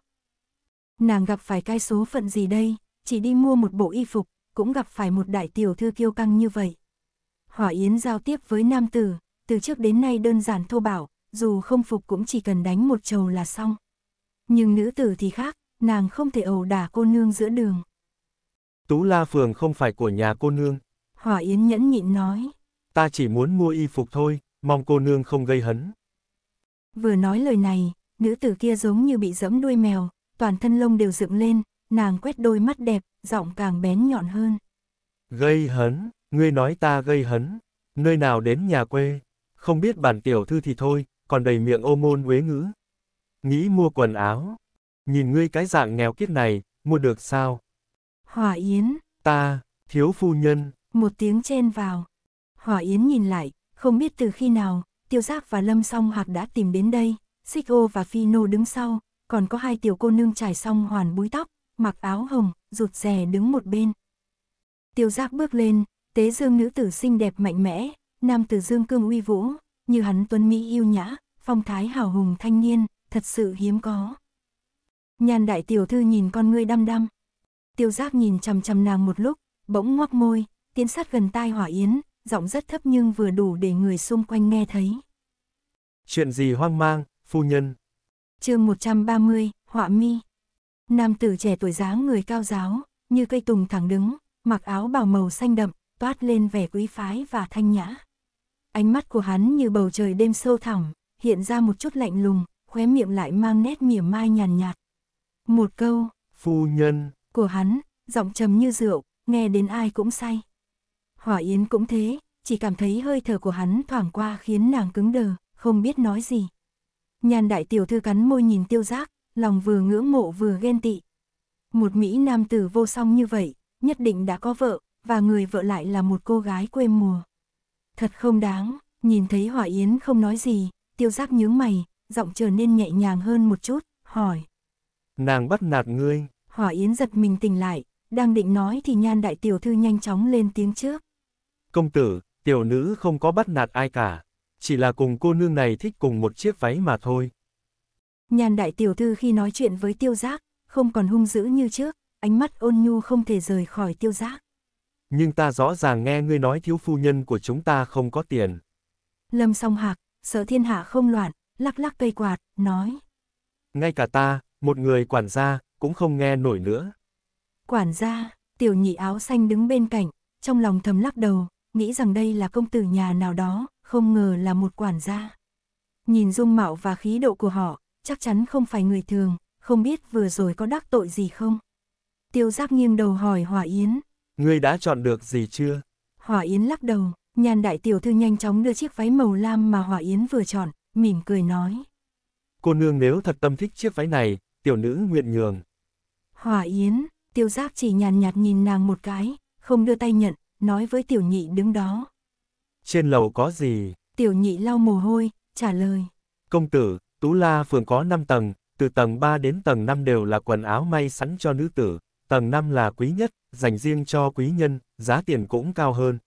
Nàng gặp phải cái số phận gì đây, chỉ đi mua một bộ y phục, cũng gặp phải một đại tiểu thư kiêu căng như vậy. Hỏa Yến giao tiếp với nam tử, từ trước đến nay đơn giản thô bảo, dù không phục cũng chỉ cần đánh một trầu là xong. Nhưng nữ tử thì khác, nàng không thể ẩu đả cô nương giữa đường. Tú La Phường không phải của nhà cô nương. Hỏa Yến nhẫn nhịn nói. Ta chỉ muốn mua y phục thôi, mong cô nương không gây hấn. Vừa nói lời này, nữ tử kia giống như bị dẫm đuôi mèo, toàn thân lông đều dựng lên, nàng quét đôi mắt đẹp, giọng càng bén nhọn hơn. Gây hấn, ngươi nói ta gây hấn, nơi nào đến nhà quê, không biết bản tiểu thư thì thôi, còn đầy miệng ô môn uế ngữ. Nghĩ mua quần áo. Nhìn ngươi cái dạng nghèo kiết này, mua được sao? Hòa Yến. Ta, thiếu phu nhân. Một tiếng chen vào. Hòa Yến nhìn lại, không biết từ khi nào, tiêu giác và lâm song hoặc đã tìm đến đây. Xích ô và phi nô đứng sau, còn có hai tiểu cô nương trải xong hoàn búi tóc, mặc áo hồng, rụt rè đứng một bên. Tiêu giác bước lên, tế dương nữ tử xinh đẹp mạnh mẽ, nam tử dương cương uy vũ, như hắn tuấn Mỹ yêu nhã, phong thái hào hùng thanh niên, thật sự hiếm có. nhàn đại tiểu thư nhìn con ngươi đăm đăm. Tiêu giác nhìn chằm chằm nàng một lúc, bỗng ngoác môi, tiến sát gần tai hỏa yến, giọng rất thấp nhưng vừa đủ để người xung quanh nghe thấy. Chuyện gì hoang mang, phu nhân? chương 130, họa mi. Nam tử trẻ tuổi dáng người cao giáo, như cây tùng thẳng đứng, mặc áo bào màu xanh đậm, toát lên vẻ quý phái và thanh nhã ánh mắt của hắn như bầu trời đêm sâu thẳm, hiện ra một chút lạnh lùng, khóe miệng lại mang nét mỉa mai nhàn nhạt, nhạt. Một câu, phu nhân, của hắn, giọng trầm như rượu, nghe đến ai cũng say. Hỏa Yến cũng thế, chỉ cảm thấy hơi thở của hắn thoảng qua khiến nàng cứng đờ, không biết nói gì. Nhàn đại tiểu thư cắn môi nhìn tiêu giác, lòng vừa ngưỡng mộ vừa ghen tị. Một Mỹ nam tử vô song như vậy, nhất định đã có vợ, và người vợ lại là một cô gái quê mùa. Thật không đáng, nhìn thấy Hỏa Yến không nói gì, tiêu giác nhướng mày, giọng trở nên nhẹ nhàng hơn một chút, hỏi. Nàng bắt nạt ngươi. Hỏa Yến giật mình tỉnh lại, đang định nói thì nhan đại tiểu thư nhanh chóng lên tiếng trước. Công tử, tiểu nữ không có bắt nạt ai cả, chỉ là cùng cô nương này thích cùng một chiếc váy mà thôi. Nhan đại tiểu thư khi nói chuyện với tiêu giác, không còn hung dữ như trước, ánh mắt ôn nhu không thể rời khỏi tiêu giác nhưng ta rõ ràng nghe ngươi nói thiếu phu nhân của chúng ta không có tiền. Lâm song hạc, sợ thiên hạ không loạn, lắc lắc cây quạt, nói. Ngay cả ta, một người quản gia, cũng không nghe nổi nữa. Quản gia, tiểu nhị áo xanh đứng bên cạnh, trong lòng thầm lắc đầu, nghĩ rằng đây là công tử nhà nào đó, không ngờ là một quản gia. Nhìn dung mạo và khí độ của họ, chắc chắn không phải người thường, không biết vừa rồi có đắc tội gì không. Tiêu giác nghiêng đầu hỏi Hòa Yến, Ngươi đã chọn được gì chưa? Hỏa Yến lắc đầu, nhàn đại tiểu thư nhanh chóng đưa chiếc váy màu lam mà Hỏa Yến vừa chọn, mỉm cười nói. Cô nương nếu thật tâm thích chiếc váy này, tiểu nữ nguyện nhường. Hỏa Yến, tiêu giác chỉ nhàn nhạt nhìn nàng một cái, không đưa tay nhận, nói với tiểu nhị đứng đó. Trên lầu có gì? Tiểu nhị lau mồ hôi, trả lời. Công tử, Tú La phường có 5 tầng, từ tầng 3 đến tầng 5 đều là quần áo may sẵn cho nữ tử, Tầng 5 là quý nhất, dành riêng cho quý nhân, giá tiền cũng cao hơn.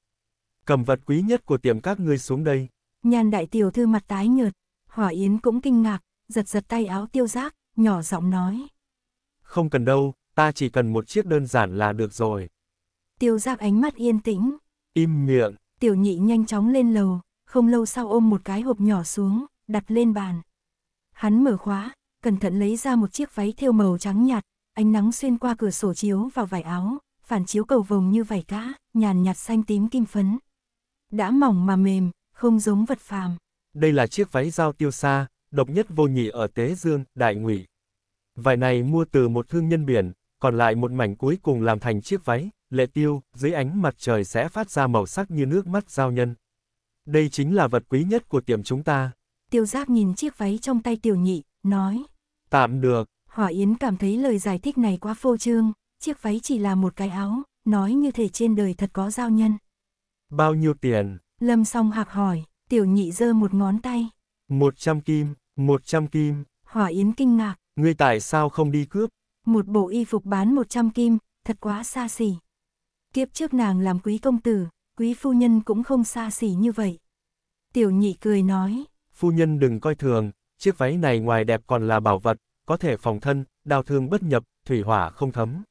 Cầm vật quý nhất của tiệm các ngươi xuống đây. Nhàn đại tiểu thư mặt tái nhợt, Hỏa Yến cũng kinh ngạc, giật giật tay áo tiêu giác, nhỏ giọng nói. Không cần đâu, ta chỉ cần một chiếc đơn giản là được rồi. Tiêu giác ánh mắt yên tĩnh. Im miệng. Tiểu nhị nhanh chóng lên lầu, không lâu sau ôm một cái hộp nhỏ xuống, đặt lên bàn. Hắn mở khóa, cẩn thận lấy ra một chiếc váy thêu màu trắng nhạt, ánh nắng xuyên qua cửa sổ chiếu vào vải áo, phản chiếu cầu vồng như vải cá, nhàn nhạt xanh tím kim phấn. Đã mỏng mà mềm, không giống vật phàm. Đây là chiếc váy giao tiêu xa, độc nhất vô nhị ở Tế Dương, Đại Ngụy. Vải này mua từ một thương nhân biển, còn lại một mảnh cuối cùng làm thành chiếc váy, lệ tiêu, dưới ánh mặt trời sẽ phát ra màu sắc như nước mắt giao nhân. Đây chính là vật quý nhất của tiệm chúng ta. Tiêu giác nhìn chiếc váy trong tay tiểu nhị, nói. Tạm được, Hỏa Yến cảm thấy lời giải thích này quá phô trương, chiếc váy chỉ là một cái áo, nói như thể trên đời thật có giao nhân. Bao nhiêu tiền? Lâm song hạc hỏi, tiểu nhị giơ một ngón tay. Một trăm kim, một trăm kim. Hỏa Yến kinh ngạc. Ngươi tại sao không đi cướp? Một bộ y phục bán một trăm kim, thật quá xa xỉ. Kiếp trước nàng làm quý công tử, quý phu nhân cũng không xa xỉ như vậy. Tiểu nhị cười nói. Phu nhân đừng coi thường, chiếc váy này ngoài đẹp còn là bảo vật, có thể phòng thân, đao thương bất nhập, thủy hỏa không thấm.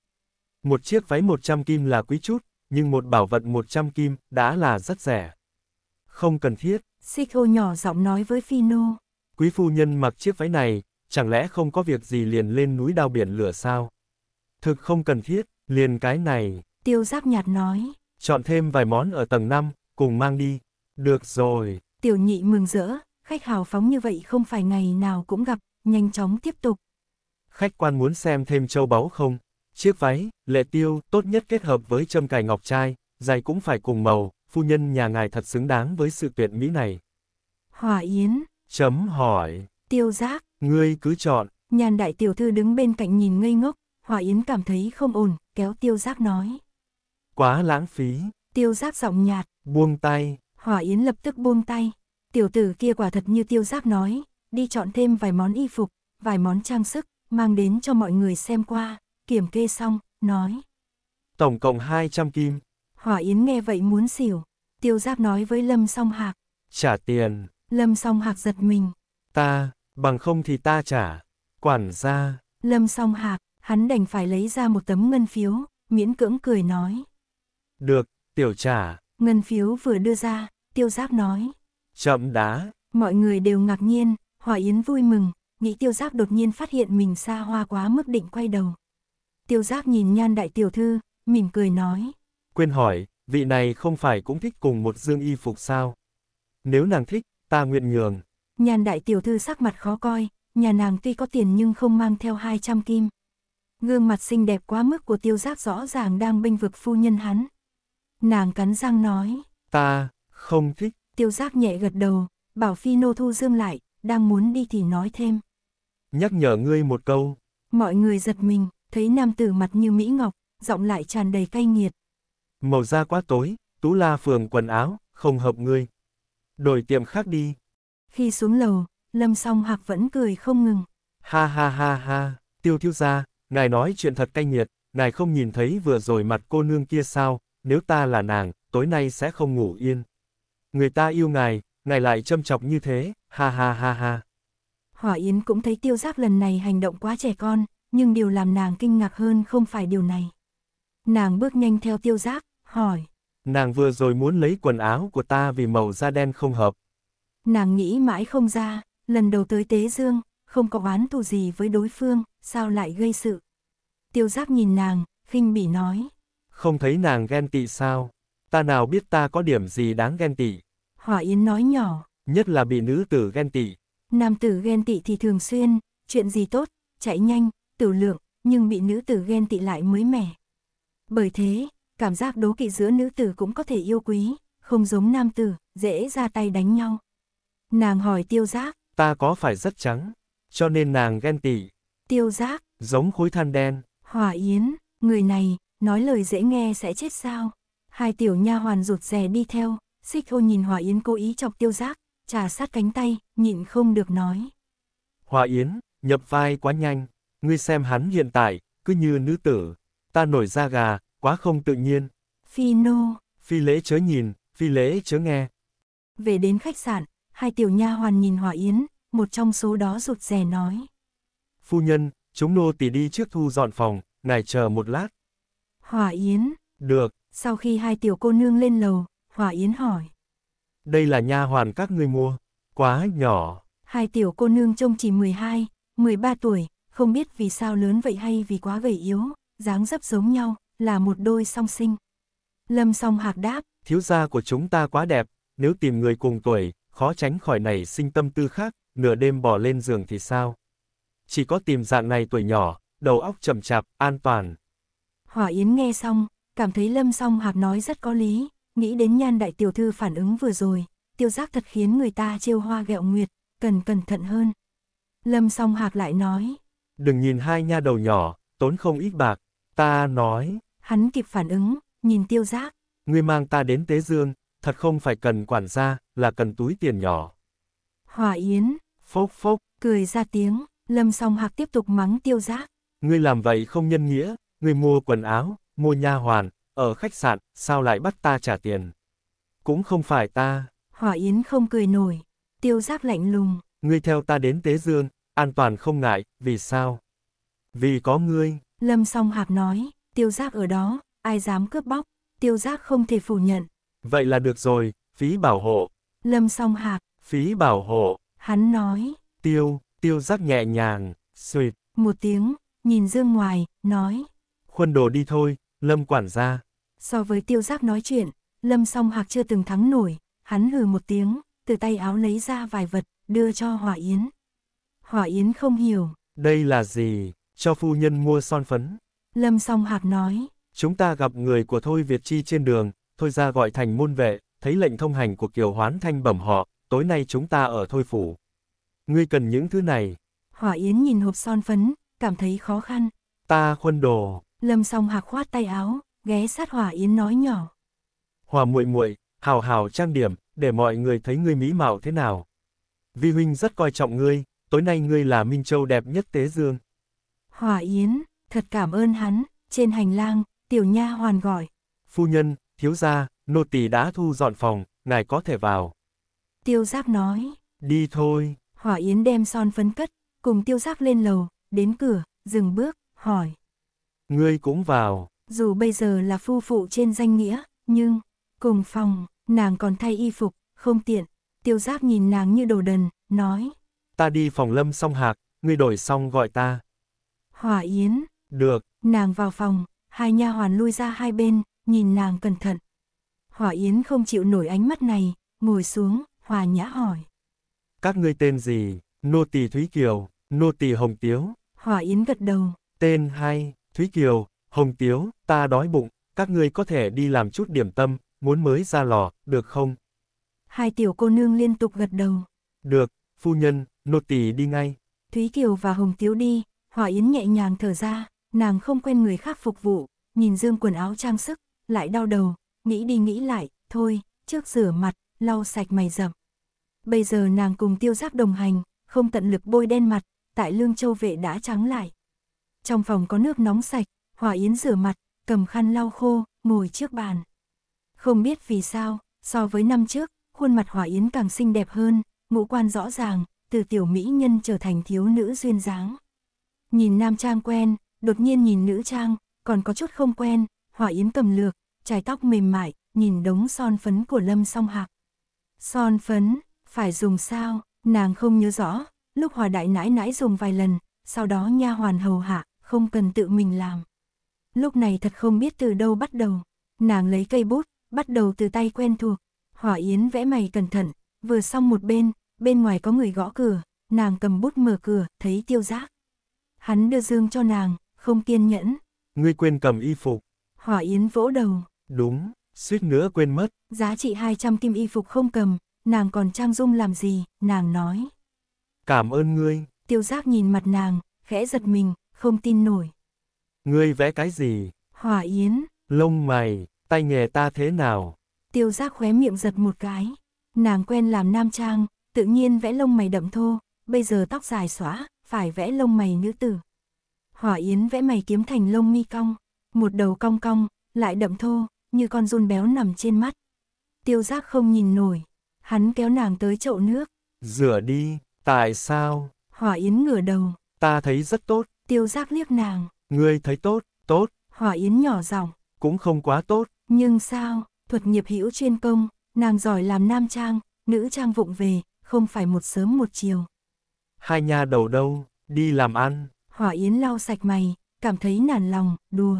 Một chiếc váy 100 kim là quý chút, nhưng một bảo vật 100 kim đã là rất rẻ. Không cần thiết. Sikho nhỏ giọng nói với Fino. Quý phu nhân mặc chiếc váy này, chẳng lẽ không có việc gì liền lên núi đao biển lửa sao? Thực không cần thiết, liền cái này. Tiêu giáp nhạt nói. Chọn thêm vài món ở tầng 5, cùng mang đi. Được rồi. Tiểu nhị mừng rỡ, khách hào phóng như vậy không phải ngày nào cũng gặp, nhanh chóng tiếp tục khách quan muốn xem thêm châu báu không? Chiếc váy, lệ tiêu, tốt nhất kết hợp với châm cài ngọc trai, giày cũng phải cùng màu, phu nhân nhà ngài thật xứng đáng với sự tuyệt mỹ này. hòa Yến. Chấm hỏi. Tiêu giác. Ngươi cứ chọn. Nhàn đại tiểu thư đứng bên cạnh nhìn ngây ngốc, hòa Yến cảm thấy không ổn, kéo tiêu giác nói. Quá lãng phí. Tiêu giác giọng nhạt. Buông tay. hòa Yến lập tức buông tay. Tiểu tử kia quả thật như tiêu giác nói, đi chọn thêm vài món y phục, vài món trang sức, mang đến cho mọi người xem qua, kiểm kê xong, nói. Tổng cộng 200 kim. Hỏa Yến nghe vậy muốn xỉu, tiêu giáp nói với Lâm Song Hạc. Trả tiền. Lâm Song Hạc giật mình. Ta, bằng không thì ta trả. Quản gia. Lâm Song Hạc, hắn đành phải lấy ra một tấm ngân phiếu, miễn cưỡng cười nói. Được, tiểu trả. Ngân phiếu vừa đưa ra, tiêu giáp nói. Chậm đá. Mọi người đều ngạc nhiên, Hỏa Yến vui mừng, nghĩ tiêu giác đột nhiên phát hiện mình xa hoa quá mức định quay đầu. Tiêu giác nhìn nhan đại tiểu thư, mỉm cười nói. Quên hỏi, vị này không phải cũng thích cùng một dương y phục sao? Nếu nàng thích, ta nguyện nhường. nhan đại tiểu thư sắc mặt khó coi, nhà nàng tuy có tiền nhưng không mang theo 200 kim. Gương mặt xinh đẹp quá mức của tiêu giác rõ ràng đang bênh vực phu nhân hắn. Nàng cắn răng nói. Ta, không thích. Tiêu giác nhẹ gật đầu, bảo phi nô thu dương lại, đang muốn đi thì nói thêm. Nhắc nhở ngươi một câu. Mọi người giật mình, thấy nam tử mặt như Mỹ Ngọc, giọng lại tràn đầy cay nghiệt. Màu da quá tối, tú la phường quần áo, không hợp ngươi. Đổi tiệm khác đi. Khi xuống lầu, Lâm song hạc vẫn cười không ngừng. Ha ha ha ha, tiêu thiếu gia, ngài nói chuyện thật cay nghiệt, ngài không nhìn thấy vừa rồi mặt cô nương kia sao, nếu ta là nàng, tối nay sẽ không ngủ yên. Người ta yêu ngài, ngài lại châm chọc như thế, ha ha ha ha. Hỏa Yến cũng thấy tiêu giác lần này hành động quá trẻ con, nhưng điều làm nàng kinh ngạc hơn không phải điều này. Nàng bước nhanh theo tiêu giác, hỏi. Nàng vừa rồi muốn lấy quần áo của ta vì màu da đen không hợp. Nàng nghĩ mãi không ra, lần đầu tới Tế Dương, không có oán tù gì với đối phương, sao lại gây sự. Tiêu giác nhìn nàng, khinh bỉ nói. Không thấy nàng ghen tị sao? Ta nào biết ta có điểm gì đáng ghen tị? Hỏa Yến nói nhỏ. Nhất là bị nữ tử ghen tị. Nam tử ghen tị thì thường xuyên, chuyện gì tốt, chạy nhanh, tử lượng, nhưng bị nữ tử ghen tị lại mới mẻ. Bởi thế, cảm giác đố kỵ giữa nữ tử cũng có thể yêu quý, không giống nam tử, dễ ra tay đánh nhau. Nàng hỏi tiêu giác. Ta có phải rất trắng, cho nên nàng ghen tị. Tiêu giác. Giống khối than đen. Hỏa yến, người này, nói lời dễ nghe sẽ chết sao. Hai tiểu nha hoàn rụt rè đi theo, xích hô nhìn hỏa yến cố ý chọc tiêu giác, trà sát cánh tay, nhịn không được nói. Hòa Yến, nhập vai quá nhanh, ngươi xem hắn hiện tại, cứ như nữ tử, ta nổi da gà, quá không tự nhiên. Phi nô. Phi lễ chớ nhìn, phi lễ chớ nghe. Về đến khách sạn, hai tiểu nha hoàn nhìn Hòa Yến, một trong số đó rụt rè nói. Phu nhân, chúng nô tỳ đi trước thu dọn phòng, ngài chờ một lát. Hòa Yến. Được. Sau khi hai tiểu cô nương lên lầu, Hòa Yến hỏi đây là nha hoàn các ngươi mua, quá nhỏ. Hai tiểu cô nương trông chỉ 12, 13 tuổi, không biết vì sao lớn vậy hay vì quá gầy yếu, dáng dấp giống nhau, là một đôi song sinh. Lâm song hạc đáp, thiếu gia của chúng ta quá đẹp, nếu tìm người cùng tuổi, khó tránh khỏi nảy sinh tâm tư khác, nửa đêm bỏ lên giường thì sao? Chỉ có tìm dạng này tuổi nhỏ, đầu óc chậm chạp, an toàn. Hỏa Yến nghe xong, cảm thấy Lâm Song Hạc nói rất có lý, Nghĩ đến nhan đại tiểu thư phản ứng vừa rồi, tiêu giác thật khiến người ta trêu hoa gẹo nguyệt, cần cẩn thận hơn. Lâm song hạc lại nói. Đừng nhìn hai nha đầu nhỏ, tốn không ít bạc, ta nói. Hắn kịp phản ứng, nhìn tiêu giác. Ngươi mang ta đến Tế Dương, thật không phải cần quản gia, là cần túi tiền nhỏ. Hòa Yến. Phốc phốc. Cười ra tiếng, Lâm song hạc tiếp tục mắng tiêu giác. Ngươi làm vậy không nhân nghĩa, ngươi mua quần áo, mua nha hoàn, ở khách sạn, sao lại bắt ta trả tiền? Cũng không phải ta. Hỏa Yến không cười nổi. Tiêu Giác lạnh lùng. Ngươi theo ta đến Tế Dương, an toàn không ngại, vì sao? Vì có ngươi. Lâm song hạp nói, tiêu giác ở đó, ai dám cướp bóc, tiêu giác không thể phủ nhận. Vậy là được rồi, phí bảo hộ. Lâm song hạp. Phí bảo hộ. Hắn nói. Tiêu, tiêu giác nhẹ nhàng, suyệt. Một tiếng, nhìn dương ngoài, nói. Khuân đồ đi thôi, Lâm quản gia. So với tiêu giác nói chuyện, Lâm song hạc chưa từng thắng nổi, hắn hừ một tiếng, từ tay áo lấy ra vài vật, đưa cho Hỏa Yến. Hỏa Yến không hiểu. Đây là gì? Cho phu nhân mua son phấn. Lâm song hạc nói. Chúng ta gặp người của Thôi Việt Chi trên đường, Thôi ra gọi thành môn vệ, thấy lệnh thông hành của Kiều Hoán Thanh bẩm họ, tối nay chúng ta ở Thôi Phủ. Ngươi cần những thứ này. Hỏa Yến nhìn hộp son phấn, cảm thấy khó khăn. Ta khuân đồ, Lâm song hạc khoát tay áo, ghé sát Hòa Yến nói nhỏ. Hòa muội muội, hào hào trang điểm, để mọi người thấy ngươi mỹ mạo thế nào. Vi huynh rất coi trọng ngươi, tối nay ngươi là Minh Châu đẹp nhất Tế Dương. Hòa Yến, thật cảm ơn hắn, trên hành lang, tiểu nha hoàn gọi. Phu nhân, thiếu gia, nô tỳ đã thu dọn phòng, ngài có thể vào. Tiêu giác nói. Đi thôi. hòa Yến đem son phấn cất, cùng tiêu giác lên lầu, đến cửa, dừng bước, hỏi. Ngươi cũng vào. Dù bây giờ là phu phụ trên danh nghĩa, nhưng, cùng phòng, nàng còn thay y phục, không tiện. Tiêu giác nhìn nàng như đồ đần, nói. Ta đi phòng lâm xong hạc, ngươi đổi xong gọi ta. Hỏa yến. Được. Nàng vào phòng, hai nha hoàn lui ra hai bên, nhìn nàng cẩn thận. Hỏa yến không chịu nổi ánh mắt này, ngồi xuống, hòa nhã hỏi. Các ngươi tên gì? Nô tỳ Thúy Kiều, nô tỳ Hồng Tiếu. Hỏa yến gật đầu. Tên hay, Thúy Kiều, Hồng Tiếu, ta đói bụng, các ngươi có thể đi làm chút điểm tâm, muốn mới ra lò, được không? Hai tiểu cô nương liên tục gật đầu. Được, phu nhân, nô tỳ đi ngay. Thúy Kiều và Hồng Tiếu đi, Hòa Yến nhẹ nhàng thở ra, nàng không quen người khác phục vụ, nhìn dương quần áo trang sức, lại đau đầu, nghĩ đi nghĩ lại, thôi, trước rửa mặt, lau sạch mày rậm. Bây giờ nàng cùng tiêu giác đồng hành, không tận lực bôi đen mặt, tại Lương Châu Vệ đã trắng lại trong phòng có nước nóng sạch, Hòa Yến rửa mặt, cầm khăn lau khô, ngồi trước bàn. Không biết vì sao, so với năm trước, khuôn mặt Hòa Yến càng xinh đẹp hơn, ngũ quan rõ ràng, từ tiểu mỹ nhân trở thành thiếu nữ duyên dáng. Nhìn nam trang quen, đột nhiên nhìn nữ trang, còn có chút không quen, Hòa Yến cầm lược, chải tóc mềm mại, nhìn đống son phấn của Lâm Song Hạc. Son phấn, phải dùng sao, nàng không nhớ rõ, lúc Hòa Đại nãi nãi dùng vài lần, sau đó nha hoàn hầu hạ, không cần tự mình làm. Lúc này thật không biết từ đâu bắt đầu, nàng lấy cây bút, bắt đầu từ tay quen thuộc, hỏa yến vẽ mày cẩn thận, vừa xong một bên, bên ngoài có người gõ cửa, nàng cầm bút mở cửa, thấy tiêu giác. Hắn đưa dương cho nàng, không kiên nhẫn. Ngươi quên cầm y phục. Hỏa yến vỗ đầu. Đúng, suýt nữa quên mất. Giá trị 200 kim y phục không cầm, nàng còn trang dung làm gì, nàng nói. Cảm ơn ngươi. Tiêu giác nhìn mặt nàng, khẽ giật mình, không tin nổi. Ngươi vẽ cái gì? Hỏa Yến. Lông mày, tay nghề ta thế nào? Tiêu giác khóe miệng giật một cái. Nàng quen làm nam trang, tự nhiên vẽ lông mày đậm thô, bây giờ tóc dài xóa, phải vẽ lông mày nữ tử. Hỏa Yến vẽ mày kiếm thành lông mi cong, một đầu cong cong, lại đậm thô, như con run béo nằm trên mắt. Tiêu giác không nhìn nổi, hắn kéo nàng tới chậu nước. Rửa đi, tại sao? Hỏa Yến ngửa đầu. Ta thấy rất tốt tiêu giác liếc nàng. Ngươi thấy tốt, tốt. Hỏa Yến nhỏ giọng. Cũng không quá tốt. Nhưng sao, thuật nghiệp hữu chuyên công, nàng giỏi làm nam trang, nữ trang vụng về, không phải một sớm một chiều. Hai nhà đầu đâu, đi làm ăn. Hỏa Yến lau sạch mày, cảm thấy nản lòng, đùa.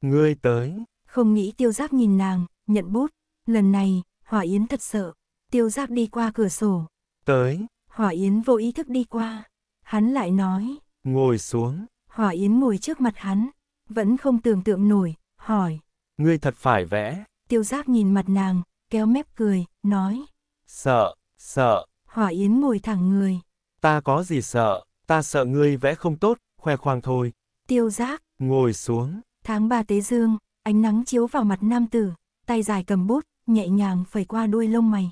Ngươi tới. Không nghĩ tiêu giác nhìn nàng, nhận bút. Lần này, Hỏa Yến thật sợ. Tiêu giác đi qua cửa sổ. Tới. Hỏa Yến vô ý thức đi qua. Hắn lại nói, Ngồi xuống. Hỏa Yến ngồi trước mặt hắn, vẫn không tưởng tượng nổi, hỏi. Ngươi thật phải vẽ. Tiêu giác nhìn mặt nàng, kéo mép cười, nói. Sợ, sợ. Hỏa Yến ngồi thẳng người. Ta có gì sợ, ta sợ ngươi vẽ không tốt, khoe khoang thôi. Tiêu giác. Ngồi xuống. Tháng ba tế dương, ánh nắng chiếu vào mặt nam tử, tay dài cầm bút, nhẹ nhàng phẩy qua đuôi lông mày.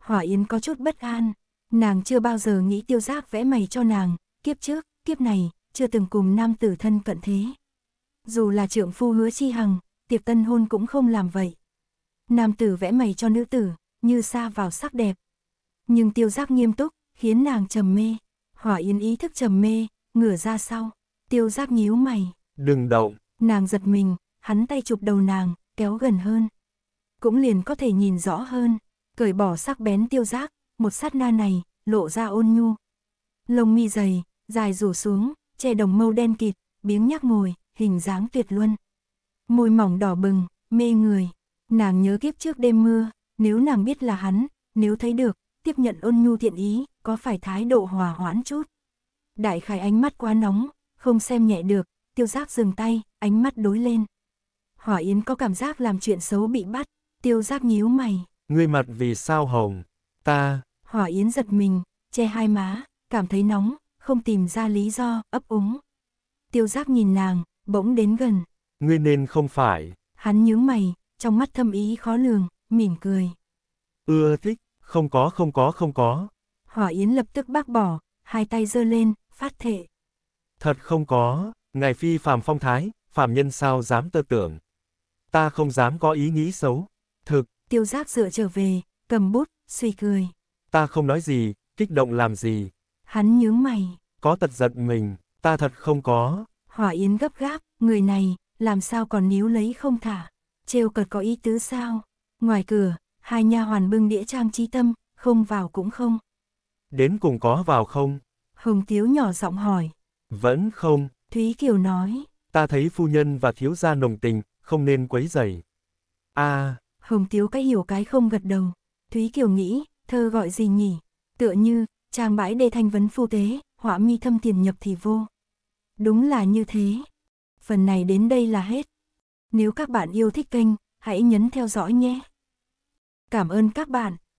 Hỏa Yến có chút bất an, nàng chưa bao giờ nghĩ tiêu giác vẽ mày cho nàng, kiếp trước, kiếp này, chưa từng cùng nam tử thân cận thế. Dù là trưởng phu hứa chi hằng, tiệp tân hôn cũng không làm vậy. Nam tử vẽ mày cho nữ tử, như xa vào sắc đẹp. Nhưng tiêu giác nghiêm túc, khiến nàng trầm mê. Hỏa yên ý thức trầm mê, ngửa ra sau. Tiêu giác nhíu mày. Đừng động. Nàng giật mình, hắn tay chụp đầu nàng, kéo gần hơn. Cũng liền có thể nhìn rõ hơn. Cởi bỏ sắc bén tiêu giác, một sát na này, lộ ra ôn nhu. Lông mi dày, dài rủ xuống, che đồng mâu đen kịt, biếng nhác ngồi, hình dáng tuyệt luân. Môi mỏng đỏ bừng, mê người. Nàng nhớ kiếp trước đêm mưa, nếu nàng biết là hắn, nếu thấy được, tiếp nhận ôn nhu thiện ý, có phải thái độ hòa hoãn chút. Đại khải ánh mắt quá nóng, không xem nhẹ được, tiêu giác dừng tay, ánh mắt đối lên. Hỏa Yến có cảm giác làm chuyện xấu bị bắt, tiêu giác nhíu mày. Ngươi mặt vì sao hồng, ta... Hỏa Yến giật mình, che hai má, cảm thấy nóng, không tìm ra lý do, ấp úng. Tiêu giác nhìn nàng, bỗng đến gần. Ngươi nên không phải. Hắn nhướng mày, trong mắt thâm ý khó lường, mỉm cười. Ưa thích, không có không có không có. Hỏa Yến lập tức bác bỏ, hai tay giơ lên, phát thệ. Thật không có, ngài phi phàm phong thái, phàm nhân sao dám tơ tưởng. Ta không dám có ý nghĩ xấu. Thực. Tiêu giác dựa trở về, cầm bút, suy cười. Ta không nói gì, kích động làm gì. Hắn nhướng mày có tật giật mình, ta thật không có. Hỏa Yến gấp gáp, người này, làm sao còn níu lấy không thả, trêu cật có ý tứ sao? Ngoài cửa, hai nha hoàn bưng đĩa trang trí tâm, không vào cũng không. Đến cùng có vào không? Hồng Tiếu nhỏ giọng hỏi. Vẫn không. Thúy Kiều nói. Ta thấy phu nhân và thiếu gia nồng tình, không nên quấy rầy. a à. Hồng Tiếu cái hiểu cái không gật đầu. Thúy Kiều nghĩ, thơ gọi gì nhỉ? Tựa như, trang bãi đề thanh vấn phu tế, họa mi thâm tiền nhập thì vô. Đúng là như thế. Phần này đến đây là hết. Nếu các bạn yêu thích kênh, hãy nhấn theo dõi nhé. Cảm ơn các bạn.